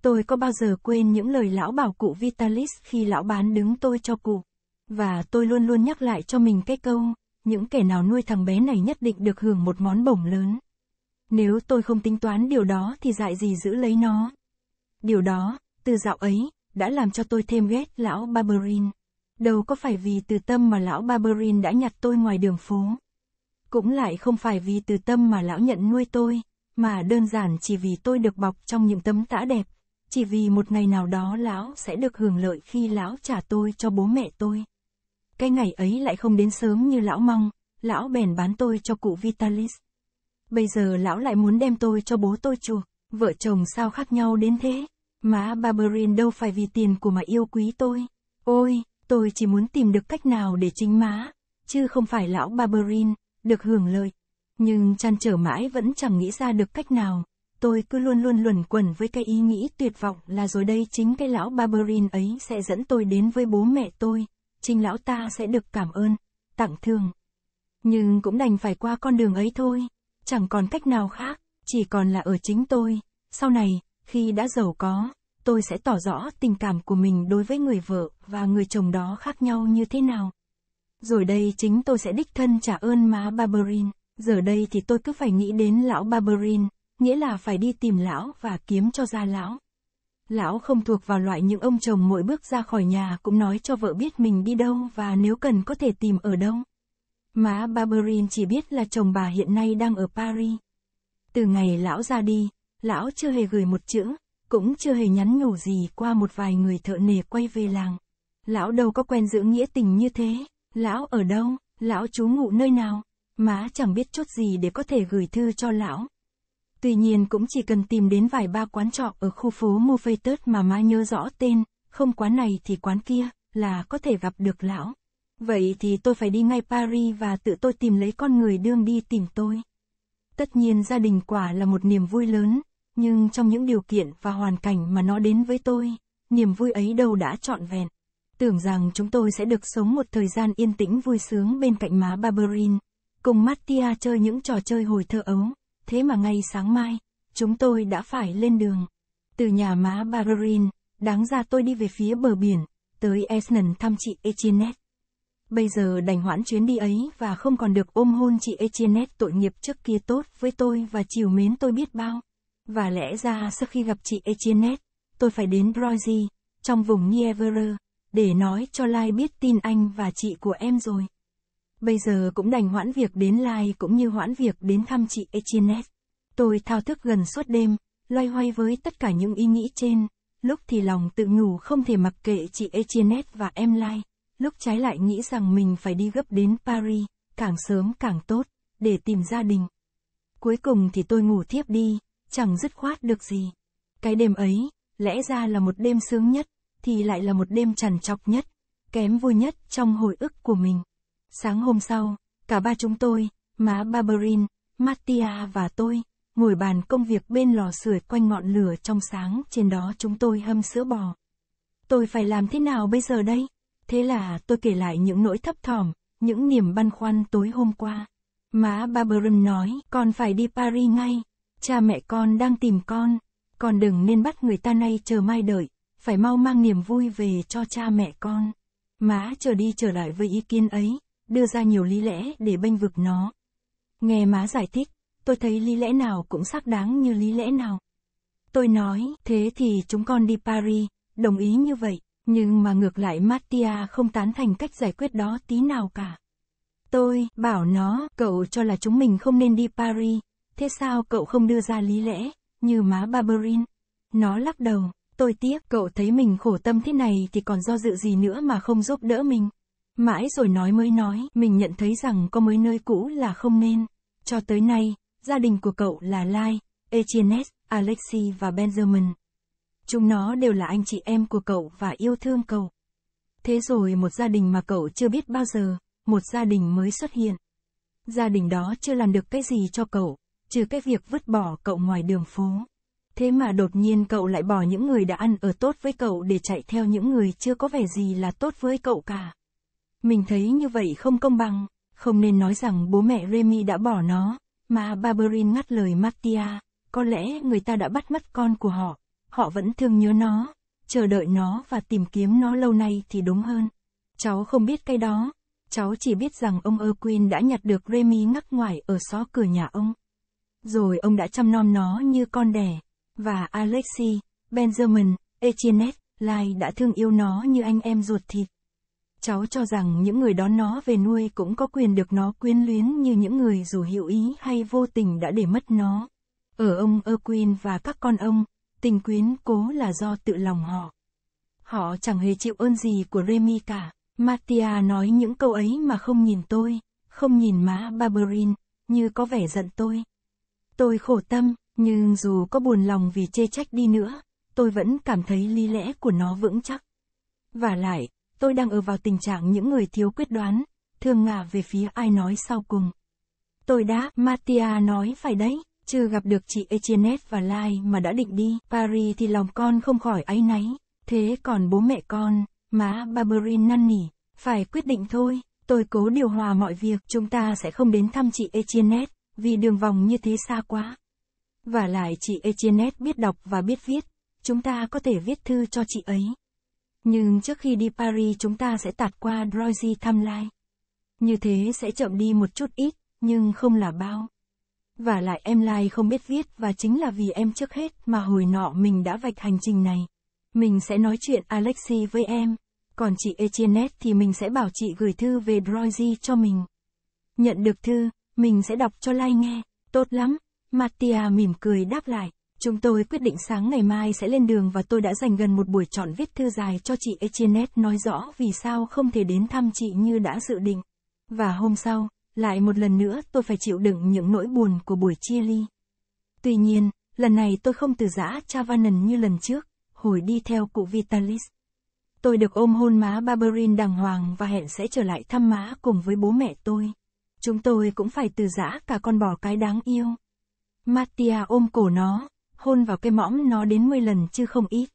Tôi có bao giờ quên những lời lão bảo cụ Vitalis khi lão bán đứng tôi cho cụ. Và tôi luôn luôn nhắc lại cho mình cái câu, những kẻ nào nuôi thằng bé này nhất định được hưởng một món bổng lớn. Nếu tôi không tính toán điều đó thì dại gì giữ lấy nó. Điều đó, từ dạo ấy, đã làm cho tôi thêm ghét lão Barberin. Đâu có phải vì từ tâm mà lão Barberin đã nhặt tôi ngoài đường phố. Cũng lại không phải vì từ tâm mà lão nhận nuôi tôi, mà đơn giản chỉ vì tôi được bọc trong những tấm tã đẹp, chỉ vì một ngày nào đó lão sẽ được hưởng lợi khi lão trả tôi cho bố mẹ tôi. Cái ngày ấy lại không đến sớm như lão mong, lão bèn bán tôi cho cụ Vitalis bây giờ lão lại muốn đem tôi cho bố tôi chuộc, vợ chồng sao khác nhau đến thế. Má Barberin đâu phải vì tiền của mà yêu quý tôi. Ôi, tôi chỉ muốn tìm được cách nào để chính má, chứ không phải lão Barberin, được hưởng lợi. Nhưng chăn trở mãi vẫn chẳng nghĩ ra được cách nào. Tôi cứ luôn luôn luẩn quẩn với cái ý nghĩ tuyệt vọng là rồi đây chính cái lão Barberin ấy sẽ dẫn tôi đến với bố mẹ tôi. Chính lão ta sẽ được cảm ơn, tặng thường. Nhưng cũng đành phải qua con đường ấy thôi chẳng còn cách nào khác, chỉ còn là ở chính tôi. Sau này, khi đã giàu có, tôi sẽ tỏ rõ tình cảm của mình đối với người vợ và người chồng đó khác nhau như thế nào. Rồi đây chính tôi sẽ đích thân trả ơn má Barberin, giờ đây thì tôi cứ phải nghĩ đến lão Barberin, nghĩa là phải đi tìm lão và kiếm cho ra lão. Lão không thuộc vào loại những ông chồng mỗi bước ra khỏi nhà cũng nói cho vợ biết mình đi đâu và nếu cần có thể tìm ở đâu. Má Barberin chỉ biết là chồng bà hiện nay đang ở Paris. Từ ngày lão ra đi, lão chưa hề gửi một chữ, cũng chưa hề nhắn nhủ gì qua một vài người thợ nề quay về làng. Lão đâu có quen giữ nghĩa tình như thế, lão ở đâu, lão chú ngụ nơi nào, má chẳng biết chút gì để có thể gửi thư cho lão. Tuy nhiên cũng chỉ cần tìm đến vài ba quán trọ ở khu phố Mouffettet mà má nhớ rõ tên, không quán này thì quán kia, là có thể gặp được lão. Vậy thì tôi phải đi ngay Paris và tự tôi tìm lấy con người đương đi tìm tôi. Tất nhiên gia đình quả là một niềm vui lớn, nhưng trong những điều kiện và hoàn cảnh mà nó đến với tôi, niềm vui ấy đâu đã trọn vẹn. Tưởng rằng chúng tôi sẽ được sống một thời gian yên tĩnh vui sướng bên cạnh má Barberin, cùng Mattia chơi những trò chơi hồi thơ ấu, thế mà ngay sáng mai, chúng tôi đã phải lên đường. Từ nhà má Barberin, đáng ra tôi đi về phía bờ biển, tới Esnen thăm chị Etienne bây giờ đành hoãn chuyến đi ấy và không còn được ôm hôn chị Etiennet tội nghiệp trước kia tốt với tôi và chiều mến tôi biết bao. Và lẽ ra sau khi gặp chị Etiennet, tôi phải đến Brogy, trong vùng Nievre, để nói cho Lai biết tin anh và chị của em rồi. Bây giờ cũng đành hoãn việc đến Lai cũng như hoãn việc đến thăm chị Etiennet. Tôi thao thức gần suốt đêm, loay hoay với tất cả những ý nghĩ trên, lúc thì lòng tự nhủ không thể mặc kệ chị Etiennet và em Lai lúc trái lại nghĩ rằng mình phải đi gấp đến Paris, càng sớm càng tốt, để tìm gia đình. Cuối cùng thì tôi ngủ thiếp đi, chẳng dứt khoát được gì. Cái đêm ấy, lẽ ra là một đêm sướng nhất, thì lại là một đêm trằn trọc nhất, kém vui nhất trong hồi ức của mình. Sáng hôm sau, cả ba chúng tôi, má Barberin, Mattia và tôi, ngồi bàn công việc bên lò sưởi quanh ngọn lửa trong sáng trên đó chúng tôi hâm sữa bò. Tôi phải làm thế nào bây giờ đây? Thế là tôi kể lại những nỗi thấp thỏm, những niềm băn khoăn tối hôm qua. Má Barbarum nói, con phải đi Paris ngay. Cha mẹ con đang tìm con. Con đừng nên bắt người ta nay chờ mai đợi, phải mau mang niềm vui về cho cha mẹ con. Má chờ đi trở lại với ý kiến ấy, đưa ra nhiều lý lẽ để bênh vực nó. Nghe má giải thích, tôi thấy lý lẽ nào cũng xác đáng như lý lẽ nào. Tôi nói, thế thì chúng con đi Paris, đồng ý như vậy. Nhưng mà ngược lại Mattia không tán thành cách giải quyết đó tí nào cả. Tôi, bảo nó, cậu cho là chúng mình không nên đi Paris, thế sao cậu không đưa ra lý lẽ, như má Barberin? Nó lắc đầu, tôi tiếc cậu thấy mình khổ tâm thế này thì còn do dự gì nữa mà không giúp đỡ mình. Mãi rồi nói mới nói, mình nhận thấy rằng có mấy nơi cũ là không nên. Cho tới nay, gia đình của cậu là Lai, Echienes, Alexi và Benjamin. Chúng nó đều là anh chị em của cậu và yêu thương cậu. Thế rồi một gia đình mà cậu chưa biết bao giờ, một gia đình mới xuất hiện. Gia đình đó chưa làm được cái gì cho cậu, trừ cái việc vứt bỏ cậu ngoài đường phố. Thế mà đột nhiên cậu lại bỏ những người đã ăn ở tốt với cậu để chạy theo những người chưa có vẻ gì là tốt với cậu cả. Mình thấy như vậy không công bằng, không nên nói rằng bố mẹ Remy đã bỏ nó, mà Barberin ngắt lời Mattia, có lẽ người ta đã bắt mất con của họ. Họ vẫn thương nhớ nó, chờ đợi nó và tìm kiếm nó lâu nay thì đúng hơn. Cháu không biết cái đó, cháu chỉ biết rằng ông Erwin đã nhặt được Remy ngắc ngoài ở xó cửa nhà ông. Rồi ông đã chăm nom nó như con đẻ, và Alexi, Benjamin, Etienne, Lai đã thương yêu nó như anh em ruột thịt. Cháu cho rằng những người đón nó về nuôi cũng có quyền được nó quyến luyến như những người dù hữu ý hay vô tình đã để mất nó. Ở ông Erwin và các con ông, tình quyến cố là do tự lòng họ. Họ chẳng hề chịu ơn gì của Remy cả. Mattia nói những câu ấy mà không nhìn tôi, không nhìn má Barberin, như có vẻ giận tôi. Tôi khổ tâm, nhưng dù có buồn lòng vì chê trách đi nữa, tôi vẫn cảm thấy lý lẽ của nó vững chắc. Và lại, tôi đang ở vào tình trạng những người thiếu quyết đoán, thường ngả về phía ai nói sau cùng. Tôi đã, Mattia nói phải đấy chưa gặp được chị Etiennet và Lai mà đã định đi Paris thì lòng con không khỏi áy náy, thế còn bố mẹ con, má Barberin năn nỉ, phải quyết định thôi, tôi cố điều hòa mọi việc, chúng ta sẽ không đến thăm chị Etiennet, vì đường vòng như thế xa quá. Và lại chị Etiennet biết đọc và biết viết, chúng ta có thể viết thư cho chị ấy. Nhưng trước khi đi Paris chúng ta sẽ tạt qua Drozy thăm Lai. Như thế sẽ chậm đi một chút ít, nhưng không là bao và lại em Lai không biết viết và chính là vì em trước hết mà hồi nọ mình đã vạch hành trình này. Mình sẽ nói chuyện Alexi với em, còn chị Etiennet thì mình sẽ bảo chị gửi thư về Droizy cho mình. Nhận được thư, mình sẽ đọc cho Lai nghe, tốt lắm, Mattia mỉm cười đáp lại. Chúng tôi quyết định sáng ngày mai sẽ lên đường và tôi đã dành gần một buổi chọn viết thư dài cho chị Etiennet nói rõ vì sao không thể đến thăm chị như đã dự định. Và hôm sau, lại một lần nữa tôi phải chịu đựng những nỗi buồn của buổi chia ly. Tuy nhiên, lần này tôi không từ giã Chavanan như lần trước, hồi đi theo cụ Vitalis. Tôi được ôm hôn má Barberin đàng hoàng và hẹn sẽ trở lại thăm má cùng với bố mẹ tôi. Chúng tôi cũng phải từ giã cả con bò cái đáng yêu. Mattia ôm cổ nó, hôn vào cái mõm nó đến 10 lần chứ không ít.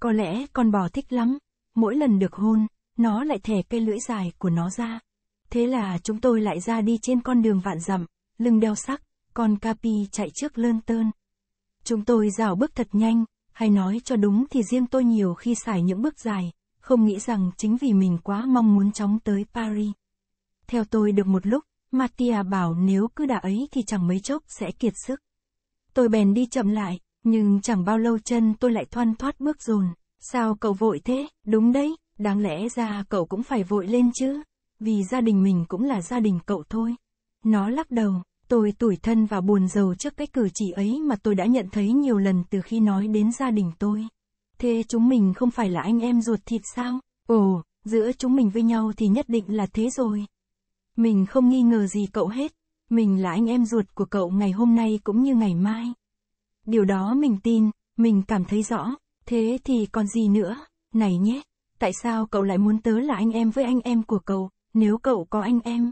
Có lẽ con bò thích lắm, mỗi lần được hôn, nó lại thè cây lưỡi dài của nó ra. Thế là chúng tôi lại ra đi trên con đường vạn dặm, lưng đeo sắc, con Capi chạy trước lơn tơn. Chúng tôi rào bước thật nhanh, hay nói cho đúng thì riêng tôi nhiều khi xài những bước dài, không nghĩ rằng chính vì mình quá mong muốn chóng tới Paris. Theo tôi được một lúc, Mattia bảo nếu cứ đã ấy thì chẳng mấy chốc sẽ kiệt sức. Tôi bèn đi chậm lại, nhưng chẳng bao lâu chân tôi lại thoăn thoát bước dồn. Sao cậu vội thế? Đúng đấy, đáng lẽ ra cậu cũng phải vội lên chứ vì gia đình mình cũng là gia đình cậu thôi. Nó lắc đầu, tôi tủi thân và buồn rầu trước cái cử chỉ ấy mà tôi đã nhận thấy nhiều lần từ khi nói đến gia đình tôi. Thế chúng mình không phải là anh em ruột thịt sao? Ồ, giữa chúng mình với nhau thì nhất định là thế rồi. Mình không nghi ngờ gì cậu hết, mình là anh em ruột của cậu ngày hôm nay cũng như ngày mai. Điều đó mình tin, mình cảm thấy rõ, thế thì còn gì nữa, này nhé, tại sao cậu lại muốn tớ là anh em với anh em của cậu? Nếu cậu có anh em,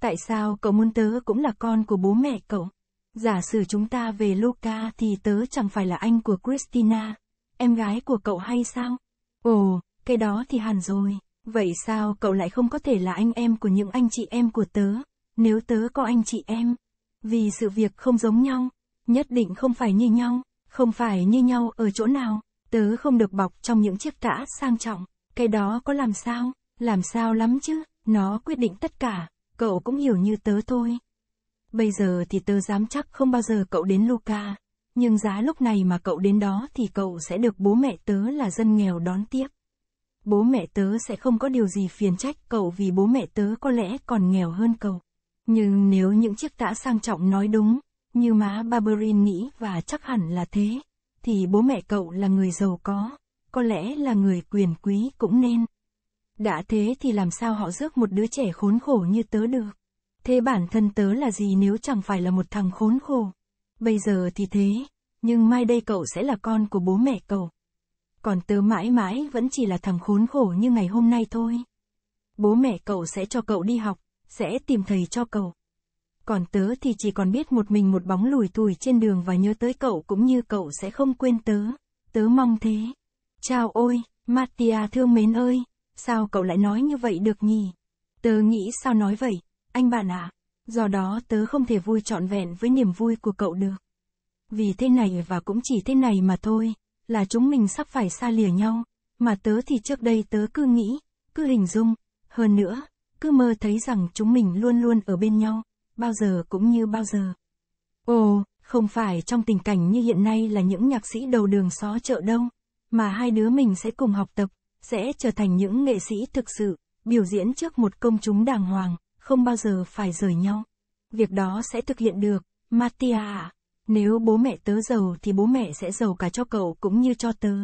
tại sao cậu muốn tớ cũng là con của bố mẹ cậu? Giả sử chúng ta về Luca thì tớ chẳng phải là anh của Christina, em gái của cậu hay sao? Ồ, cái đó thì hẳn rồi. Vậy sao cậu lại không có thể là anh em của những anh chị em của tớ, nếu tớ có anh chị em? Vì sự việc không giống nhau, nhất định không phải như nhau, không phải như nhau ở chỗ nào, tớ không được bọc trong những chiếc tã sang trọng, cái đó có làm sao, làm sao lắm chứ? Nó quyết định tất cả, cậu cũng hiểu như tớ thôi. Bây giờ thì tớ dám chắc không bao giờ cậu đến Luca, nhưng giá lúc này mà cậu đến đó thì cậu sẽ được bố mẹ tớ là dân nghèo đón tiếp. Bố mẹ tớ sẽ không có điều gì phiền trách cậu vì bố mẹ tớ có lẽ còn nghèo hơn cậu. Nhưng nếu những chiếc tã sang trọng nói đúng, như má Barberin nghĩ và chắc hẳn là thế, thì bố mẹ cậu là người giàu có, có lẽ là người quyền quý cũng nên. Đã thế thì làm sao họ rước một đứa trẻ khốn khổ như tớ được? Thế bản thân tớ là gì nếu chẳng phải là một thằng khốn khổ? Bây giờ thì thế, nhưng mai đây cậu sẽ là con của bố mẹ cậu. Còn tớ mãi mãi vẫn chỉ là thằng khốn khổ như ngày hôm nay thôi. Bố mẹ cậu sẽ cho cậu đi học, sẽ tìm thầy cho cậu. Còn tớ thì chỉ còn biết một mình một bóng lùi thủi trên đường và nhớ tới cậu cũng như cậu sẽ không quên tớ. Tớ mong thế. Chào ôi, Mattia thương mến ơi, sao cậu lại nói như vậy được nhỉ? Tớ nghĩ sao nói vậy, anh bạn ạ, à? do đó tớ không thể vui trọn vẹn với niềm vui của cậu được. Vì thế này và cũng chỉ thế này mà thôi, là chúng mình sắp phải xa lìa nhau, mà tớ thì trước đây tớ cứ nghĩ, cứ hình dung, hơn nữa, cứ mơ thấy rằng chúng mình luôn luôn ở bên nhau, bao giờ cũng như bao giờ. Ồ, không phải trong tình cảnh như hiện nay là những nhạc sĩ đầu đường xó chợ đâu, mà hai đứa mình sẽ cùng học tập, sẽ trở thành những nghệ sĩ thực sự, biểu diễn trước một công chúng đàng hoàng, không bao giờ phải rời nhau. Việc đó sẽ thực hiện được, Mattia à, nếu bố mẹ tớ giàu thì bố mẹ sẽ giàu cả cho cậu cũng như cho tớ.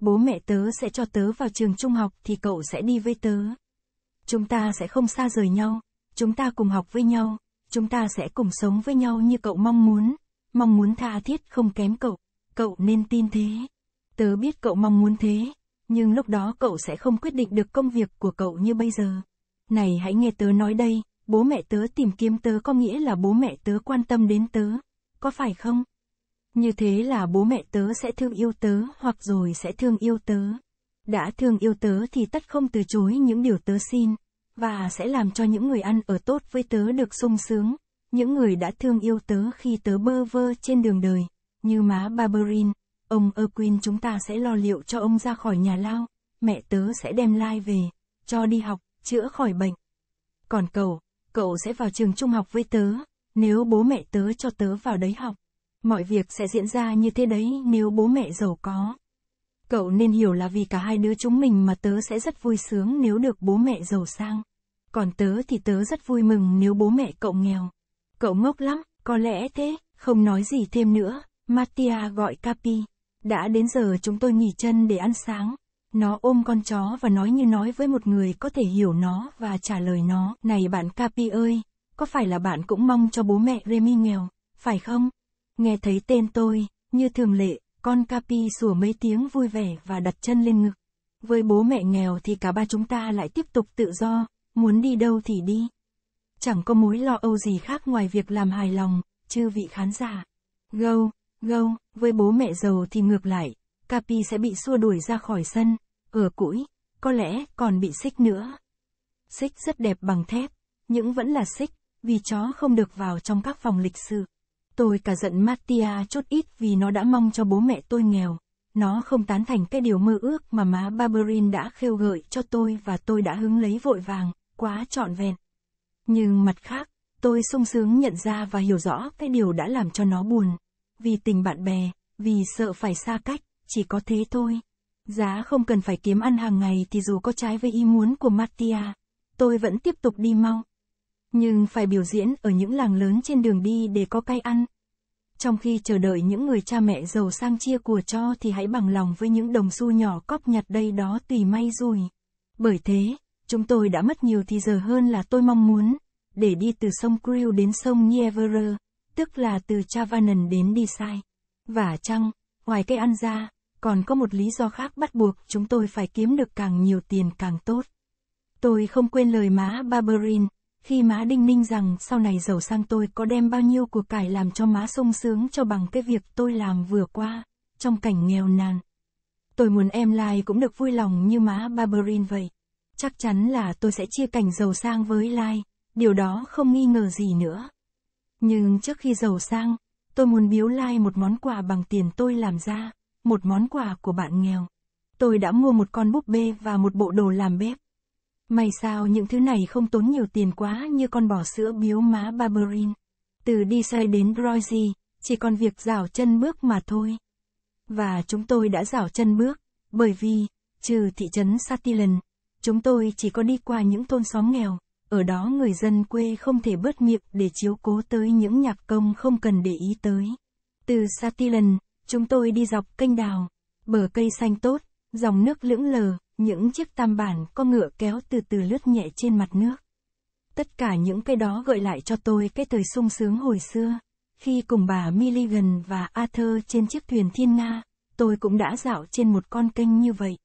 Bố mẹ tớ sẽ cho tớ vào trường trung học thì cậu sẽ đi với tớ. Chúng ta sẽ không xa rời nhau, chúng ta cùng học với nhau, chúng ta sẽ cùng sống với nhau như cậu mong muốn, mong muốn tha thiết không kém cậu, cậu nên tin thế. Tớ biết cậu mong muốn thế, nhưng lúc đó cậu sẽ không quyết định được công việc của cậu như bây giờ. Này hãy nghe tớ nói đây, bố mẹ tớ tìm kiếm tớ có nghĩa là bố mẹ tớ quan tâm đến tớ, có phải không? Như thế là bố mẹ tớ sẽ thương yêu tớ hoặc rồi sẽ thương yêu tớ. Đã thương yêu tớ thì tất không từ chối những điều tớ xin, và sẽ làm cho những người ăn ở tốt với tớ được sung sướng. Những người đã thương yêu tớ khi tớ bơ vơ trên đường đời, như má Barberin, Ông Erwin chúng ta sẽ lo liệu cho ông ra khỏi nhà lao, mẹ tớ sẽ đem Lai về, cho đi học, chữa khỏi bệnh. Còn cậu, cậu sẽ vào trường trung học với tớ, nếu bố mẹ tớ cho tớ vào đấy học. Mọi việc sẽ diễn ra như thế đấy nếu bố mẹ giàu có. Cậu nên hiểu là vì cả hai đứa chúng mình mà tớ sẽ rất vui sướng nếu được bố mẹ giàu sang. Còn tớ thì tớ rất vui mừng nếu bố mẹ cậu nghèo. Cậu ngốc lắm, có lẽ thế, không nói gì thêm nữa, Mattia gọi Capi. Đã đến giờ chúng tôi nghỉ chân để ăn sáng. Nó ôm con chó và nói như nói với một người có thể hiểu nó và trả lời nó. Này bạn Capi ơi, có phải là bạn cũng mong cho bố mẹ Remy nghèo, phải không? Nghe thấy tên tôi, như thường lệ, con Capi sủa mấy tiếng vui vẻ và đặt chân lên ngực. Với bố mẹ nghèo thì cả ba chúng ta lại tiếp tục tự do, muốn đi đâu thì đi. Chẳng có mối lo âu gì khác ngoài việc làm hài lòng, chư vị khán giả. gâu Gâu, với bố mẹ giàu thì ngược lại, Capi sẽ bị xua đuổi ra khỏi sân, ở củi, có lẽ còn bị xích nữa. Xích rất đẹp bằng thép, nhưng vẫn là xích, vì chó không được vào trong các phòng lịch sự. Tôi cả giận Mattia chút ít vì nó đã mong cho bố mẹ tôi nghèo. Nó không tán thành cái điều mơ ước mà má Barberin đã khêu gợi cho tôi và tôi đã hứng lấy vội vàng, quá trọn vẹn. Nhưng mặt khác, tôi sung sướng nhận ra và hiểu rõ cái điều đã làm cho nó buồn vì tình bạn bè, vì sợ phải xa cách, chỉ có thế thôi. Giá không cần phải kiếm ăn hàng ngày thì dù có trái với ý muốn của Mattia, tôi vẫn tiếp tục đi mau. Nhưng phải biểu diễn ở những làng lớn trên đường đi để có cay ăn. Trong khi chờ đợi những người cha mẹ giàu sang chia của cho thì hãy bằng lòng với những đồng xu nhỏ cóp nhặt đây đó tùy may rủi. Bởi thế, chúng tôi đã mất nhiều thì giờ hơn là tôi mong muốn, để đi từ sông Crew đến sông Nievre tức là từ Chavanan đến Desai. Và chăng, ngoài cây ăn ra, còn có một lý do khác bắt buộc chúng tôi phải kiếm được càng nhiều tiền càng tốt. Tôi không quên lời má Barberin, khi má đinh ninh rằng sau này giàu sang tôi có đem bao nhiêu của cải làm cho má sung sướng cho bằng cái việc tôi làm vừa qua, trong cảnh nghèo nàn. Tôi muốn em Lai cũng được vui lòng như má Barberin vậy. Chắc chắn là tôi sẽ chia cảnh giàu sang với Lai, điều đó không nghi ngờ gì nữa. Nhưng trước khi giàu sang, tôi muốn biếu lai like một món quà bằng tiền tôi làm ra, một món quà của bạn nghèo. Tôi đã mua một con búp bê và một bộ đồ làm bếp. May sao những thứ này không tốn nhiều tiền quá như con bò sữa biếu má Barberin. Từ đi xe đến Broisy, chỉ còn việc rảo chân bước mà thôi. Và chúng tôi đã rảo chân bước, bởi vì, trừ thị trấn Satilan, chúng tôi chỉ có đi qua những thôn xóm nghèo ở đó người dân quê không thể bớt miệng để chiếu cố tới những nhạc công không cần để ý tới. Từ Satilan, chúng tôi đi dọc kênh đào, bờ cây xanh tốt, dòng nước lững lờ, những chiếc tam bản con ngựa kéo từ từ lướt nhẹ trên mặt nước. Tất cả những cái đó gợi lại cho tôi cái thời sung sướng hồi xưa, khi cùng bà Milligan và Arthur trên chiếc thuyền thiên Nga, tôi cũng đã dạo trên một con kênh như vậy.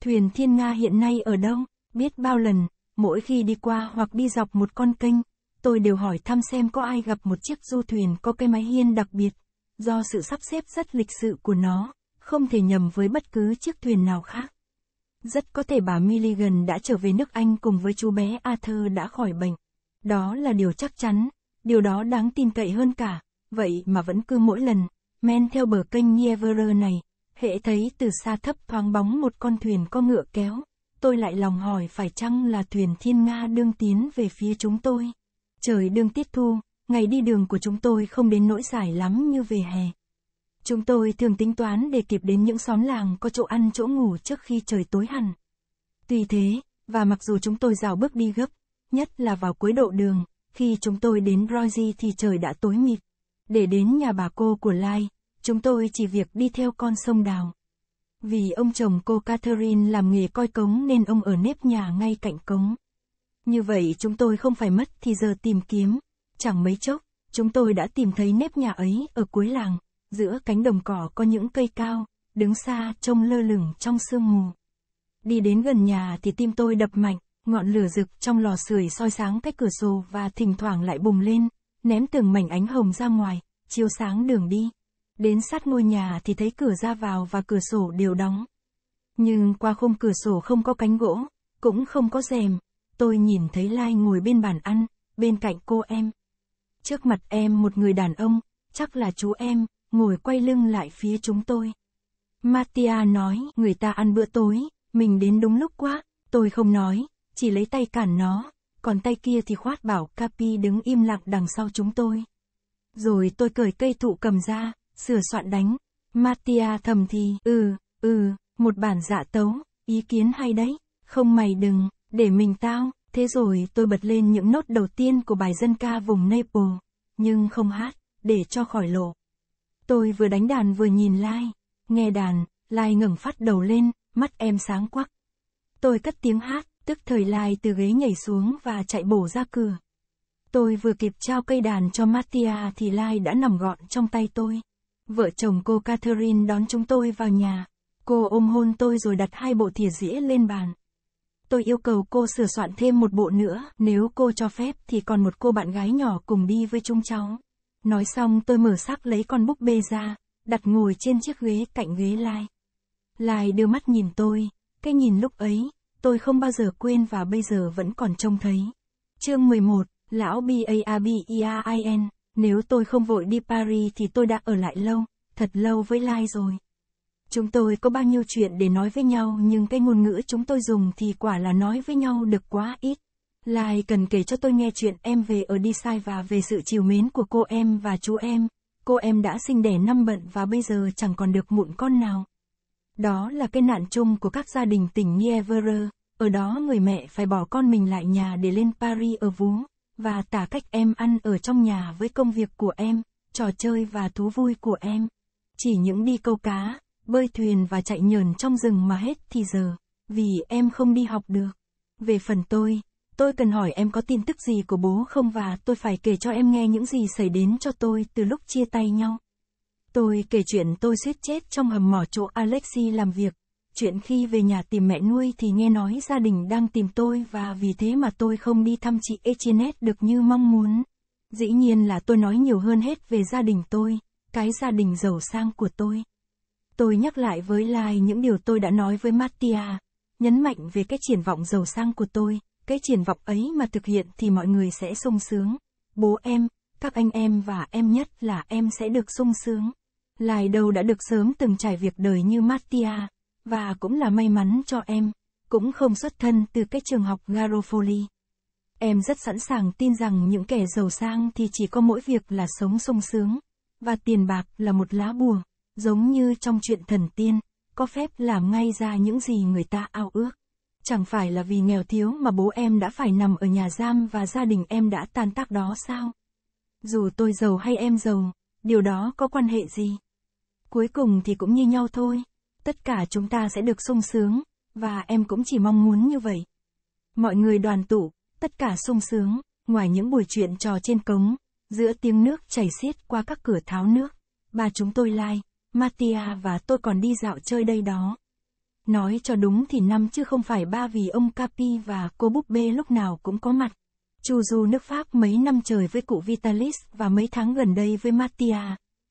Thuyền thiên Nga hiện nay ở đâu, biết bao lần, Mỗi khi đi qua hoặc đi dọc một con kênh, tôi đều hỏi thăm xem có ai gặp một chiếc du thuyền có cái máy hiên đặc biệt. Do sự sắp xếp rất lịch sự của nó, không thể nhầm với bất cứ chiếc thuyền nào khác. Rất có thể bà Milligan đã trở về nước Anh cùng với chú bé Arthur đã khỏi bệnh. Đó là điều chắc chắn, điều đó đáng tin cậy hơn cả. Vậy mà vẫn cứ mỗi lần, men theo bờ kênh Niever này, hệ thấy từ xa thấp thoáng bóng một con thuyền có ngựa kéo, tôi lại lòng hỏi phải chăng là thuyền thiên Nga đương tiến về phía chúng tôi. Trời đương tiết thu, ngày đi đường của chúng tôi không đến nỗi dài lắm như về hè. Chúng tôi thường tính toán để kịp đến những xóm làng có chỗ ăn chỗ ngủ trước khi trời tối hẳn. Tuy thế, và mặc dù chúng tôi rào bước đi gấp, nhất là vào cuối độ đường, khi chúng tôi đến Royzy thì trời đã tối mịt. Để đến nhà bà cô của Lai, chúng tôi chỉ việc đi theo con sông đào. Vì ông chồng cô Catherine làm nghề coi cống nên ông ở nếp nhà ngay cạnh cống. Như vậy chúng tôi không phải mất thì giờ tìm kiếm. Chẳng mấy chốc, chúng tôi đã tìm thấy nếp nhà ấy ở cuối làng. Giữa cánh đồng cỏ có những cây cao, đứng xa trông lơ lửng trong sương mù. Đi đến gần nhà thì tim tôi đập mạnh, ngọn lửa rực trong lò sưởi soi sáng cách cửa sổ và thỉnh thoảng lại bùng lên, ném từng mảnh ánh hồng ra ngoài, chiếu sáng đường đi. Đến sát ngôi nhà thì thấy cửa ra vào và cửa sổ đều đóng. Nhưng qua khung cửa sổ không có cánh gỗ, cũng không có rèm. Tôi nhìn thấy Lai ngồi bên bàn ăn, bên cạnh cô em. Trước mặt em một người đàn ông, chắc là chú em, ngồi quay lưng lại phía chúng tôi. Mattia nói, người ta ăn bữa tối, mình đến đúng lúc quá, tôi không nói, chỉ lấy tay cản nó, còn tay kia thì khoát bảo Capi đứng im lặng đằng sau chúng tôi. Rồi tôi cởi cây thụ cầm ra, sửa soạn đánh. Mattia thầm thì, ừ, ừ, một bản dạ tấu, ý kiến hay đấy, không mày đừng, để mình tao, thế rồi tôi bật lên những nốt đầu tiên của bài dân ca vùng Naples, nhưng không hát, để cho khỏi lộ. Tôi vừa đánh đàn vừa nhìn Lai, nghe đàn, Lai ngẩng phát đầu lên, mắt em sáng quắc. Tôi cất tiếng hát, tức thời Lai từ ghế nhảy xuống và chạy bổ ra cửa. Tôi vừa kịp trao cây đàn cho Mattia thì Lai đã nằm gọn trong tay tôi. Vợ chồng cô Catherine đón chúng tôi vào nhà. Cô ôm hôn tôi rồi đặt hai bộ thìa dĩa lên bàn. Tôi yêu cầu cô sửa soạn thêm một bộ nữa, nếu cô cho phép thì còn một cô bạn gái nhỏ cùng đi với chúng cháu. Nói xong tôi mở xác lấy con búp bê ra, đặt ngồi trên chiếc ghế cạnh ghế Lai. Lai đưa mắt nhìn tôi, cái nhìn lúc ấy, tôi không bao giờ quên và bây giờ vẫn còn trông thấy. Chương 11, Lão B-A-A-B-E-A-I-N nếu tôi không vội đi Paris thì tôi đã ở lại lâu, thật lâu với Lai rồi. Chúng tôi có bao nhiêu chuyện để nói với nhau nhưng cái ngôn ngữ chúng tôi dùng thì quả là nói với nhau được quá ít. Lai cần kể cho tôi nghe chuyện em về ở đi sai và về sự chiều mến của cô em và chú em. Cô em đã sinh đẻ năm bận và bây giờ chẳng còn được mụn con nào. Đó là cái nạn chung của các gia đình tỉnh Nievre, ở đó người mẹ phải bỏ con mình lại nhà để lên Paris ở vú và tả cách em ăn ở trong nhà với công việc của em, trò chơi và thú vui của em. Chỉ những đi câu cá, bơi thuyền và chạy nhờn trong rừng mà hết thì giờ, vì em không đi học được. Về phần tôi, tôi cần hỏi em có tin tức gì của bố không và tôi phải kể cho em nghe những gì xảy đến cho tôi từ lúc chia tay nhau. Tôi kể chuyện tôi suýt chết trong hầm mỏ chỗ Alexi làm việc, Chuyện khi về nhà tìm mẹ nuôi thì nghe nói gia đình đang tìm tôi và vì thế mà tôi không đi thăm chị Echenet được như mong muốn. Dĩ nhiên là tôi nói nhiều hơn hết về gia đình tôi, cái gia đình giàu sang của tôi. Tôi nhắc lại với Lai những điều tôi đã nói với Mattia, nhấn mạnh về cái triển vọng giàu sang của tôi, cái triển vọng ấy mà thực hiện thì mọi người sẽ sung sướng. Bố em, các anh em và em nhất là em sẽ được sung sướng. Lai đâu đã được sớm từng trải việc đời như Mattia. Và cũng là may mắn cho em, cũng không xuất thân từ cái trường học Garofoli. Em rất sẵn sàng tin rằng những kẻ giàu sang thì chỉ có mỗi việc là sống sung sướng, và tiền bạc là một lá bùa, giống như trong chuyện thần tiên, có phép làm ngay ra những gì người ta ao ước. Chẳng phải là vì nghèo thiếu mà bố em đã phải nằm ở nhà giam và gia đình em đã tan tác đó sao? Dù tôi giàu hay em giàu, điều đó có quan hệ gì? Cuối cùng thì cũng như nhau thôi tất cả chúng ta sẽ được sung sướng, và em cũng chỉ mong muốn như vậy. Mọi người đoàn tụ, tất cả sung sướng, ngoài những buổi chuyện trò trên cống, giữa tiếng nước chảy xiết qua các cửa tháo nước, ba chúng tôi lai, Mattia và tôi còn đi dạo chơi đây đó. Nói cho đúng thì năm chứ không phải ba vì ông Capi và cô búp bê lúc nào cũng có mặt. Chu du nước Pháp mấy năm trời với cụ Vitalis và mấy tháng gần đây với Mattia.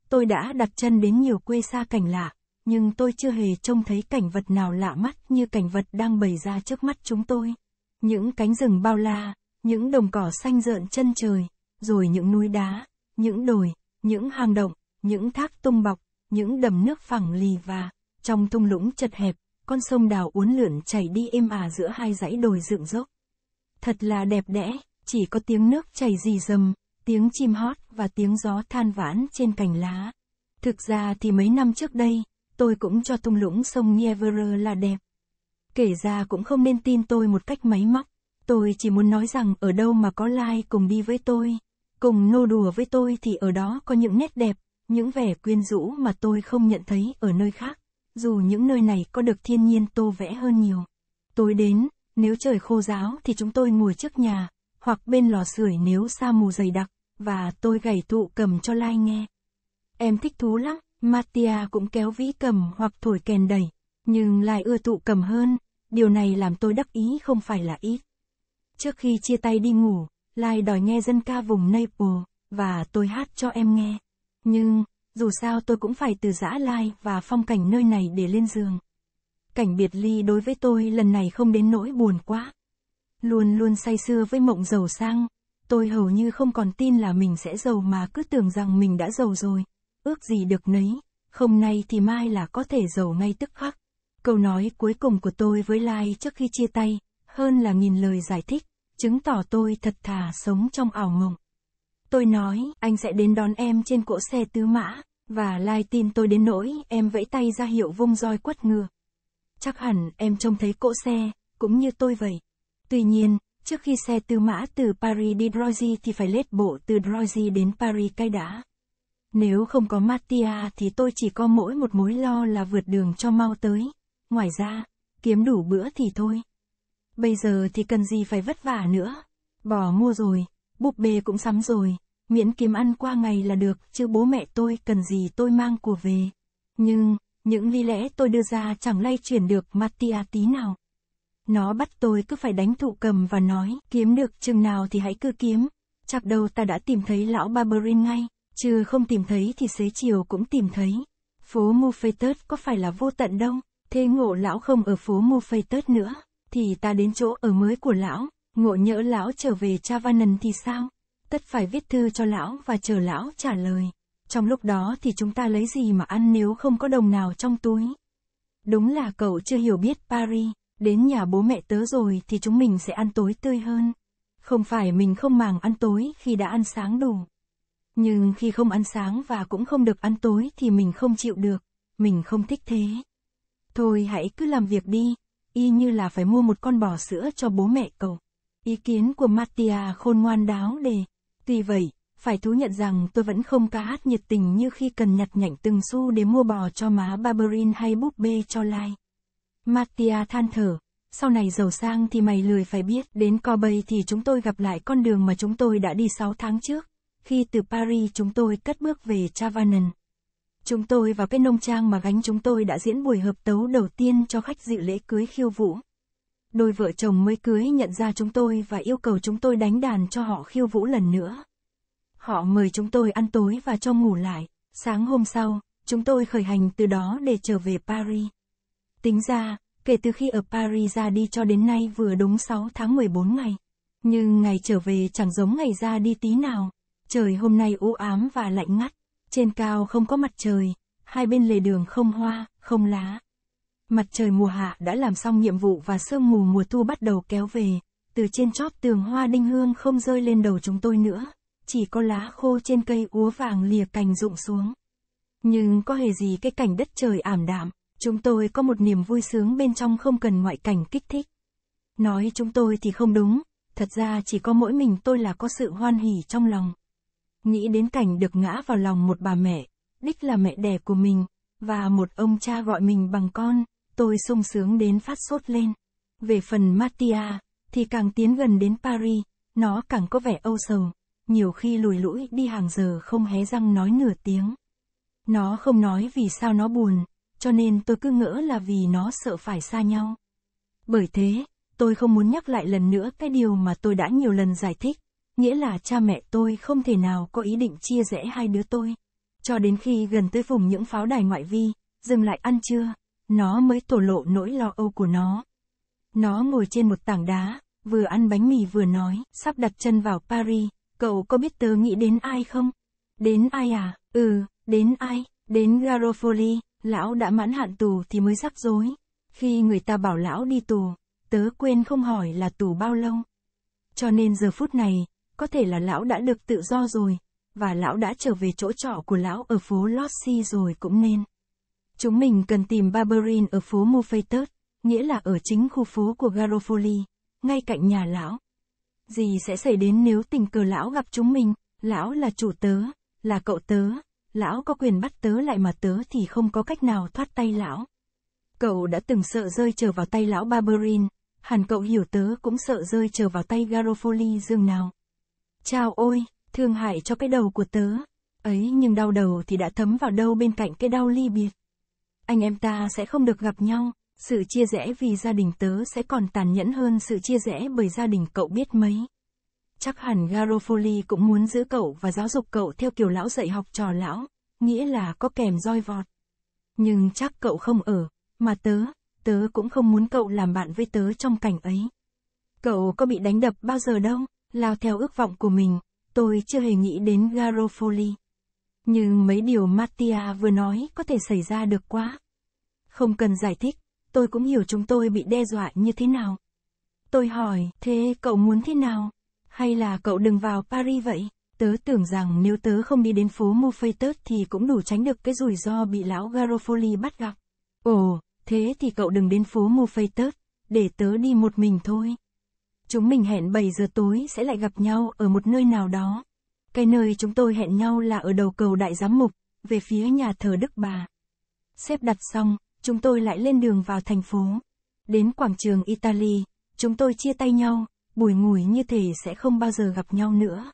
Tôi đã đặt chân đến nhiều quê xa cảnh lạ, nhưng tôi chưa hề trông thấy cảnh vật nào lạ mắt như cảnh vật đang bày ra trước mắt chúng tôi. Những cánh rừng bao la, những đồng cỏ xanh rợn chân trời, rồi những núi đá, những đồi, những hang động, những thác tung bọc, những đầm nước phẳng lì và, trong thung lũng chật hẹp, con sông đào uốn lượn chảy đi êm ả à giữa hai dãy đồi dựng dốc Thật là đẹp đẽ, chỉ có tiếng nước chảy rì rầm, tiếng chim hót và tiếng gió than vãn trên cành lá. Thực ra thì mấy năm trước đây, tôi cũng cho thung lũng sông Nievre là đẹp. Kể ra cũng không nên tin tôi một cách máy móc. Tôi chỉ muốn nói rằng ở đâu mà có Lai cùng đi với tôi, cùng nô đùa với tôi thì ở đó có những nét đẹp, những vẻ quyến rũ mà tôi không nhận thấy ở nơi khác, dù những nơi này có được thiên nhiên tô vẽ hơn nhiều. Tối đến, nếu trời khô ráo thì chúng tôi ngồi trước nhà, hoặc bên lò sưởi nếu sa mù dày đặc, và tôi gảy tụ cầm cho Lai nghe. Em thích thú lắm, Mattia cũng kéo vĩ cầm hoặc thổi kèn đẩy, nhưng lại ưa tụ cầm hơn, điều này làm tôi đắc ý không phải là ít. Trước khi chia tay đi ngủ, Lai đòi nghe dân ca vùng Naples, và tôi hát cho em nghe. Nhưng, dù sao tôi cũng phải từ giã Lai và phong cảnh nơi này để lên giường. Cảnh biệt ly đối với tôi lần này không đến nỗi buồn quá. Luôn luôn say sưa với mộng giàu sang, tôi hầu như không còn tin là mình sẽ giàu mà cứ tưởng rằng mình đã giàu rồi ước gì được nấy, không nay thì mai là có thể giàu ngay tức khắc. Câu nói cuối cùng của tôi với Lai trước khi chia tay, hơn là nghìn lời giải thích, chứng tỏ tôi thật thà sống trong ảo mộng. Tôi nói, anh sẽ đến đón em trên cỗ xe tứ mã, và Lai tin tôi đến nỗi em vẫy tay ra hiệu vung roi quất ngựa. Chắc hẳn em trông thấy cỗ xe, cũng như tôi vậy. Tuy nhiên, trước khi xe tư mã từ Paris đi Drozy thì phải lết bộ từ Drozy đến Paris cay đã. Nếu không có Mattia thì tôi chỉ có mỗi một mối lo là vượt đường cho mau tới. Ngoài ra, kiếm đủ bữa thì thôi. Bây giờ thì cần gì phải vất vả nữa. Bò mua rồi, búp bê cũng sắm rồi, miễn kiếm ăn qua ngày là được, chứ bố mẹ tôi cần gì tôi mang của về. Nhưng, những lý lẽ tôi đưa ra chẳng lay chuyển được Mattia tí nào. Nó bắt tôi cứ phải đánh thụ cầm và nói, kiếm được chừng nào thì hãy cứ kiếm. Chạp đâu ta đã tìm thấy lão Barberin ngay. Trừ không tìm thấy thì xế chiều cũng tìm thấy. Phố Mufetus có phải là vô tận đông Thế ngộ lão không ở phố Mufetus nữa, thì ta đến chỗ ở mới của lão, ngộ nhỡ lão trở về Chavanan thì sao? Tất phải viết thư cho lão và chờ lão trả lời. Trong lúc đó thì chúng ta lấy gì mà ăn nếu không có đồng nào trong túi? Đúng là cậu chưa hiểu biết Paris, đến nhà bố mẹ tớ rồi thì chúng mình sẽ ăn tối tươi hơn. Không phải mình không màng ăn tối khi đã ăn sáng đủ. Nhưng khi không ăn sáng và cũng không được ăn tối thì mình không chịu được, mình không thích thế. Thôi hãy cứ làm việc đi, y như là phải mua một con bò sữa cho bố mẹ cậu. Ý kiến của Mattia khôn ngoan đáo đề. Tuy vậy, phải thú nhận rằng tôi vẫn không cá hát nhiệt tình như khi cần nhặt nhạnh từng xu để mua bò cho má Barberin hay búp bê cho Lai. Mattia than thở, sau này giàu sang thì mày lười phải biết, đến Kobe thì chúng tôi gặp lại con đường mà chúng tôi đã đi 6 tháng trước. Khi từ Paris chúng tôi cất bước về Chavanon. Chúng tôi vào cái nông trang mà gánh chúng tôi đã diễn buổi hợp tấu đầu tiên cho khách dự lễ cưới khiêu vũ. Đôi vợ chồng mới cưới nhận ra chúng tôi và yêu cầu chúng tôi đánh đàn cho họ khiêu vũ lần nữa. Họ mời chúng tôi ăn tối và cho ngủ lại. Sáng hôm sau, chúng tôi khởi hành từ đó để trở về Paris. Tính ra, kể từ khi ở Paris ra đi cho đến nay vừa đúng 6 tháng 14 ngày. Nhưng ngày trở về chẳng giống ngày ra đi tí nào. Trời hôm nay u ám và lạnh ngắt, trên cao không có mặt trời, hai bên lề đường không hoa, không lá. Mặt trời mùa hạ đã làm xong nhiệm vụ và sương mù mùa thu bắt đầu kéo về, từ trên chóp tường hoa đinh hương không rơi lên đầu chúng tôi nữa, chỉ có lá khô trên cây úa vàng lìa cành rụng xuống. Nhưng có hề gì cái cảnh đất trời ảm đạm, chúng tôi có một niềm vui sướng bên trong không cần ngoại cảnh kích thích. Nói chúng tôi thì không đúng, thật ra chỉ có mỗi mình tôi là có sự hoan hỉ trong lòng. Nghĩ đến cảnh được ngã vào lòng một bà mẹ, đích là mẹ đẻ của mình, và một ông cha gọi mình bằng con, tôi sung sướng đến phát sốt lên. Về phần Mattia, thì càng tiến gần đến Paris, nó càng có vẻ âu sầu, nhiều khi lùi lũi đi hàng giờ không hé răng nói nửa tiếng. Nó không nói vì sao nó buồn, cho nên tôi cứ ngỡ là vì nó sợ phải xa nhau. Bởi thế, tôi không muốn nhắc lại lần nữa cái điều mà tôi đã nhiều lần giải thích, Nghĩa là cha mẹ tôi không thể nào có ý định chia rẽ hai đứa tôi. Cho đến khi gần tới vùng những pháo đài ngoại vi, dừng lại ăn trưa, nó mới thổ lộ nỗi lo âu của nó. Nó ngồi trên một tảng đá, vừa ăn bánh mì vừa nói, sắp đặt chân vào Paris, cậu có biết tớ nghĩ đến ai không? Đến ai à? Ừ, đến ai? Đến Garofoli, lão đã mãn hạn tù thì mới rắc rối. Khi người ta bảo lão đi tù, tớ quên không hỏi là tù bao lâu. Cho nên giờ phút này, có thể là lão đã được tự do rồi, và lão đã trở về chỗ trọ của lão ở phố Lossi rồi cũng nên. Chúng mình cần tìm Barberin ở phố Mofetus, nghĩa là ở chính khu phố của Garofoli, ngay cạnh nhà lão. Gì sẽ xảy đến nếu tình cờ lão gặp chúng mình, lão là chủ tớ, là cậu tớ, lão có quyền bắt tớ lại mà tớ thì không có cách nào thoát tay lão. Cậu đã từng sợ rơi trở vào tay lão Barberin, hẳn cậu hiểu tớ cũng sợ rơi trở vào tay Garofoli dương nào. Chao ôi, thương hại cho cái đầu của tớ. Ấy nhưng đau đầu thì đã thấm vào đâu bên cạnh cái đau ly biệt. Anh em ta sẽ không được gặp nhau, sự chia rẽ vì gia đình tớ sẽ còn tàn nhẫn hơn sự chia rẽ bởi gia đình cậu biết mấy. Chắc hẳn Garofoli cũng muốn giữ cậu và giáo dục cậu theo kiểu lão dạy học trò lão, nghĩa là có kèm roi vọt. Nhưng chắc cậu không ở, mà tớ, tớ cũng không muốn cậu làm bạn với tớ trong cảnh ấy. Cậu có bị đánh đập bao giờ đâu? lao theo ước vọng của mình, tôi chưa hề nghĩ đến Garofoli. Nhưng mấy điều Mattia vừa nói có thể xảy ra được quá. Không cần giải thích, tôi cũng hiểu chúng tôi bị đe dọa như thế nào. Tôi hỏi, thế cậu muốn thế nào? Hay là cậu đừng vào Paris vậy? Tớ tưởng rằng nếu tớ không đi đến phố Montfeuilleuse thì cũng đủ tránh được cái rủi ro bị lão Garofoli bắt gặp. Ồ, thế thì cậu đừng đến phố Montfeuilleuse, để tớ đi một mình thôi. Chúng mình hẹn 7 giờ tối sẽ lại gặp nhau ở một nơi nào đó. Cái nơi chúng tôi hẹn nhau là ở đầu cầu Đại Giám Mục, về phía nhà thờ Đức Bà. Xếp đặt xong, chúng tôi lại lên đường vào thành phố. Đến quảng trường Italy, chúng tôi chia tay nhau, bùi ngùi như thể sẽ không bao giờ gặp nhau nữa.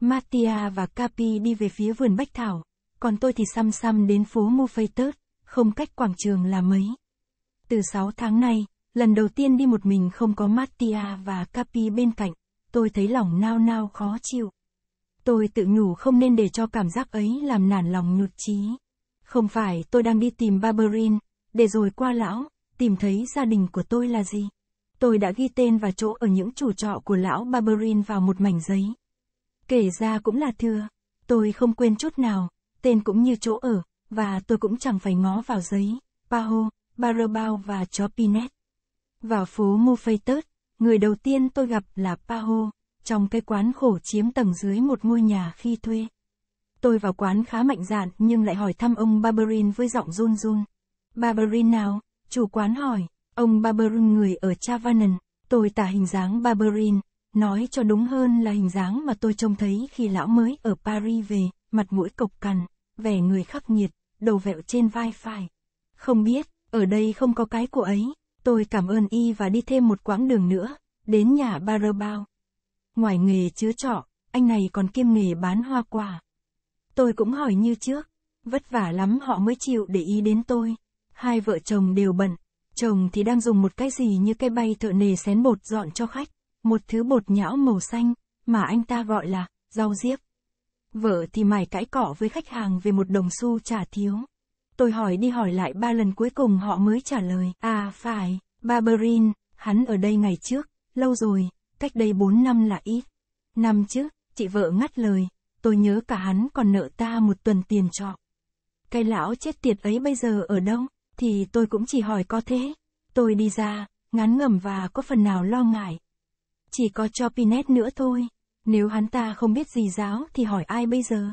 Mattia và Capi đi về phía vườn Bách Thảo, còn tôi thì xăm xăm đến phố Mufeitus, không cách quảng trường là mấy. Từ 6 tháng nay, Lần đầu tiên đi một mình không có Mattia và Capi bên cạnh, tôi thấy lòng nao nao khó chịu. Tôi tự nhủ không nên để cho cảm giác ấy làm nản lòng nhụt chí. Không phải tôi đang đi tìm Barberin, để rồi qua lão, tìm thấy gia đình của tôi là gì. Tôi đã ghi tên và chỗ ở những chủ trọ của lão Barberin vào một mảnh giấy. Kể ra cũng là thưa, tôi không quên chút nào, tên cũng như chỗ ở, và tôi cũng chẳng phải ngó vào giấy, Paho, Barabao và Chopinet. Vào phố Mofeitus, người đầu tiên tôi gặp là Paho, trong cái quán khổ chiếm tầng dưới một ngôi nhà khi thuê. Tôi vào quán khá mạnh dạn nhưng lại hỏi thăm ông Barberin với giọng run run. Barberin nào? Chủ quán hỏi, ông Barberin người ở Chavanan, tôi tả hình dáng Barberin, nói cho đúng hơn là hình dáng mà tôi trông thấy khi lão mới ở Paris về, mặt mũi cộc cằn, vẻ người khắc nghiệt, đầu vẹo trên vai phải. Không biết, ở đây không có cái của ấy. Tôi cảm ơn y và đi thêm một quãng đường nữa, đến nhà Barabao. Ngoài nghề chứa trọ, anh này còn kiêm nghề bán hoa quả. Tôi cũng hỏi như trước, vất vả lắm họ mới chịu để ý đến tôi. Hai vợ chồng đều bận, chồng thì đang dùng một cái gì như cái bay thợ nề xén bột dọn cho khách, một thứ bột nhão màu xanh, mà anh ta gọi là, rau diếp. Vợ thì mài cãi cỏ với khách hàng về một đồng xu trả thiếu. Tôi hỏi đi hỏi lại ba lần cuối cùng họ mới trả lời. À phải, Barberin, hắn ở đây ngày trước, lâu rồi, cách đây bốn năm là ít. Năm chứ, chị vợ ngắt lời, tôi nhớ cả hắn còn nợ ta một tuần tiền trọ. Cái lão chết tiệt ấy bây giờ ở đâu, thì tôi cũng chỉ hỏi có thế. Tôi đi ra, ngán ngẩm và có phần nào lo ngại. Chỉ có cho Pinet nữa thôi, nếu hắn ta không biết gì giáo thì hỏi ai bây giờ.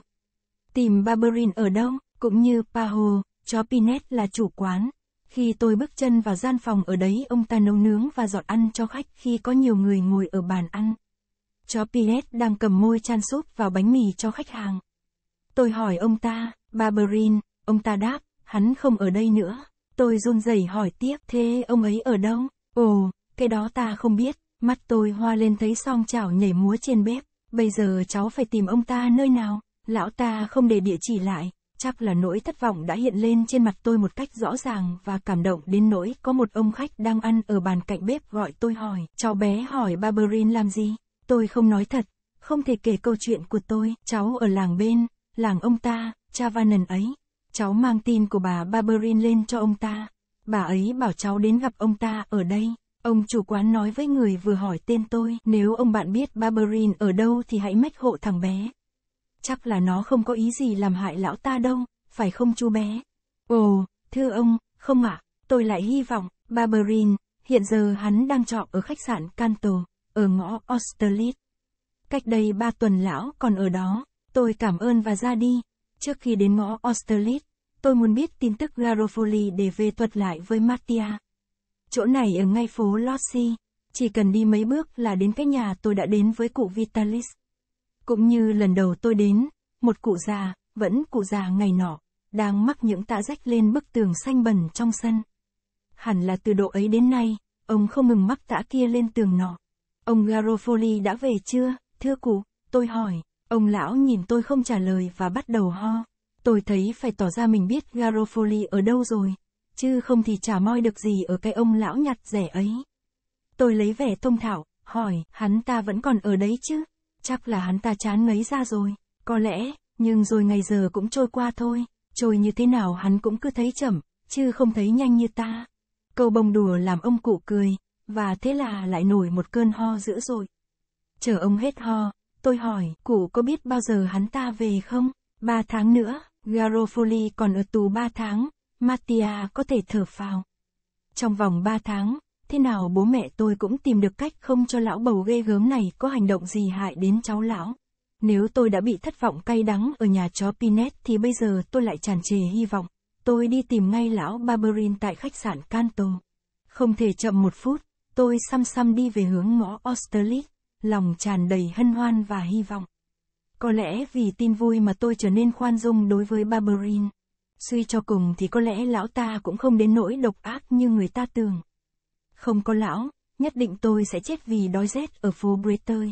Tìm Barberin ở đâu, cũng như Paho, Chó Pinet là chủ quán. Khi tôi bước chân vào gian phòng ở đấy ông ta nấu nướng và dọn ăn cho khách khi có nhiều người ngồi ở bàn ăn. Chó Pinet đang cầm môi chan súp vào bánh mì cho khách hàng. Tôi hỏi ông ta, Barberin, ông ta đáp, hắn không ở đây nữa. Tôi run rẩy hỏi tiếp, thế ông ấy ở đâu? Ồ, cái đó ta không biết, mắt tôi hoa lên thấy song chảo nhảy múa trên bếp. Bây giờ cháu phải tìm ông ta nơi nào, lão ta không để địa chỉ lại chắc là nỗi thất vọng đã hiện lên trên mặt tôi một cách rõ ràng và cảm động đến nỗi có một ông khách đang ăn ở bàn cạnh bếp gọi tôi hỏi, cháu bé hỏi Barberin làm gì? Tôi không nói thật, không thể kể câu chuyện của tôi, cháu ở làng bên, làng ông ta, cha Vanen ấy. Cháu mang tin của bà Barberin lên cho ông ta. Bà ấy bảo cháu đến gặp ông ta ở đây. Ông chủ quán nói với người vừa hỏi tên tôi, nếu ông bạn biết Barberin ở đâu thì hãy mách hộ thằng bé, chắc là nó không có ý gì làm hại lão ta đâu, phải không chú bé? Ồ, thưa ông, không ạ, à, tôi lại hy vọng, Barberin, hiện giờ hắn đang trọ ở khách sạn Canto, ở ngõ Austerlitz. Cách đây ba tuần lão còn ở đó, tôi cảm ơn và ra đi. Trước khi đến ngõ Austerlitz, tôi muốn biết tin tức Garofoli để về thuật lại với Mattia. Chỗ này ở ngay phố Lossi, chỉ cần đi mấy bước là đến cái nhà tôi đã đến với cụ Vitalis. Cũng như lần đầu tôi đến, một cụ già, vẫn cụ già ngày nọ, đang mắc những tạ rách lên bức tường xanh bẩn trong sân. Hẳn là từ độ ấy đến nay, ông không ngừng mắc tạ kia lên tường nọ. Ông Garofoli đã về chưa, thưa cụ, tôi hỏi, ông lão nhìn tôi không trả lời và bắt đầu ho. Tôi thấy phải tỏ ra mình biết Garofoli ở đâu rồi, chứ không thì chả moi được gì ở cái ông lão nhặt rẻ ấy. Tôi lấy vẻ thông thảo, hỏi, hắn ta vẫn còn ở đấy chứ? chắc là hắn ta chán ngấy ra rồi, có lẽ, nhưng rồi ngày giờ cũng trôi qua thôi, trôi như thế nào hắn cũng cứ thấy chậm, chứ không thấy nhanh như ta. Câu bông đùa làm ông cụ cười, và thế là lại nổi một cơn ho dữ rồi. Chờ ông hết ho, tôi hỏi, cụ có biết bao giờ hắn ta về không? Ba tháng nữa, Garofoli còn ở tù ba tháng, Mattia có thể thở phào. Trong vòng ba tháng, thế nào bố mẹ tôi cũng tìm được cách không cho lão bầu ghê gớm này có hành động gì hại đến cháu lão. Nếu tôi đã bị thất vọng cay đắng ở nhà chó Pinet thì bây giờ tôi lại tràn trề hy vọng. Tôi đi tìm ngay lão Barberin tại khách sạn Canto. Không thể chậm một phút, tôi xăm xăm đi về hướng ngõ Austerlitz, lòng tràn đầy hân hoan và hy vọng. Có lẽ vì tin vui mà tôi trở nên khoan dung đối với Barberin. Suy cho cùng thì có lẽ lão ta cũng không đến nỗi độc ác như người ta tưởng. Không có lão, nhất định tôi sẽ chết vì đói rét ở phố Breteuil.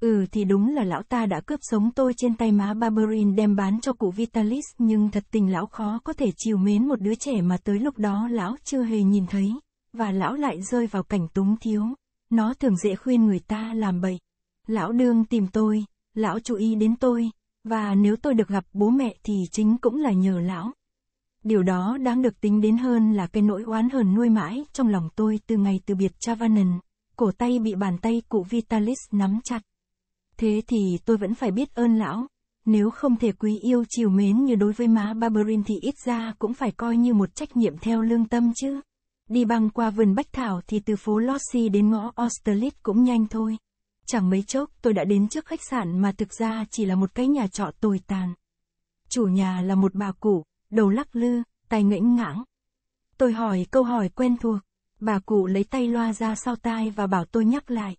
Ừ thì đúng là lão ta đã cướp sống tôi trên tay má Barberin đem bán cho cụ Vitalis nhưng thật tình lão khó có thể chiều mến một đứa trẻ mà tới lúc đó lão chưa hề nhìn thấy, và lão lại rơi vào cảnh túng thiếu. Nó thường dễ khuyên người ta làm bậy. Lão đương tìm tôi, lão chú ý đến tôi, và nếu tôi được gặp bố mẹ thì chính cũng là nhờ lão. Điều đó đáng được tính đến hơn là cái nỗi oán hờn nuôi mãi trong lòng tôi từ ngày từ biệt Chavanan, cổ tay bị bàn tay cụ Vitalis nắm chặt. Thế thì tôi vẫn phải biết ơn lão, nếu không thể quý yêu chiều mến như đối với má Barberin thì ít ra cũng phải coi như một trách nhiệm theo lương tâm chứ. Đi băng qua vườn Bách Thảo thì từ phố Lossy đến ngõ Austerlitz cũng nhanh thôi. Chẳng mấy chốc tôi đã đến trước khách sạn mà thực ra chỉ là một cái nhà trọ tồi tàn. Chủ nhà là một bà cụ, đầu lắc lư, tay nghẽn ngãng. Tôi hỏi câu hỏi quen thuộc, bà cụ lấy tay loa ra sau tai và bảo tôi nhắc lại.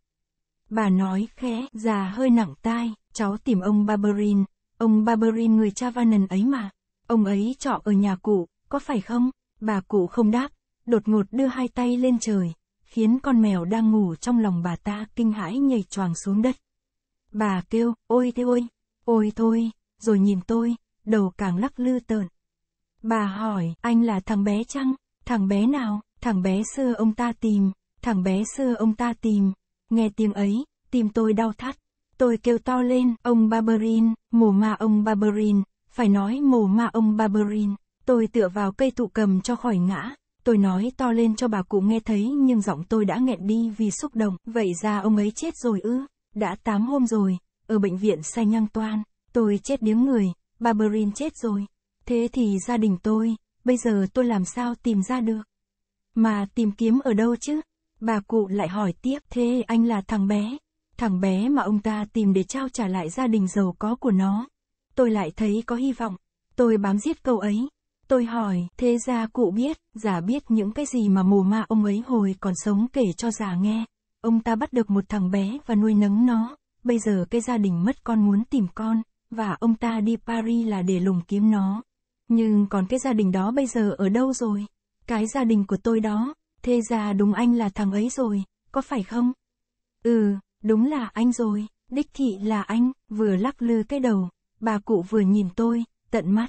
Bà nói khẽ, già hơi nặng tai, cháu tìm ông Barberin, ông Barberin người Chavanan ấy mà, ông ấy trọ ở nhà cụ, có phải không? Bà cụ không đáp, đột ngột đưa hai tay lên trời, khiến con mèo đang ngủ trong lòng bà ta kinh hãi nhảy choàng xuống đất. Bà kêu, ôi thế ôi, ôi thôi, rồi nhìn tôi, đầu càng lắc lư tợn. Bà hỏi, anh là thằng bé chăng? Thằng bé nào? Thằng bé xưa ông ta tìm, thằng bé xưa ông ta tìm. Nghe tiếng ấy, tim tôi đau thắt. Tôi kêu to lên, ông Barberin, mồ ma ông Barberin, phải nói mồ ma ông Barberin. Tôi tựa vào cây tụ cầm cho khỏi ngã. Tôi nói to lên cho bà cụ nghe thấy nhưng giọng tôi đã nghẹn đi vì xúc động. Vậy ra ông ấy chết rồi ư? Đã 8 hôm rồi, ở bệnh viện say nhăng toan. Tôi chết điếng người, Barberin chết rồi. Thế thì gia đình tôi, bây giờ tôi làm sao tìm ra được? Mà tìm kiếm ở đâu chứ? Bà cụ lại hỏi tiếp thế anh là thằng bé, thằng bé mà ông ta tìm để trao trả lại gia đình giàu có của nó. Tôi lại thấy có hy vọng, tôi bám giết câu ấy. Tôi hỏi, thế gia cụ biết, giả biết những cái gì mà mồ ma ông ấy hồi còn sống kể cho giả nghe. Ông ta bắt được một thằng bé và nuôi nấng nó, bây giờ cái gia đình mất con muốn tìm con, và ông ta đi Paris là để lùng kiếm nó. Nhưng còn cái gia đình đó bây giờ ở đâu rồi? Cái gia đình của tôi đó, thế ra đúng anh là thằng ấy rồi, có phải không? Ừ, đúng là anh rồi, đích thị là anh, vừa lắc lư cái đầu, bà cụ vừa nhìn tôi, tận mắt.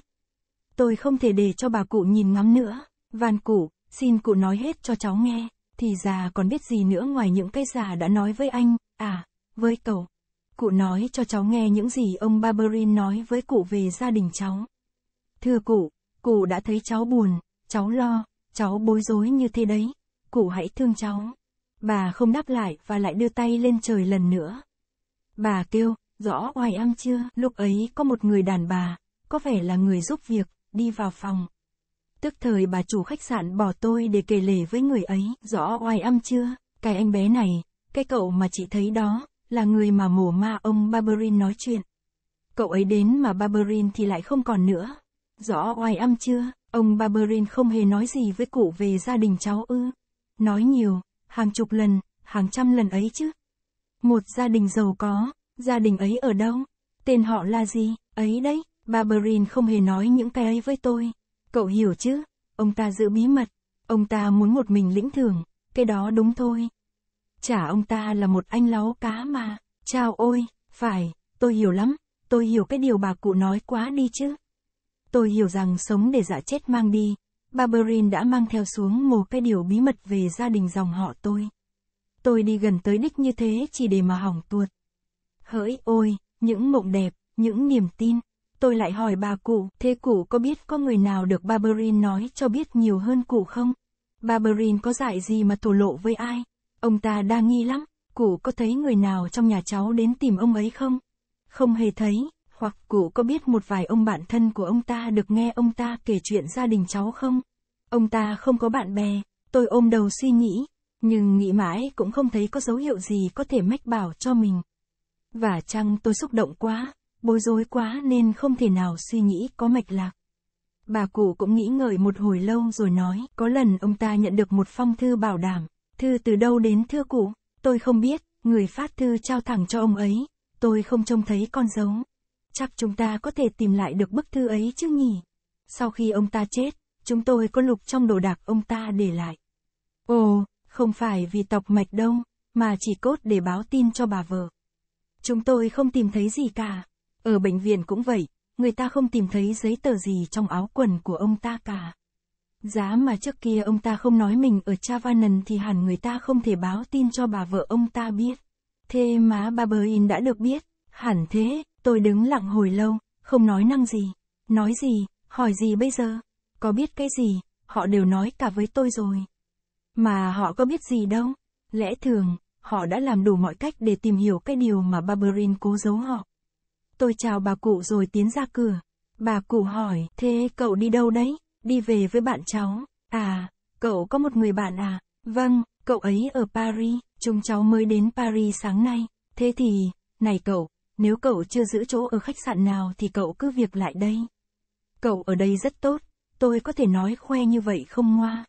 Tôi không thể để cho bà cụ nhìn ngắm nữa, van cụ, xin cụ nói hết cho cháu nghe, thì già còn biết gì nữa ngoài những cái già đã nói với anh, à, với cậu. Cụ nói cho cháu nghe những gì ông Barberin nói với cụ về gia đình cháu. Thưa cụ, cụ đã thấy cháu buồn, cháu lo, cháu bối rối như thế đấy. Cụ hãy thương cháu. Bà không đáp lại và lại đưa tay lên trời lần nữa. Bà kêu, rõ oài âm chưa? Lúc ấy có một người đàn bà, có vẻ là người giúp việc, đi vào phòng. Tức thời bà chủ khách sạn bỏ tôi để kể lể với người ấy, rõ oai âm chưa? Cái anh bé này, cái cậu mà chị thấy đó, là người mà mổ ma ông Barberin nói chuyện. Cậu ấy đến mà Barberin thì lại không còn nữa. Rõ oai âm chưa? Ông Barberin không hề nói gì với cụ về gia đình cháu ư. Nói nhiều, hàng chục lần, hàng trăm lần ấy chứ. Một gia đình giàu có, gia đình ấy ở đâu? Tên họ là gì? Ấy đấy, Barberin không hề nói những cái ấy với tôi. Cậu hiểu chứ? Ông ta giữ bí mật. Ông ta muốn một mình lĩnh thưởng. Cái đó đúng thôi. Chả ông ta là một anh láo cá mà. chào ôi, phải, tôi hiểu lắm. Tôi hiểu cái điều bà cụ nói quá đi chứ. Tôi hiểu rằng sống để dạ chết mang đi, Barberin đã mang theo xuống một cái điều bí mật về gia đình dòng họ tôi. Tôi đi gần tới đích như thế chỉ để mà hỏng tuột. Hỡi ôi, những mộng đẹp, những niềm tin. Tôi lại hỏi bà cụ, thế cụ có biết có người nào được Barberin nói cho biết nhiều hơn cụ không? Barberin có dạy gì mà thổ lộ với ai? Ông ta đa nghi lắm, cụ có thấy người nào trong nhà cháu đến tìm ông ấy không? Không hề thấy, hoặc cụ có biết một vài ông bạn thân của ông ta được nghe ông ta kể chuyện gia đình cháu không? Ông ta không có bạn bè, tôi ôm đầu suy nghĩ, nhưng nghĩ mãi cũng không thấy có dấu hiệu gì có thể mách bảo cho mình. Và chăng tôi xúc động quá, bối rối quá nên không thể nào suy nghĩ có mạch lạc. Bà cụ cũng nghĩ ngợi một hồi lâu rồi nói, có lần ông ta nhận được một phong thư bảo đảm, thư từ đâu đến thưa cụ, tôi không biết, người phát thư trao thẳng cho ông ấy, tôi không trông thấy con dấu. Chắc chúng ta có thể tìm lại được bức thư ấy chứ nhỉ? Sau khi ông ta chết, chúng tôi có lục trong đồ đạc ông ta để lại. Ồ, không phải vì tộc mạch đông, mà chỉ cốt để báo tin cho bà vợ. Chúng tôi không tìm thấy gì cả. Ở bệnh viện cũng vậy, người ta không tìm thấy giấy tờ gì trong áo quần của ông ta cả. Giá mà trước kia ông ta không nói mình ở Chavanan thì hẳn người ta không thể báo tin cho bà vợ ông ta biết. Thế má bà Berlin đã được biết, hẳn thế, Tôi đứng lặng hồi lâu, không nói năng gì. Nói gì, hỏi gì bây giờ? Có biết cái gì, họ đều nói cả với tôi rồi. Mà họ có biết gì đâu. Lẽ thường, họ đã làm đủ mọi cách để tìm hiểu cái điều mà Barberin cố giấu họ. Tôi chào bà cụ rồi tiến ra cửa. Bà cụ hỏi, thế cậu đi đâu đấy? Đi về với bạn cháu. À, cậu có một người bạn à? Vâng, cậu ấy ở Paris, chúng cháu mới đến Paris sáng nay. Thế thì, này cậu, nếu cậu chưa giữ chỗ ở khách sạn nào thì cậu cứ việc lại đây. Cậu ở đây rất tốt, tôi có thể nói khoe như vậy không ngoa.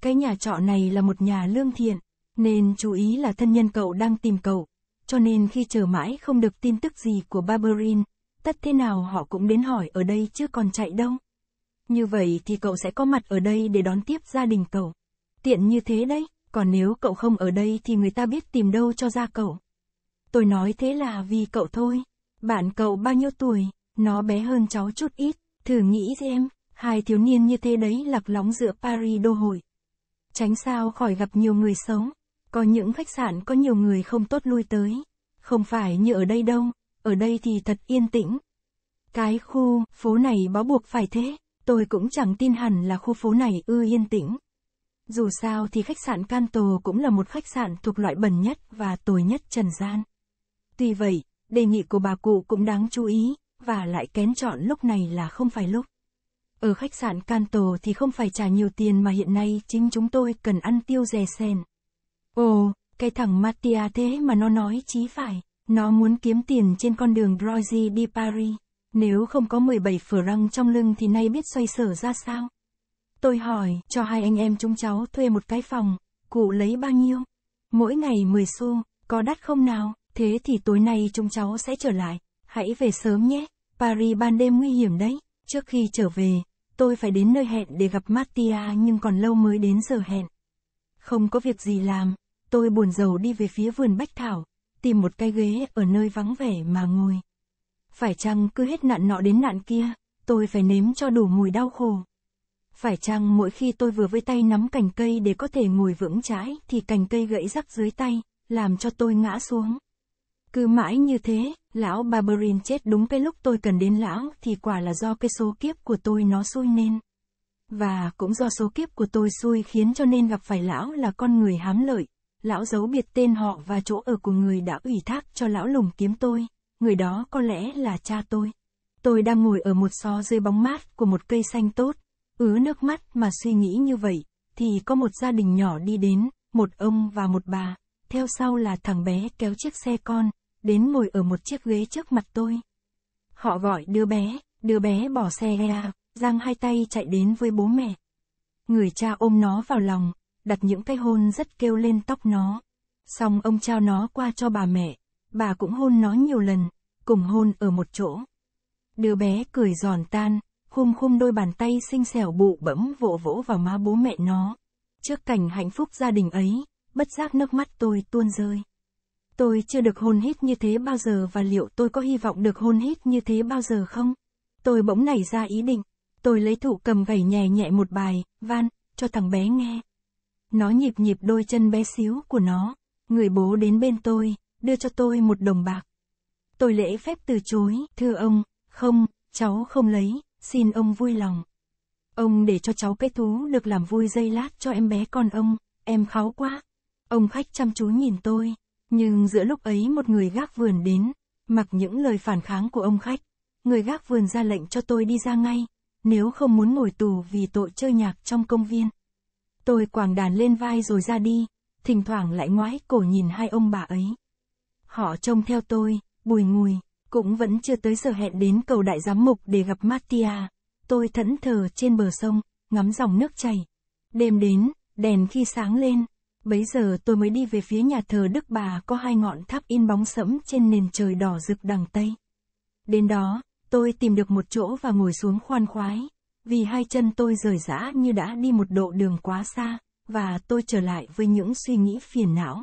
Cái nhà trọ này là một nhà lương thiện, nên chú ý là thân nhân cậu đang tìm cậu, cho nên khi chờ mãi không được tin tức gì của Barberin, tất thế nào họ cũng đến hỏi ở đây chứ còn chạy đâu. Như vậy thì cậu sẽ có mặt ở đây để đón tiếp gia đình cậu. Tiện như thế đấy, còn nếu cậu không ở đây thì người ta biết tìm đâu cho ra cậu. Tôi nói thế là vì cậu thôi. Bạn cậu bao nhiêu tuổi, nó bé hơn cháu chút ít, thử nghĩ xem, hai thiếu niên như thế đấy lạc lóng giữa Paris đô hội. Tránh sao khỏi gặp nhiều người xấu, có những khách sạn có nhiều người không tốt lui tới, không phải như ở đây đâu, ở đây thì thật yên tĩnh. Cái khu, phố này bó buộc phải thế, tôi cũng chẳng tin hẳn là khu phố này ư yên tĩnh. Dù sao thì khách sạn Canto cũng là một khách sạn thuộc loại bẩn nhất và tồi nhất trần gian. Tuy vậy, đề nghị của bà cụ cũng đáng chú ý, và lại kén chọn lúc này là không phải lúc. Ở khách sạn Canto thì không phải trả nhiều tiền mà hiện nay chính chúng tôi cần ăn tiêu rè sen. Ồ, cái thằng Mattia thế mà nó nói chí phải, nó muốn kiếm tiền trên con đường Brogy đi Paris. Nếu không có 17 răng trong lưng thì nay biết xoay sở ra sao? Tôi hỏi, cho hai anh em chúng cháu thuê một cái phòng, cụ lấy bao nhiêu? Mỗi ngày 10 xu, có đắt không nào? thế thì tối nay chúng cháu sẽ trở lại, hãy về sớm nhé, Paris ban đêm nguy hiểm đấy, trước khi trở về, tôi phải đến nơi hẹn để gặp Mattia nhưng còn lâu mới đến giờ hẹn. Không có việc gì làm, tôi buồn rầu đi về phía vườn bách thảo, tìm một cái ghế ở nơi vắng vẻ mà ngồi. Phải chăng cứ hết nạn nọ đến nạn kia, tôi phải nếm cho đủ mùi đau khổ. Phải chăng mỗi khi tôi vừa với tay nắm cành cây để có thể ngồi vững chãi thì cành cây gãy rắc dưới tay, làm cho tôi ngã xuống. Cứ mãi như thế, lão Barberin chết đúng cái lúc tôi cần đến lão thì quả là do cái số kiếp của tôi nó xui nên. Và cũng do số kiếp của tôi xui khiến cho nên gặp phải lão là con người hám lợi. Lão giấu biệt tên họ và chỗ ở của người đã ủy thác cho lão lùng kiếm tôi. Người đó có lẽ là cha tôi. Tôi đang ngồi ở một xó dưới bóng mát của một cây xanh tốt. Ứ nước mắt mà suy nghĩ như vậy, thì có một gia đình nhỏ đi đến, một ông và một bà. Theo sau là thằng bé kéo chiếc xe con, đến ngồi ở một chiếc ghế trước mặt tôi. Họ gọi đứa bé, đứa bé bỏ xe ra, giang hai tay chạy đến với bố mẹ. Người cha ôm nó vào lòng, đặt những cái hôn rất kêu lên tóc nó. Xong ông trao nó qua cho bà mẹ, bà cũng hôn nó nhiều lần, cùng hôn ở một chỗ. Đứa bé cười giòn tan, khum khum đôi bàn tay xinh xẻo bụ bẫm vỗ vỗ vào má bố mẹ nó. Trước cảnh hạnh phúc gia đình ấy, bất giác nước mắt tôi tuôn rơi. Tôi chưa được hôn hít như thế bao giờ và liệu tôi có hy vọng được hôn hít như thế bao giờ không? Tôi bỗng nảy ra ý định. Tôi lấy thụ cầm gảy nhẹ nhẹ một bài, van, cho thằng bé nghe. Nó nhịp nhịp đôi chân bé xíu của nó. Người bố đến bên tôi, đưa cho tôi một đồng bạc. Tôi lễ phép từ chối, thưa ông, không, cháu không lấy, xin ông vui lòng. Ông để cho cháu cái thú được làm vui dây lát cho em bé con ông, em kháo quá. Ông khách chăm chú nhìn tôi, nhưng giữa lúc ấy một người gác vườn đến, mặc những lời phản kháng của ông khách, người gác vườn ra lệnh cho tôi đi ra ngay, nếu không muốn ngồi tù vì tội chơi nhạc trong công viên. Tôi quàng đàn lên vai rồi ra đi, thỉnh thoảng lại ngoái cổ nhìn hai ông bà ấy. Họ trông theo tôi, bùi ngùi, cũng vẫn chưa tới giờ hẹn đến cầu đại giám mục để gặp Mattia. Tôi thẫn thờ trên bờ sông, ngắm dòng nước chảy. Đêm đến, đèn khi sáng lên, Bấy giờ tôi mới đi về phía nhà thờ Đức Bà có hai ngọn tháp in bóng sẫm trên nền trời đỏ rực đằng Tây. Đến đó, tôi tìm được một chỗ và ngồi xuống khoan khoái, vì hai chân tôi rời rã như đã đi một độ đường quá xa, và tôi trở lại với những suy nghĩ phiền não.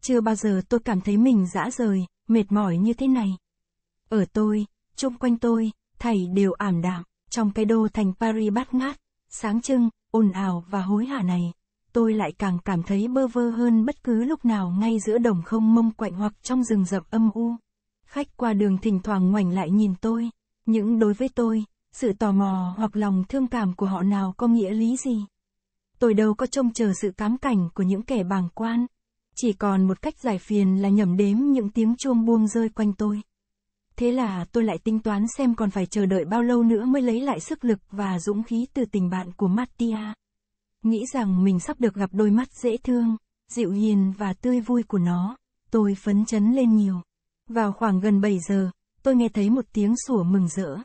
Chưa bao giờ tôi cảm thấy mình dã rời, mệt mỏi như thế này. Ở tôi, chung quanh tôi, thầy đều ảm đạm, trong cái đô thành Paris bát ngát, sáng trưng, ồn ào và hối hả này, tôi lại càng cảm thấy bơ vơ hơn bất cứ lúc nào ngay giữa đồng không mông quạnh hoặc trong rừng rậm âm u. Khách qua đường thỉnh thoảng ngoảnh lại nhìn tôi, những đối với tôi, sự tò mò hoặc lòng thương cảm của họ nào có nghĩa lý gì. Tôi đâu có trông chờ sự cám cảnh của những kẻ bàng quan, chỉ còn một cách giải phiền là nhầm đếm những tiếng chuông buông rơi quanh tôi. Thế là tôi lại tính toán xem còn phải chờ đợi bao lâu nữa mới lấy lại sức lực và dũng khí từ tình bạn của Mattia. Nghĩ rằng mình sắp được gặp đôi mắt dễ thương, dịu hiền và tươi vui của nó, tôi phấn chấn lên nhiều. Vào khoảng gần 7 giờ, tôi nghe thấy một tiếng sủa mừng rỡ.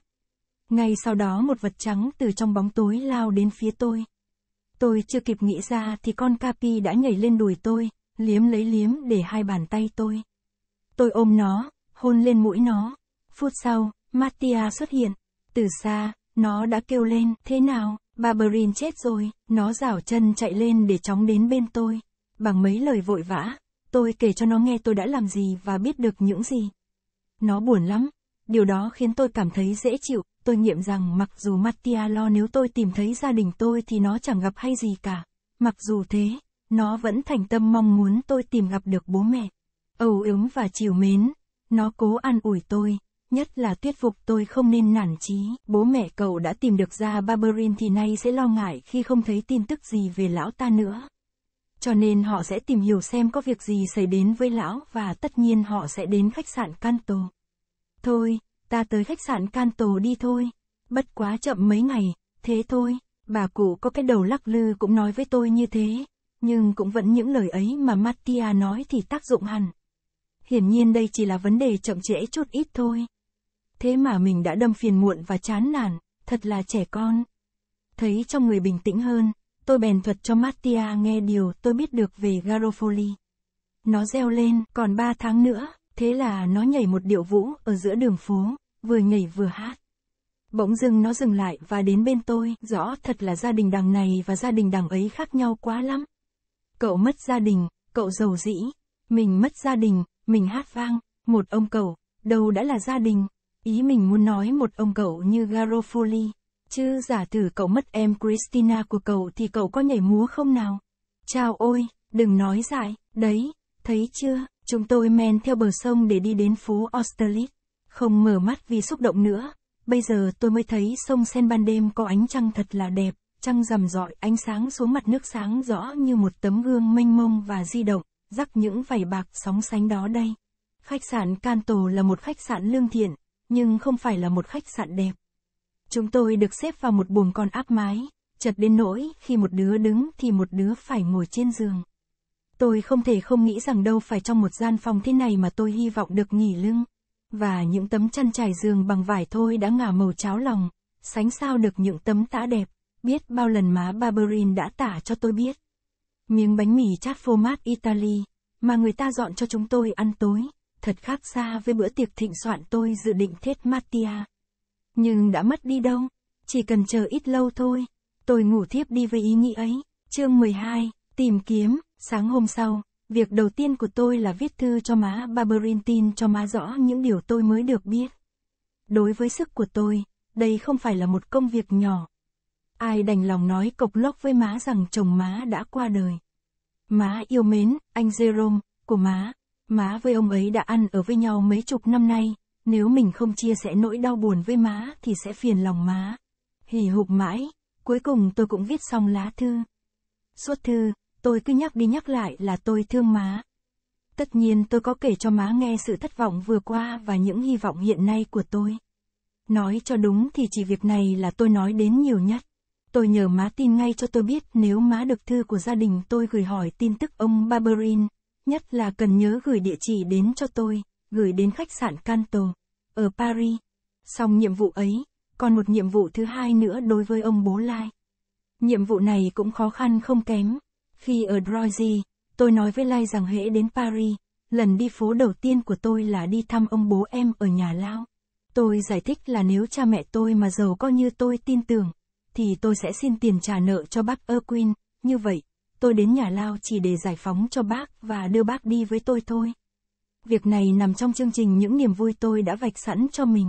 Ngay sau đó một vật trắng từ trong bóng tối lao đến phía tôi. Tôi chưa kịp nghĩ ra thì con Capi đã nhảy lên đùi tôi, liếm lấy liếm để hai bàn tay tôi. Tôi ôm nó, hôn lên mũi nó. Phút sau, Mattia xuất hiện. Từ xa, nó đã kêu lên, thế nào? Barberin chết rồi, nó rảo chân chạy lên để chóng đến bên tôi. Bằng mấy lời vội vã, tôi kể cho nó nghe tôi đã làm gì và biết được những gì. Nó buồn lắm, điều đó khiến tôi cảm thấy dễ chịu, tôi nghiệm rằng mặc dù Mattia lo nếu tôi tìm thấy gia đình tôi thì nó chẳng gặp hay gì cả. Mặc dù thế, nó vẫn thành tâm mong muốn tôi tìm gặp được bố mẹ. Âu ứng và chiều mến, nó cố an ủi tôi, Nhất là tuyết phục tôi không nên nản chí, bố mẹ cậu đã tìm được ra Barberin thì nay sẽ lo ngại khi không thấy tin tức gì về lão ta nữa. Cho nên họ sẽ tìm hiểu xem có việc gì xảy đến với lão và tất nhiên họ sẽ đến khách sạn Canto. Thôi, ta tới khách sạn Canto đi thôi. Bất quá chậm mấy ngày, thế thôi. Bà cụ có cái đầu lắc lư cũng nói với tôi như thế. Nhưng cũng vẫn những lời ấy mà Mattia nói thì tác dụng hẳn. Hiển nhiên đây chỉ là vấn đề chậm trễ chút ít thôi. Thế mà mình đã đâm phiền muộn và chán nản, thật là trẻ con. Thấy trong người bình tĩnh hơn, tôi bèn thuật cho Mattia nghe điều tôi biết được về Garofoli. Nó reo lên, còn ba tháng nữa, thế là nó nhảy một điệu vũ ở giữa đường phố, vừa nhảy vừa hát. Bỗng dưng nó dừng lại và đến bên tôi, rõ thật là gia đình đằng này và gia đình đằng ấy khác nhau quá lắm. Cậu mất gia đình, cậu giàu dĩ, mình mất gia đình, mình hát vang, một ông cậu, đâu đã là gia đình, Ý mình muốn nói một ông cậu như Garofoli. Chứ giả tử cậu mất em Christina của cậu thì cậu có nhảy múa không nào? Chào ôi, đừng nói dại, đấy, thấy chưa, chúng tôi men theo bờ sông để đi đến phố Austerlitz. Không mở mắt vì xúc động nữa, bây giờ tôi mới thấy sông sen ban đêm có ánh trăng thật là đẹp, trăng rằm rọi ánh sáng xuống mặt nước sáng rõ như một tấm gương mênh mông và di động, rắc những vảy bạc sóng sánh đó đây. Khách sạn Can là một khách sạn lương thiện, nhưng không phải là một khách sạn đẹp. Chúng tôi được xếp vào một buồng con áp mái, chật đến nỗi khi một đứa đứng thì một đứa phải ngồi trên giường. Tôi không thể không nghĩ rằng đâu phải trong một gian phòng thế này mà tôi hy vọng được nghỉ lưng. Và những tấm chăn trải giường bằng vải thôi đã ngả màu cháo lòng, sánh sao được những tấm tã đẹp, biết bao lần má Barberin đã tả cho tôi biết. Miếng bánh mì chát format Italy, mà người ta dọn cho chúng tôi ăn tối thật khác xa với bữa tiệc thịnh soạn tôi dự định thết Mattia. Nhưng đã mất đi đâu, chỉ cần chờ ít lâu thôi. Tôi ngủ thiếp đi với ý nghĩ ấy. Chương 12, tìm kiếm, sáng hôm sau, việc đầu tiên của tôi là viết thư cho má Barberintin cho má rõ những điều tôi mới được biết. Đối với sức của tôi, đây không phải là một công việc nhỏ. Ai đành lòng nói cộc lốc với má rằng chồng má đã qua đời. Má yêu mến, anh Jerome, của má, Má với ông ấy đã ăn ở với nhau mấy chục năm nay, nếu mình không chia sẻ nỗi đau buồn với má thì sẽ phiền lòng má. Hì hục mãi, cuối cùng tôi cũng viết xong lá thư. Suốt thư, tôi cứ nhắc đi nhắc lại là tôi thương má. Tất nhiên tôi có kể cho má nghe sự thất vọng vừa qua và những hy vọng hiện nay của tôi. Nói cho đúng thì chỉ việc này là tôi nói đến nhiều nhất. Tôi nhờ má tin ngay cho tôi biết nếu má được thư của gia đình tôi gửi hỏi tin tức ông Barberin, nhất là cần nhớ gửi địa chỉ đến cho tôi, gửi đến khách sạn Canto, ở Paris. Xong nhiệm vụ ấy, còn một nhiệm vụ thứ hai nữa đối với ông bố Lai. Nhiệm vụ này cũng khó khăn không kém. Khi ở Drozy, tôi nói với Lai rằng hễ đến Paris, lần đi phố đầu tiên của tôi là đi thăm ông bố em ở nhà lao. Tôi giải thích là nếu cha mẹ tôi mà giàu có như tôi tin tưởng, thì tôi sẽ xin tiền trả nợ cho bác Erwin, như vậy, tôi đến nhà Lao chỉ để giải phóng cho bác và đưa bác đi với tôi thôi. Việc này nằm trong chương trình những niềm vui tôi đã vạch sẵn cho mình.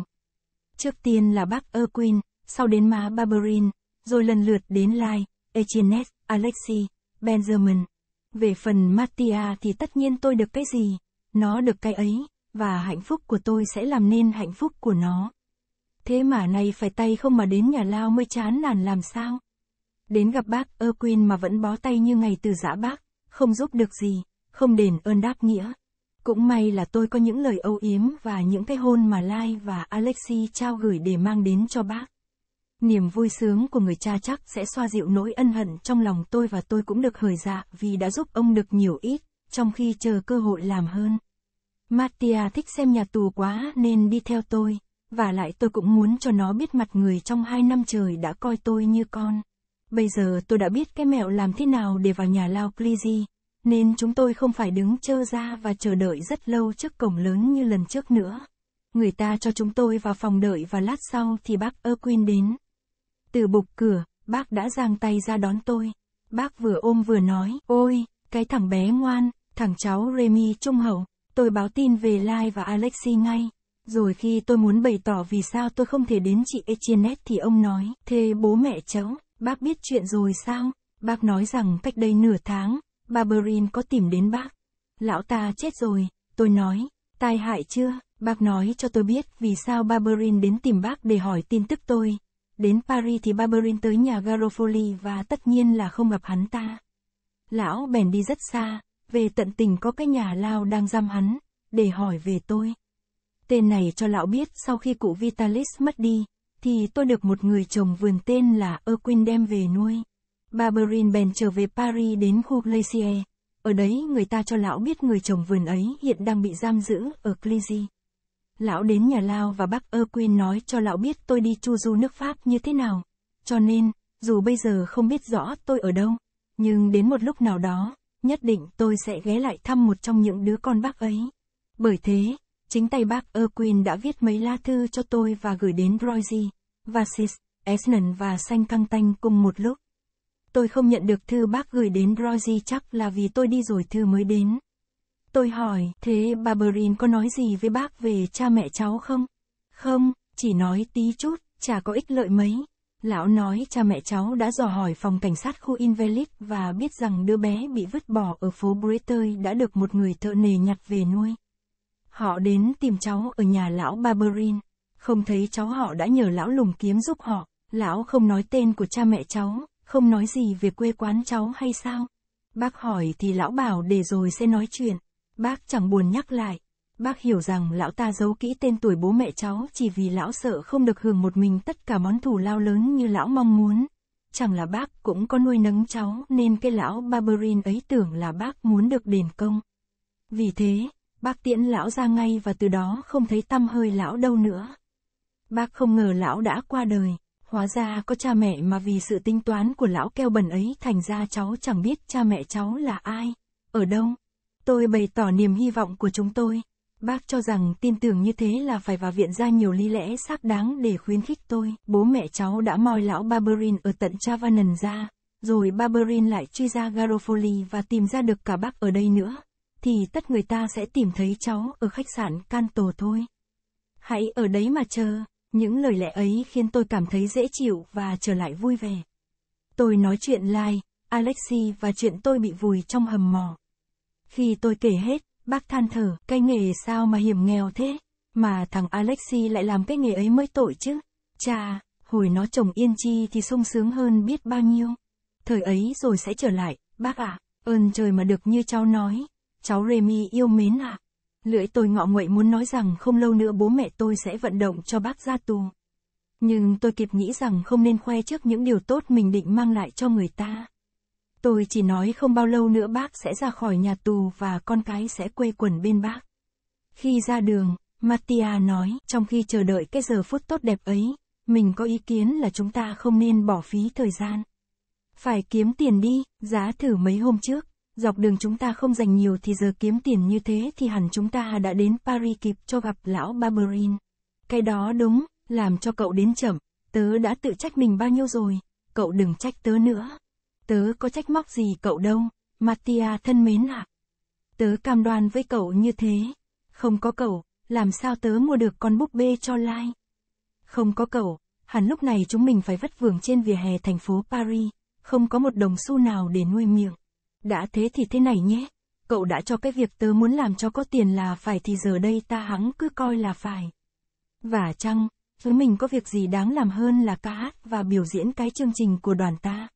Trước tiên là bác Erwin, sau đến má Barberin, rồi lần lượt đến Lai, Echinet, Alexi, Benjamin. Về phần Mattia thì tất nhiên tôi được cái gì, nó được cái ấy, và hạnh phúc của tôi sẽ làm nên hạnh phúc của nó. Thế mà nay phải tay không mà đến nhà Lao mới chán nản làm sao? Đến gặp bác, ơ quên mà vẫn bó tay như ngày từ giã bác, không giúp được gì, không đền ơn đáp nghĩa. Cũng may là tôi có những lời âu yếm và những cái hôn mà Lai và Alexi trao gửi để mang đến cho bác. Niềm vui sướng của người cha chắc sẽ xoa dịu nỗi ân hận trong lòng tôi và tôi cũng được hời dạ vì đã giúp ông được nhiều ít, trong khi chờ cơ hội làm hơn. Mattia thích xem nhà tù quá nên đi theo tôi, và lại tôi cũng muốn cho nó biết mặt người trong hai năm trời đã coi tôi như con. Bây giờ tôi đã biết cái mẹo làm thế nào để vào nhà lao Plizy, nên chúng tôi không phải đứng chơ ra và chờ đợi rất lâu trước cổng lớn như lần trước nữa. Người ta cho chúng tôi vào phòng đợi và lát sau thì bác Erwin đến. Từ bục cửa, bác đã giang tay ra đón tôi. Bác vừa ôm vừa nói, ôi, cái thằng bé ngoan, thằng cháu Remy trung hậu, tôi báo tin về Lai và Alexi ngay. Rồi khi tôi muốn bày tỏ vì sao tôi không thể đến chị Etienne thì ông nói, thế bố mẹ cháu, Bác biết chuyện rồi sao? Bác nói rằng cách đây nửa tháng, Barberin có tìm đến bác. Lão ta chết rồi, tôi nói, tai hại chưa? Bác nói cho tôi biết vì sao Barberin đến tìm bác để hỏi tin tức tôi. Đến Paris thì Barberin tới nhà Garofoli và tất nhiên là không gặp hắn ta. Lão bèn đi rất xa, về tận tình có cái nhà lao đang giam hắn, để hỏi về tôi. Tên này cho lão biết sau khi cụ Vitalis mất đi, thì tôi được một người chồng vườn tên là Erwin đem về nuôi. Barberin bèn trở về Paris đến khu Glacier. Ở đấy người ta cho lão biết người chồng vườn ấy hiện đang bị giam giữ ở Clichy. Lão đến nhà Lao và bác Erwin nói cho lão biết tôi đi chu du nước Pháp như thế nào. Cho nên, dù bây giờ không biết rõ tôi ở đâu, nhưng đến một lúc nào đó, nhất định tôi sẽ ghé lại thăm một trong những đứa con bác ấy. Bởi thế, Chính tay bác Erwin đã viết mấy lá thư cho tôi và gửi đến Royce, Vasis, Esnan và Xanh Căng Tanh cùng một lúc. Tôi không nhận được thư bác gửi đến Royce chắc là vì tôi đi rồi thư mới đến. Tôi hỏi, thế bà có nói gì với bác về cha mẹ cháu không? Không, chỉ nói tí chút, chả có ích lợi mấy. Lão nói cha mẹ cháu đã dò hỏi phòng cảnh sát khu Invalid và biết rằng đứa bé bị vứt bỏ ở phố Bretter đã được một người thợ nề nhặt về nuôi. Họ đến tìm cháu ở nhà lão Barberin. Không thấy cháu họ đã nhờ lão lùng kiếm giúp họ. Lão không nói tên của cha mẹ cháu, không nói gì về quê quán cháu hay sao? Bác hỏi thì lão bảo để rồi sẽ nói chuyện. Bác chẳng buồn nhắc lại. Bác hiểu rằng lão ta giấu kỹ tên tuổi bố mẹ cháu chỉ vì lão sợ không được hưởng một mình tất cả món thù lao lớn như lão mong muốn. Chẳng là bác cũng có nuôi nấng cháu nên cái lão Barberin ấy tưởng là bác muốn được đền công. Vì thế, Bác tiễn lão ra ngay và từ đó không thấy tâm hơi lão đâu nữa. Bác không ngờ lão đã qua đời, hóa ra có cha mẹ mà vì sự tính toán của lão keo bẩn ấy thành ra cháu chẳng biết cha mẹ cháu là ai, ở đâu. Tôi bày tỏ niềm hy vọng của chúng tôi. Bác cho rằng tin tưởng như thế là phải vào viện ra nhiều lý lẽ xác đáng để khuyến khích tôi. Bố mẹ cháu đã moi lão Barberin ở tận Chavanan ra, rồi Barberin lại truy ra Garofoli và tìm ra được cả bác ở đây nữa thì tất người ta sẽ tìm thấy cháu ở khách sạn Canto thôi. Hãy ở đấy mà chờ, những lời lẽ ấy khiến tôi cảm thấy dễ chịu và trở lại vui vẻ. Tôi nói chuyện lai, Alexi và chuyện tôi bị vùi trong hầm mỏ. Khi tôi kể hết, bác than thở, cái nghề sao mà hiểm nghèo thế, mà thằng Alexi lại làm cái nghề ấy mới tội chứ. Cha, hồi nó chồng yên chi thì sung sướng hơn biết bao nhiêu. Thời ấy rồi sẽ trở lại, bác ạ, à, ơn trời mà được như cháu nói, Cháu Remy yêu mến ạ. À. Lưỡi tôi ngọ nguậy muốn nói rằng không lâu nữa bố mẹ tôi sẽ vận động cho bác ra tù. Nhưng tôi kịp nghĩ rằng không nên khoe trước những điều tốt mình định mang lại cho người ta. Tôi chỉ nói không bao lâu nữa bác sẽ ra khỏi nhà tù và con cái sẽ quê quần bên bác. Khi ra đường, Mattia nói, trong khi chờ đợi cái giờ phút tốt đẹp ấy, mình có ý kiến là chúng ta không nên bỏ phí thời gian. Phải kiếm tiền đi, giá thử mấy hôm trước, dọc đường chúng ta không dành nhiều thì giờ kiếm tiền như thế thì hẳn chúng ta đã đến Paris kịp cho gặp lão Barberin. Cái đó đúng, làm cho cậu đến chậm, tớ đã tự trách mình bao nhiêu rồi, cậu đừng trách tớ nữa. Tớ có trách móc gì cậu đâu, Mattia thân mến ạ. À? Tớ cam đoan với cậu như thế, không có cậu, làm sao tớ mua được con búp bê cho Lai. Không có cậu, hẳn lúc này chúng mình phải vất vưởng trên vỉa hè thành phố Paris, không có một đồng xu nào để nuôi miệng. Đã thế thì thế này nhé. Cậu đã cho cái việc tớ muốn làm cho có tiền là phải thì giờ đây ta hắng cứ coi là phải. Và chăng, với mình có việc gì đáng làm hơn là ca hát và biểu diễn cái chương trình của đoàn ta.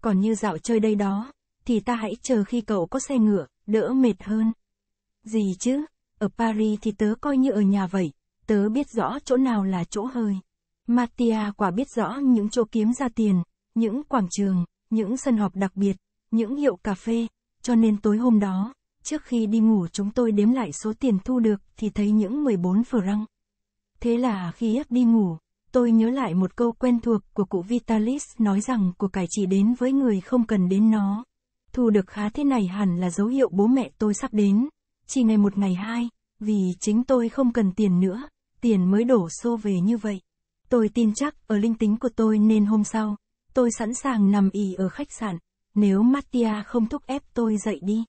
Còn như dạo chơi đây đó, thì ta hãy chờ khi cậu có xe ngựa, đỡ mệt hơn. Gì chứ, ở Paris thì tớ coi như ở nhà vậy, tớ biết rõ chỗ nào là chỗ hơi. Mattia quả biết rõ những chỗ kiếm ra tiền, những quảng trường, những sân họp đặc biệt, những hiệu cà phê, cho nên tối hôm đó, trước khi đi ngủ chúng tôi đếm lại số tiền thu được thì thấy những 14 răng. Thế là khi ép đi ngủ, tôi nhớ lại một câu quen thuộc của cụ Vitalis nói rằng của cải chỉ đến với người không cần đến nó. Thu được khá thế này hẳn là dấu hiệu bố mẹ tôi sắp đến, chỉ ngày một ngày hai, vì chính tôi không cần tiền nữa, tiền mới đổ xô về như vậy. Tôi tin chắc ở linh tính của tôi nên hôm sau, tôi sẵn sàng nằm ì ở khách sạn. Nếu Mattia không thúc ép tôi dậy đi.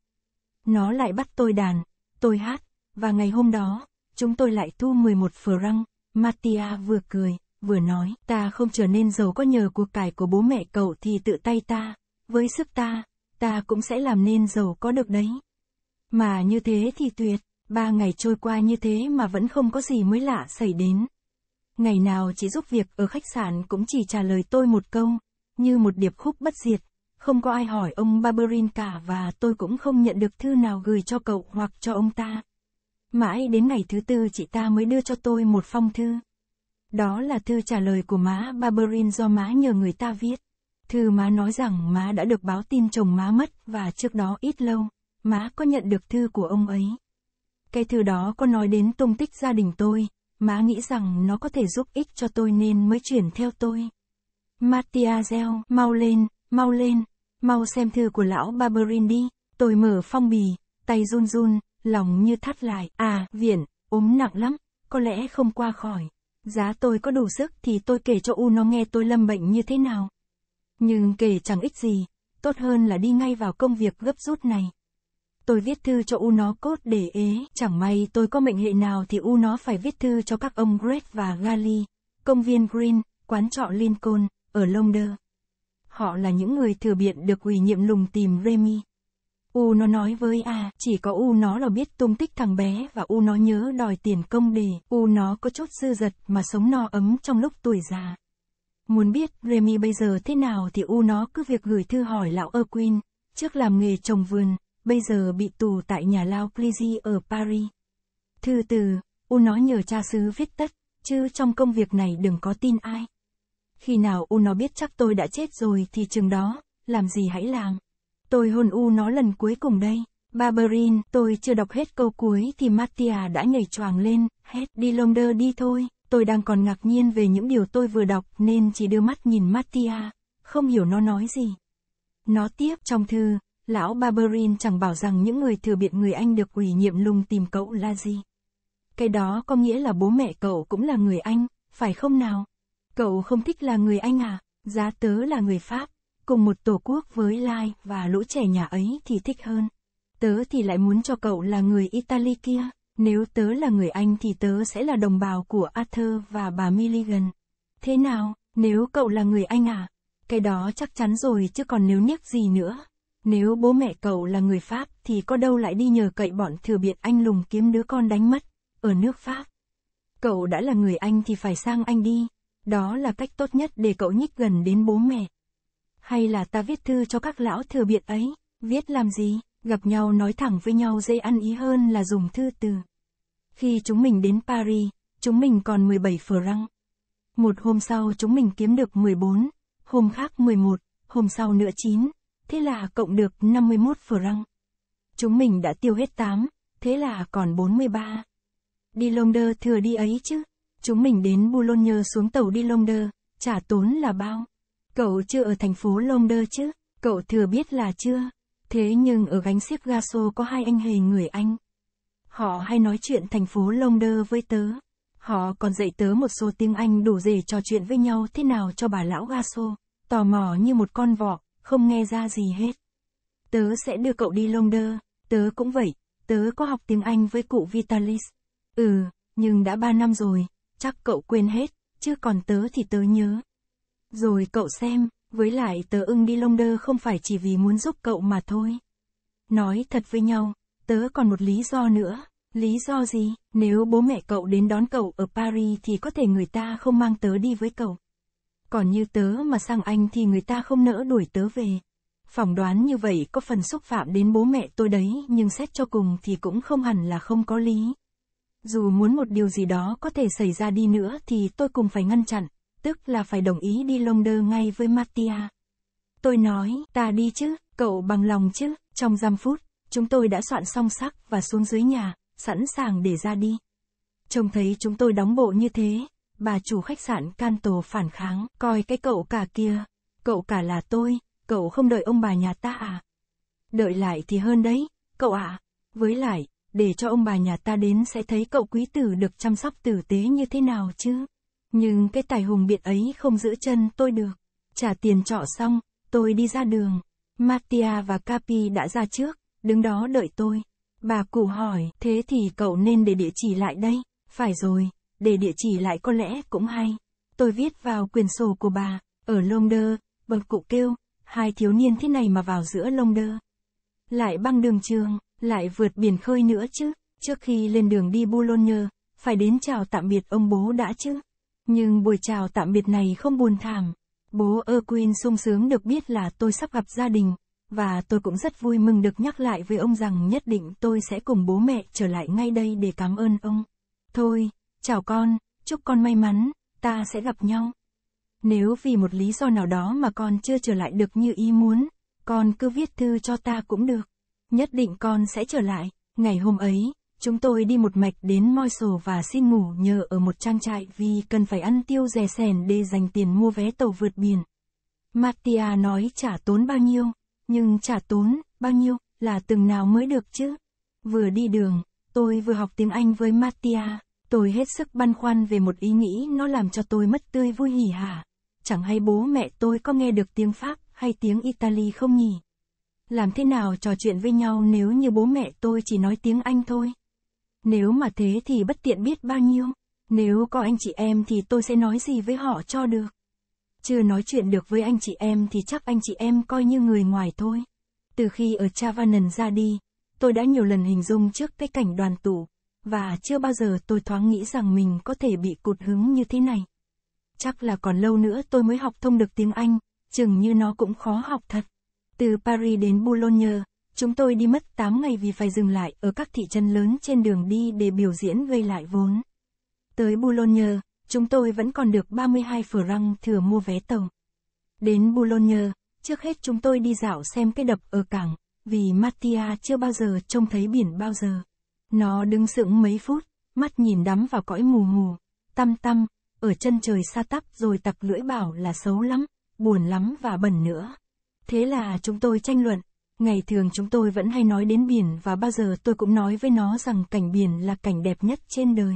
Nó lại bắt tôi đàn, tôi hát, và ngày hôm đó, chúng tôi lại thu 11 răng. Mattia vừa cười, vừa nói, ta không trở nên giàu có nhờ cuộc cải của bố mẹ cậu thì tự tay ta, với sức ta, ta cũng sẽ làm nên giàu có được đấy. Mà như thế thì tuyệt, ba ngày trôi qua như thế mà vẫn không có gì mới lạ xảy đến. Ngày nào chỉ giúp việc ở khách sạn cũng chỉ trả lời tôi một câu, như một điệp khúc bất diệt, không có ai hỏi ông Barberin cả và tôi cũng không nhận được thư nào gửi cho cậu hoặc cho ông ta. Mãi đến ngày thứ tư chị ta mới đưa cho tôi một phong thư. Đó là thư trả lời của má Barberin do má nhờ người ta viết. Thư má nói rằng má đã được báo tin chồng má mất và trước đó ít lâu, má có nhận được thư của ông ấy. Cái thư đó có nói đến tung tích gia đình tôi, má nghĩ rằng nó có thể giúp ích cho tôi nên mới chuyển theo tôi. Mattia Zell, mau lên, mau lên mau xem thư của lão Barberin đi, tôi mở phong bì, tay run run, lòng như thắt lại, à, viện, ốm nặng lắm, có lẽ không qua khỏi. Giá tôi có đủ sức thì tôi kể cho U nó nghe tôi lâm bệnh như thế nào. Nhưng kể chẳng ích gì, tốt hơn là đi ngay vào công việc gấp rút này. Tôi viết thư cho U nó cốt để ế, chẳng may tôi có mệnh hệ nào thì U nó phải viết thư cho các ông Great và Gali, công viên Green, quán trọ Lincoln, ở London họ là những người thừa biện được ủy nhiệm lùng tìm Remy. U nó nói với A, chỉ có U nó là biết tung tích thằng bé và U nó nhớ đòi tiền công để U nó có chút dư giật mà sống no ấm trong lúc tuổi già. Muốn biết Remy bây giờ thế nào thì U nó cứ việc gửi thư hỏi lão Erquin, trước làm nghề trồng vườn, bây giờ bị tù tại nhà lao Clichy ở Paris. Thư từ, U nó nhờ cha xứ viết tất, chứ trong công việc này đừng có tin ai khi nào u nó biết chắc tôi đã chết rồi thì chừng đó, làm gì hãy làm. Tôi hôn u nó lần cuối cùng đây. Barberin, tôi chưa đọc hết câu cuối thì Mattia đã nhảy choàng lên, hết đi Londer đi thôi. Tôi đang còn ngạc nhiên về những điều tôi vừa đọc nên chỉ đưa mắt nhìn Mattia, không hiểu nó nói gì. Nó tiếp trong thư, lão Barberin chẳng bảo rằng những người thừa biện người Anh được ủy nhiệm lùng tìm cậu là gì. Cái đó có nghĩa là bố mẹ cậu cũng là người Anh, phải không nào? Cậu không thích là người Anh à? Giá tớ là người Pháp, cùng một tổ quốc với Lai và lũ trẻ nhà ấy thì thích hơn. Tớ thì lại muốn cho cậu là người Italy kia, nếu tớ là người Anh thì tớ sẽ là đồng bào của Arthur và bà Milligan. Thế nào, nếu cậu là người Anh à? Cái đó chắc chắn rồi chứ còn nếu niếc gì nữa. Nếu bố mẹ cậu là người Pháp thì có đâu lại đi nhờ cậy bọn thừa biệt anh lùng kiếm đứa con đánh mất, ở nước Pháp. Cậu đã là người Anh thì phải sang Anh đi, đó là cách tốt nhất để cậu nhích gần đến bố mẹ. Hay là ta viết thư cho các lão thừa biện ấy, viết làm gì, gặp nhau nói thẳng với nhau dễ ăn ý hơn là dùng thư từ. Khi chúng mình đến Paris, chúng mình còn 17 răng. Một hôm sau chúng mình kiếm được 14, hôm khác 11, hôm sau nữa 9, thế là cộng được 51 răng. Chúng mình đã tiêu hết 8, thế là còn 43. Đi London thừa đi ấy chứ. Chúng mình đến Boulogne xuống tàu đi London, trả tốn là bao? Cậu chưa ở thành phố London chứ? Cậu thừa biết là chưa? Thế nhưng ở gánh xếp Gaso có hai anh hề người Anh. Họ hay nói chuyện thành phố London với tớ. Họ còn dạy tớ một số tiếng Anh đủ để trò chuyện với nhau thế nào cho bà lão Gaso. Tò mò như một con vọ, không nghe ra gì hết. Tớ sẽ đưa cậu đi London, tớ cũng vậy, tớ có học tiếng Anh với cụ Vitalis. Ừ, nhưng đã ba năm rồi, chắc cậu quên hết, chứ còn tớ thì tớ nhớ. Rồi cậu xem, với lại tớ ưng đi lông đơ không phải chỉ vì muốn giúp cậu mà thôi. Nói thật với nhau, tớ còn một lý do nữa. Lý do gì? Nếu bố mẹ cậu đến đón cậu ở Paris thì có thể người ta không mang tớ đi với cậu. Còn như tớ mà sang Anh thì người ta không nỡ đuổi tớ về. Phỏng đoán như vậy có phần xúc phạm đến bố mẹ tôi đấy nhưng xét cho cùng thì cũng không hẳn là không có lý. Dù muốn một điều gì đó có thể xảy ra đi nữa thì tôi cùng phải ngăn chặn, tức là phải đồng ý đi London ngay với Mattia. Tôi nói, ta đi chứ, cậu bằng lòng chứ, trong giam phút, chúng tôi đã soạn xong sắc và xuống dưới nhà, sẵn sàng để ra đi. Trông thấy chúng tôi đóng bộ như thế, bà chủ khách sạn Canto phản kháng, coi cái cậu cả kia, cậu cả là tôi, cậu không đợi ông bà nhà ta à? Đợi lại thì hơn đấy, cậu ạ. À. Với lại, để cho ông bà nhà ta đến sẽ thấy cậu quý tử được chăm sóc tử tế như thế nào chứ. Nhưng cái tài hùng biện ấy không giữ chân tôi được. Trả tiền trọ xong, tôi đi ra đường. Mattia và Capi đã ra trước, đứng đó đợi tôi. Bà cụ hỏi, thế thì cậu nên để địa chỉ lại đây. Phải rồi, để địa chỉ lại có lẽ cũng hay. Tôi viết vào quyển sổ của bà, ở lông đơ, bậc cụ kêu, hai thiếu niên thế này mà vào giữa lông đơ. Lại băng đường trường, lại vượt biển khơi nữa chứ. Trước khi lên đường đi Bologna, phải đến chào tạm biệt ông bố đã chứ. Nhưng buổi chào tạm biệt này không buồn thảm. Bố Erwin sung sướng được biết là tôi sắp gặp gia đình, và tôi cũng rất vui mừng được nhắc lại với ông rằng nhất định tôi sẽ cùng bố mẹ trở lại ngay đây để cảm ơn ông. Thôi, chào con, chúc con may mắn, ta sẽ gặp nhau. Nếu vì một lý do nào đó mà con chưa trở lại được như ý muốn, con cứ viết thư cho ta cũng được nhất định con sẽ trở lại. Ngày hôm ấy, chúng tôi đi một mạch đến Mosul và xin ngủ nhờ ở một trang trại vì cần phải ăn tiêu rẻ sẻn để dành tiền mua vé tàu vượt biển. Mattia nói trả tốn bao nhiêu, nhưng trả tốn, bao nhiêu, là từng nào mới được chứ. Vừa đi đường, tôi vừa học tiếng Anh với Mattia, tôi hết sức băn khoăn về một ý nghĩ nó làm cho tôi mất tươi vui hỉ hả. Chẳng hay bố mẹ tôi có nghe được tiếng Pháp hay tiếng Italy không nhỉ? Làm thế nào trò chuyện với nhau nếu như bố mẹ tôi chỉ nói tiếng Anh thôi? Nếu mà thế thì bất tiện biết bao nhiêu. Nếu có anh chị em thì tôi sẽ nói gì với họ cho được. Chưa nói chuyện được với anh chị em thì chắc anh chị em coi như người ngoài thôi. Từ khi ở Chavanan ra đi, tôi đã nhiều lần hình dung trước cái cảnh đoàn tụ, và chưa bao giờ tôi thoáng nghĩ rằng mình có thể bị cụt hứng như thế này. Chắc là còn lâu nữa tôi mới học thông được tiếng Anh, chừng như nó cũng khó học thật. Từ Paris đến Boulogne, chúng tôi đi mất 8 ngày vì phải dừng lại ở các thị trấn lớn trên đường đi để biểu diễn gây lại vốn. Tới Boulogne, chúng tôi vẫn còn được 32 franc thừa mua vé tàu. Đến Boulogne, trước hết chúng tôi đi dạo xem cái đập ở cảng, vì Mattia chưa bao giờ trông thấy biển bao giờ. Nó đứng sững mấy phút, mắt nhìn đắm vào cõi mù mù, tăm tăm, ở chân trời xa tắp rồi tặc lưỡi bảo là xấu lắm, buồn lắm và bẩn nữa. Thế là chúng tôi tranh luận. Ngày thường chúng tôi vẫn hay nói đến biển và bao giờ tôi cũng nói với nó rằng cảnh biển là cảnh đẹp nhất trên đời.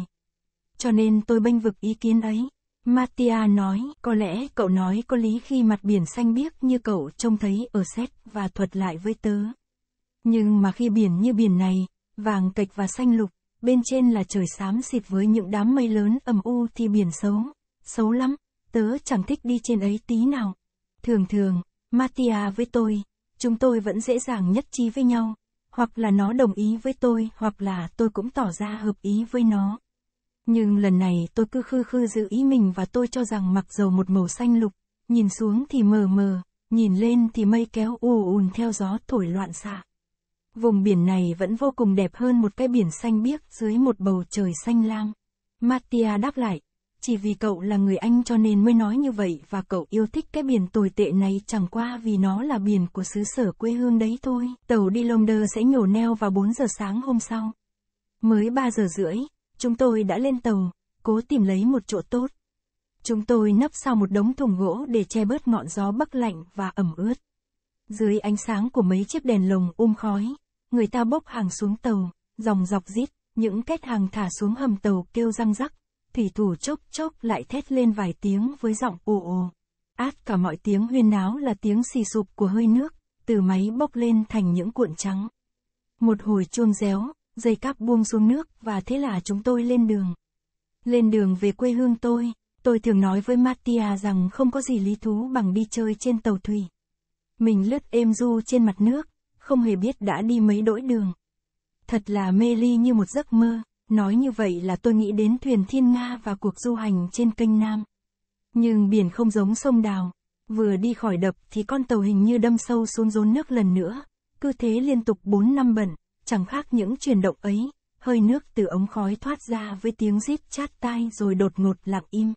Cho nên tôi bênh vực ý kiến ấy. Mattia nói, có lẽ cậu nói có lý khi mặt biển xanh biếc như cậu trông thấy ở xét và thuật lại với tớ. Nhưng mà khi biển như biển này, vàng cạch và xanh lục, bên trên là trời xám xịt với những đám mây lớn ầm u thì biển xấu, xấu lắm, tớ chẳng thích đi trên ấy tí nào. Thường thường, Mattia với tôi, chúng tôi vẫn dễ dàng nhất trí với nhau, hoặc là nó đồng ý với tôi, hoặc là tôi cũng tỏ ra hợp ý với nó. Nhưng lần này tôi cứ khư khư giữ ý mình và tôi cho rằng mặc dầu một màu xanh lục, nhìn xuống thì mờ mờ, nhìn lên thì mây kéo ù ùn theo gió thổi loạn xạ. Vùng biển này vẫn vô cùng đẹp hơn một cái biển xanh biếc dưới một bầu trời xanh lam. Mattia đáp lại, chỉ vì cậu là người Anh cho nên mới nói như vậy và cậu yêu thích cái biển tồi tệ này chẳng qua vì nó là biển của xứ sở quê hương đấy thôi. Tàu đi London sẽ nhổ neo vào 4 giờ sáng hôm sau. Mới 3 giờ rưỡi, chúng tôi đã lên tàu, cố tìm lấy một chỗ tốt. Chúng tôi nấp sau một đống thùng gỗ để che bớt ngọn gió bắc lạnh và ẩm ướt. Dưới ánh sáng của mấy chiếc đèn lồng um khói, người ta bốc hàng xuống tàu, dòng dọc rít, những kết hàng thả xuống hầm tàu kêu răng rắc, thủy thủ chốc chốc lại thét lên vài tiếng với giọng ồ ồ. Át cả mọi tiếng huyên náo là tiếng xì sụp của hơi nước, từ máy bốc lên thành những cuộn trắng. Một hồi chuông réo, dây cáp buông xuống nước và thế là chúng tôi lên đường. Lên đường về quê hương tôi, tôi thường nói với Mattia rằng không có gì lý thú bằng đi chơi trên tàu thủy. Mình lướt êm du trên mặt nước, không hề biết đã đi mấy đỗi đường. Thật là mê ly như một giấc mơ. Nói như vậy là tôi nghĩ đến thuyền thiên nga và cuộc du hành trên kênh Nam. Nhưng biển không giống sông đào. Vừa đi khỏi đập thì con tàu hình như đâm sâu xuống rốn nước lần nữa. Cứ thế liên tục 4 năm bẩn, chẳng khác những chuyển động ấy. Hơi nước từ ống khói thoát ra với tiếng rít chát tai rồi đột ngột lặng im.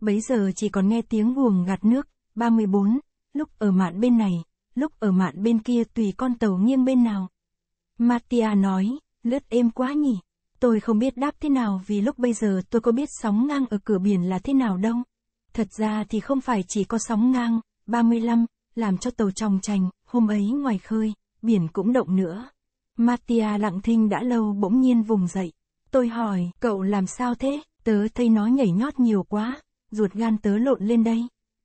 Bấy giờ chỉ còn nghe tiếng buồng gạt nước, 34, lúc ở mạn bên này, lúc ở mạn bên kia tùy con tàu nghiêng bên nào. Mattia nói, lướt êm quá nhỉ. Tôi không biết đáp thế nào vì lúc bây giờ tôi có biết sóng ngang ở cửa biển là thế nào đâu. Thật ra thì không phải chỉ có sóng ngang, 35, làm cho tàu trong trành, hôm ấy ngoài khơi, biển cũng động nữa. Mattia lặng thinh đã lâu bỗng nhiên vùng dậy. Tôi hỏi, cậu làm sao thế? Tớ thấy nó nhảy nhót nhiều quá, ruột gan tớ lộn lên đây.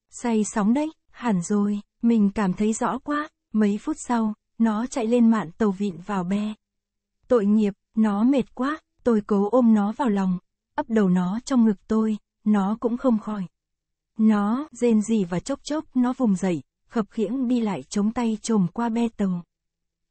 Say sóng đấy, hẳn rồi, mình cảm thấy rõ quá. Mấy phút sau, nó chạy lên mạn tàu vịn vào be. Tội nghiệp, nó mệt quá, tôi cố ôm nó vào lòng, ấp đầu nó trong ngực tôi, nó cũng không khỏi. Nó, rên gì và chốc chốc, nó vùng dậy, khập khiễng đi lại chống tay trồm qua be tàu.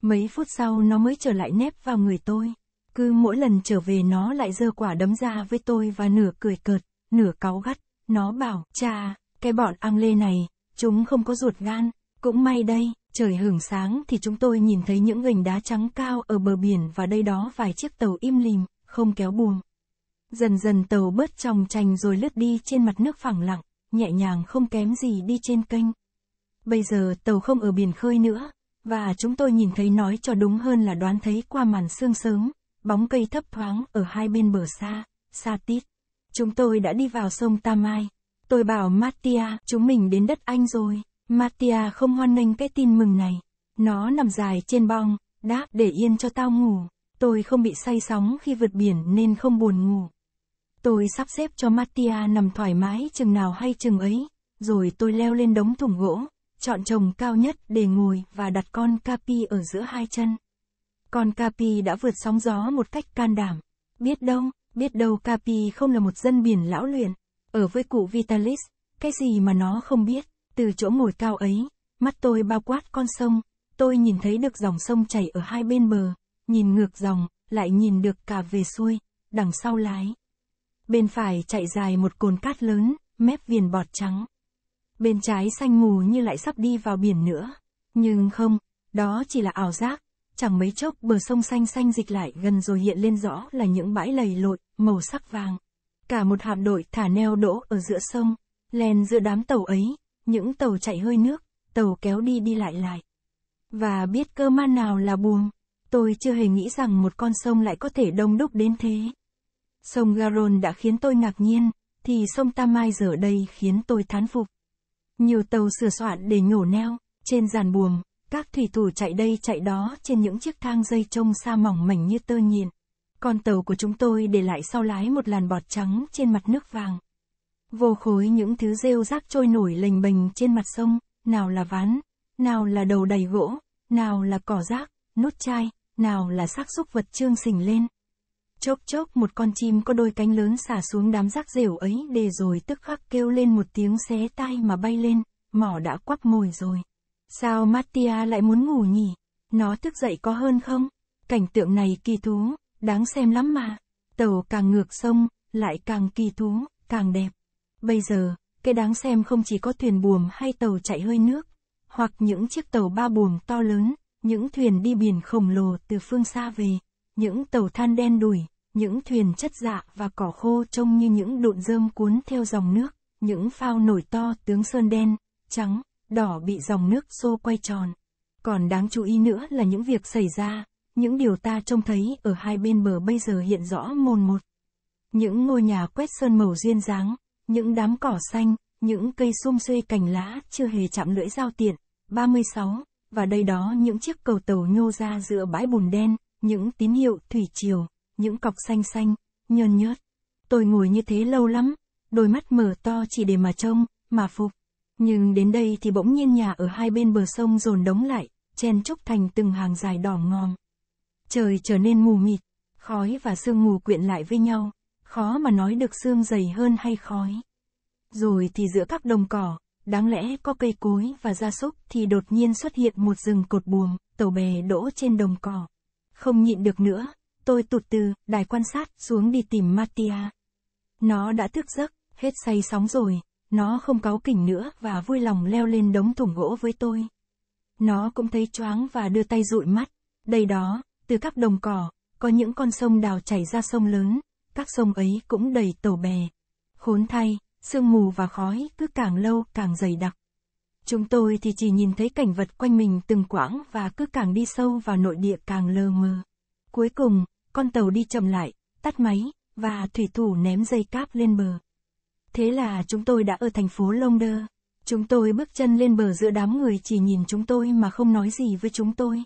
Mấy phút sau nó mới trở lại nép vào người tôi. Cứ mỗi lần trở về nó lại giơ quả đấm ra với tôi và nửa cười cợt, nửa cáu gắt. Nó bảo, cha, cái bọn ăn lê này, chúng không có ruột gan, cũng may đây, Trời hưởng sáng thì chúng tôi nhìn thấy những gành đá trắng cao ở bờ biển và đây đó vài chiếc tàu im lìm, không kéo buồm. Dần dần tàu bớt trong trành rồi lướt đi trên mặt nước phẳng lặng, nhẹ nhàng không kém gì đi trên kênh. Bây giờ tàu không ở biển khơi nữa, và chúng tôi nhìn thấy nói cho đúng hơn là đoán thấy qua màn sương sớm, bóng cây thấp thoáng ở hai bên bờ xa, xa tít. Chúng tôi đã đi vào sông Tamai. Tôi bảo Mattia, chúng mình đến đất Anh rồi. Mattia không hoan nghênh cái tin mừng này. Nó nằm dài trên bong, đáp để yên cho tao ngủ. Tôi không bị say sóng khi vượt biển nên không buồn ngủ. Tôi sắp xếp cho Mattia nằm thoải mái chừng nào hay chừng ấy, rồi tôi leo lên đống thùng gỗ, chọn chồng cao nhất để ngồi và đặt con Capi ở giữa hai chân. Con Capi đã vượt sóng gió một cách can đảm. Biết đâu, biết đâu Capi không là một dân biển lão luyện. Ở với cụ Vitalis, cái gì mà nó không biết. Từ chỗ ngồi cao ấy, mắt tôi bao quát con sông, tôi nhìn thấy được dòng sông chảy ở hai bên bờ, nhìn ngược dòng, lại nhìn được cả về xuôi, đằng sau lái. Bên phải chạy dài một cồn cát lớn, mép viền bọt trắng. Bên trái xanh mù như lại sắp đi vào biển nữa. Nhưng không, đó chỉ là ảo giác, chẳng mấy chốc bờ sông xanh xanh dịch lại gần rồi hiện lên rõ là những bãi lầy lội, màu sắc vàng. Cả một hạm đội thả neo đỗ ở giữa sông, len giữa đám tàu ấy, những tàu chạy hơi nước, tàu kéo đi đi lại lại. Và biết cơ man nào là buồn. tôi chưa hề nghĩ rằng một con sông lại có thể đông đúc đến thế. Sông Garon đã khiến tôi ngạc nhiên, thì sông Tamai giờ đây khiến tôi thán phục. Nhiều tàu sửa soạn để nhổ neo, trên giàn buồm, các thủy thủ chạy đây chạy đó trên những chiếc thang dây trông xa mỏng mảnh như tơ nhện. Con tàu của chúng tôi để lại sau lái một làn bọt trắng trên mặt nước vàng. Vô khối những thứ rêu rác trôi nổi lềnh bềnh trên mặt sông, nào là ván, nào là đầu đầy gỗ, nào là cỏ rác, nút chai, nào là xác xúc vật trương sình lên. Chốc chốc một con chim có đôi cánh lớn xả xuống đám rác rểu ấy để rồi tức khắc kêu lên một tiếng xé tai mà bay lên, mỏ đã quắp mồi rồi. Sao Mattia lại muốn ngủ nhỉ? Nó thức dậy có hơn không? Cảnh tượng này kỳ thú, đáng xem lắm mà. Tàu càng ngược sông, lại càng kỳ thú, càng đẹp. Bây giờ, cái đáng xem không chỉ có thuyền buồm hay tàu chạy hơi nước, hoặc những chiếc tàu ba buồm to lớn, những thuyền đi biển khổng lồ từ phương xa về, những tàu than đen đủi, những thuyền chất dạ và cỏ khô trông như những độn rơm cuốn theo dòng nước, những phao nổi to tướng sơn đen, trắng, đỏ bị dòng nước xô quay tròn. Còn đáng chú ý nữa là những việc xảy ra, những điều ta trông thấy ở hai bên bờ bây giờ hiện rõ mồn một. Những ngôi nhà quét sơn màu duyên dáng, những đám cỏ xanh, những cây xum xuê cành lá chưa hề chạm lưỡi dao tiện. 36. Và đây đó những chiếc cầu tàu nhô ra giữa bãi bùn đen, những tín hiệu thủy triều, những cọc xanh xanh, nhơn nhớt. Tôi ngồi như thế lâu lắm, đôi mắt mở to chỉ để mà trông, mà phục. Nhưng đến đây thì bỗng nhiên nhà ở hai bên bờ sông dồn đống lại, chen trúc thành từng hàng dài đỏ ngòm. Trời trở nên mù mịt, khói và sương mù quyện lại với nhau, khó mà nói được xương dày hơn hay khói. Rồi thì giữa các đồng cỏ, đáng lẽ có cây cối và gia súc thì đột nhiên xuất hiện một rừng cột buồm, tàu bè đỗ trên đồng cỏ. Không nhịn được nữa, tôi tụt từ đài quan sát xuống đi tìm Mattia. Nó đã thức giấc, hết say sóng rồi, nó không cáu kỉnh nữa và vui lòng leo lên đống thùng gỗ với tôi. Nó cũng thấy choáng và đưa tay dụi mắt. Đây đó, từ các đồng cỏ, có những con sông đào chảy ra sông lớn, các sông ấy cũng đầy tàu bè. Khốn thay, sương mù và khói cứ càng lâu càng dày đặc. Chúng tôi thì chỉ nhìn thấy cảnh vật quanh mình từng quãng và cứ càng đi sâu vào nội địa càng lờ mờ. Cuối cùng, con tàu đi chậm lại, tắt máy, và thủy thủ ném dây cáp lên bờ. Thế là chúng tôi đã ở thành phố London. Chúng tôi bước chân lên bờ giữa đám người chỉ nhìn chúng tôi mà không nói gì với chúng tôi.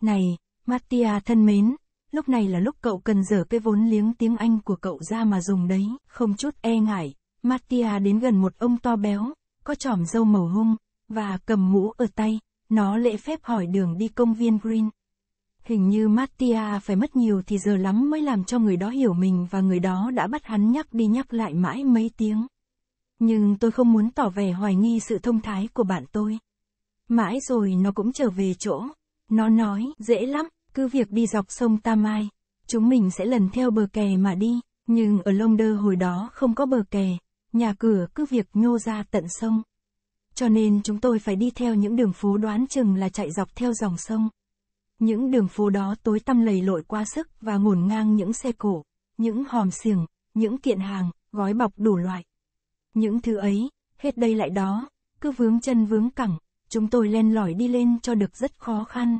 Này, Mattia thân mến, lúc này là lúc cậu cần dở cái vốn liếng tiếng Anh của cậu ra mà dùng đấy, không chút e ngại, Mattia đến gần một ông to béo, có trỏm râu màu hung, và cầm mũ ở tay, nó lễ phép hỏi đường đi công viên Green. Hình như Mattia phải mất nhiều thì giờ lắm mới làm cho người đó hiểu mình và người đó đã bắt hắn nhắc đi nhắc lại mãi mấy tiếng. Nhưng tôi không muốn tỏ vẻ hoài nghi sự thông thái của bạn tôi. Mãi rồi nó cũng trở về chỗ. Nó nói, dễ lắm, cứ việc đi dọc sông Tam Ai, chúng mình sẽ lần theo bờ kè mà đi, nhưng ở Lông Đơ hồi đó không có bờ kè, nhà cửa cứ việc nhô ra tận sông. Cho nên chúng tôi phải đi theo những đường phố đoán chừng là chạy dọc theo dòng sông. Những đường phố đó tối tăm lầy lội quá sức và ngổn ngang những xe cổ, những hòm xiềng, những kiện hàng, gói bọc đủ loại. Những thứ ấy, hết đây lại đó, cứ vướng chân vướng cẳng, chúng tôi len lỏi đi lên cho được rất khó khăn.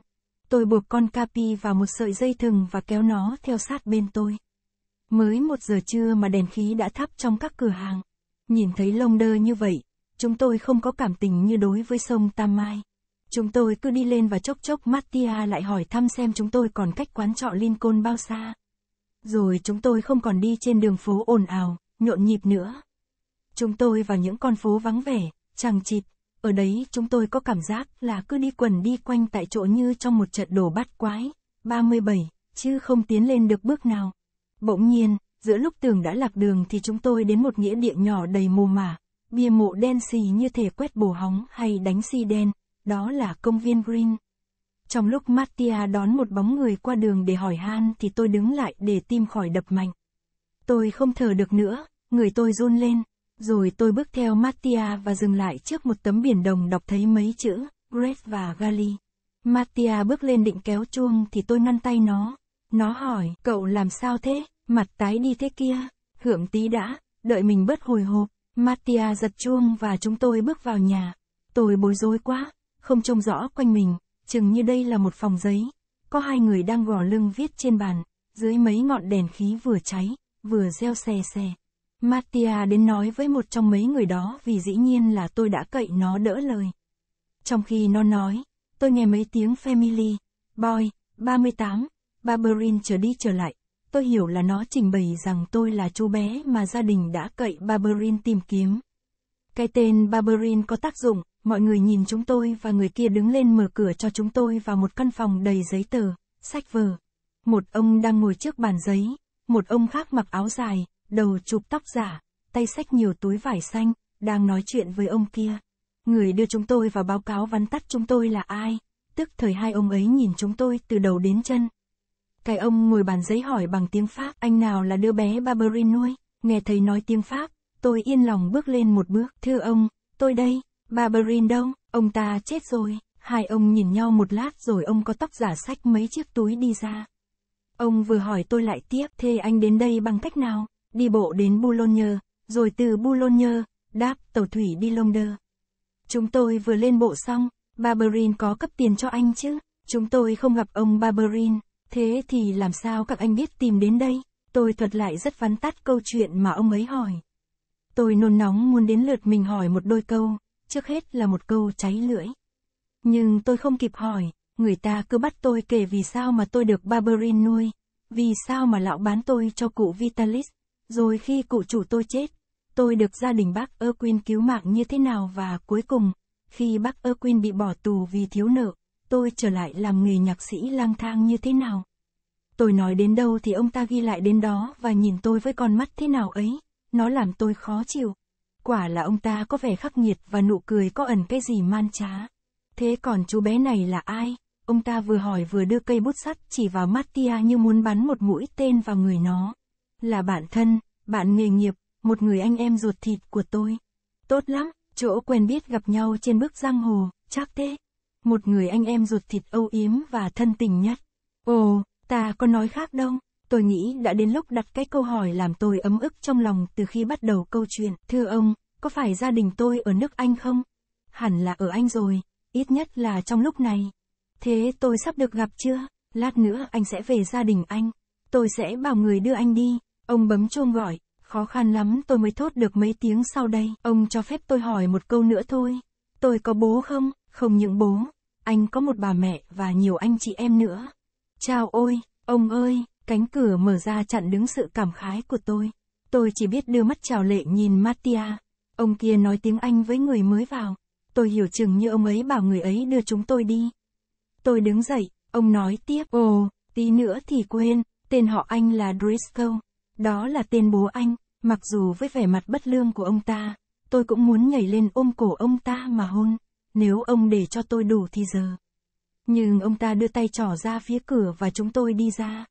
Tôi buộc con Capi vào một sợi dây thừng và kéo nó theo sát bên tôi. Mới một giờ trưa mà đèn khí đã thắp trong các cửa hàng. Nhìn thấy lông đơ như vậy, chúng tôi không có cảm tình như đối với sông Tam Mai. Chúng tôi cứ đi lên và chốc chốc Mattia lại hỏi thăm xem chúng tôi còn cách quán trọ Lincoln bao xa. Rồi chúng tôi không còn đi trên đường phố ồn ào, nhộn nhịp nữa. Chúng tôi vào những con phố vắng vẻ, chẳng chịt, ở đấy chúng tôi có cảm giác là cứ đi quần đi quanh tại chỗ như trong một trận đổ bắt quái, 37, chứ không tiến lên được bước nào. Bỗng nhiên, giữa lúc tường đã lạc đường thì chúng tôi đến một nghĩa địa nhỏ đầy mồ mả, bia mộ đen xì như thể quét bồ hóng hay đánh xi đen, đó là công viên Green. Trong lúc Mattia đón một bóng người qua đường để hỏi han thì tôi đứng lại để tim khỏi đập mạnh. Tôi không thở được nữa, người tôi run lên. Rồi tôi bước theo Mattia và dừng lại trước một tấm biển đồng đọc thấy mấy chữ, Great và Gali. Mattia bước lên định kéo chuông thì tôi ngăn tay nó. Nó hỏi, cậu làm sao thế, mặt tái đi thế kia, hưởng tí đã, đợi mình bớt hồi hộp. Mattia giật chuông và chúng tôi bước vào nhà. Tôi bối rối quá, không trông rõ quanh mình, chừng như đây là một phòng giấy. Có hai người đang gò lưng viết trên bàn, dưới mấy ngọn đèn khí vừa cháy, vừa reo xè xè. Mattia đến nói với một trong mấy người đó vì dĩ nhiên là tôi đã cậy nó đỡ lời. Trong khi nó nói, tôi nghe mấy tiếng Family, Boy, 38, Barberin trở đi trở lại. Tôi hiểu là nó trình bày rằng tôi là chú bé mà gia đình đã cậy Barberin tìm kiếm. Cái tên Barberin có tác dụng, mọi người nhìn chúng tôi và người kia đứng lên mở cửa cho chúng tôi vào một căn phòng đầy giấy tờ, sách vở. Một ông đang ngồi trước bàn giấy, một ông khác mặc áo dài, đầu chụp tóc giả, tay xách nhiều túi vải xanh, đang nói chuyện với ông kia. Người đưa chúng tôi vào báo cáo vắn tắt chúng tôi là ai, tức thời hai ông ấy nhìn chúng tôi từ đầu đến chân. Cái ông ngồi bàn giấy hỏi bằng tiếng Pháp, anh nào là đứa bé Barberin nuôi, nghe thấy nói tiếng Pháp, tôi yên lòng bước lên một bước, thưa ông, tôi đây, Barberin đâu, ông ta chết rồi, hai ông nhìn nhau một lát rồi ông có tóc giả sách mấy chiếc túi đi ra. Ông vừa hỏi tôi lại tiếp, thế anh đến đây bằng cách nào? đi bộ đến Boulogne, rồi từ Boulogne, đáp tàu thủy đi London. Chúng tôi vừa lên bộ xong, Barberin có cấp tiền cho anh chứ? Chúng tôi không gặp ông Barberin, thế thì làm sao các anh biết tìm đến đây? Tôi thuật lại rất vắn tắt câu chuyện mà ông ấy hỏi. Tôi nôn nóng muốn đến lượt mình hỏi một đôi câu, trước hết là một câu cháy lưỡi. Nhưng tôi không kịp hỏi, người ta cứ bắt tôi kể vì sao mà tôi được Barberin nuôi, vì sao mà lão bán tôi cho cụ Vitalis, rồi khi cụ chủ tôi chết, tôi được gia đình bác Erwin cứu mạng như thế nào và cuối cùng, khi bác Erwin bị bỏ tù vì thiếu nợ, tôi trở lại làm nghề nhạc sĩ lang thang như thế nào. Tôi nói đến đâu thì ông ta ghi lại đến đó và nhìn tôi với con mắt thế nào ấy, nó làm tôi khó chịu. Quả là ông ta có vẻ khắc nghiệt và nụ cười có ẩn cái gì man trá. Thế còn chú bé này là ai? Ông ta vừa hỏi vừa đưa cây bút sắt chỉ vào Mattia như muốn bắn một mũi tên vào người nó là bạn thân, bạn nghề nghiệp, một người anh em ruột thịt của tôi. Tốt lắm, chỗ quen biết gặp nhau trên bước giang hồ, chắc thế. Một người anh em ruột thịt âu yếm và thân tình nhất. Ồ, ta có nói khác đâu. Tôi nghĩ đã đến lúc đặt cái câu hỏi làm tôi ấm ức trong lòng từ khi bắt đầu câu chuyện. Thưa ông, có phải gia đình tôi ở nước Anh không? Hẳn là ở Anh rồi, ít nhất là trong lúc này. Thế tôi sắp được gặp chưa? Lát nữa anh sẽ về gia đình anh. Tôi sẽ bảo người đưa anh đi. Ông bấm chuông gọi, khó khăn lắm tôi mới thốt được mấy tiếng sau đây. Ông cho phép tôi hỏi một câu nữa thôi. Tôi có bố không? Không những bố, anh có một bà mẹ và nhiều anh chị em nữa. Chào ôi, ông ơi, cánh cửa mở ra chặn đứng sự cảm khái của tôi. Tôi chỉ biết đưa mắt chào lệ nhìn Mattia. Ông kia nói tiếng Anh với người mới vào. Tôi hiểu chừng như ông ấy bảo người ấy đưa chúng tôi đi. Tôi đứng dậy, ông nói tiếp, ồ, tí nữa thì quên, tên họ anh là Driscoll. Đó là tên bố anh, mặc dù với vẻ mặt bất lương của ông ta, tôi cũng muốn nhảy lên ôm cổ ông ta mà hôn, nếu ông để cho tôi đủ thì giờ. Nhưng ông ta đưa tay trỏ ra phía cửa và chúng tôi đi ra.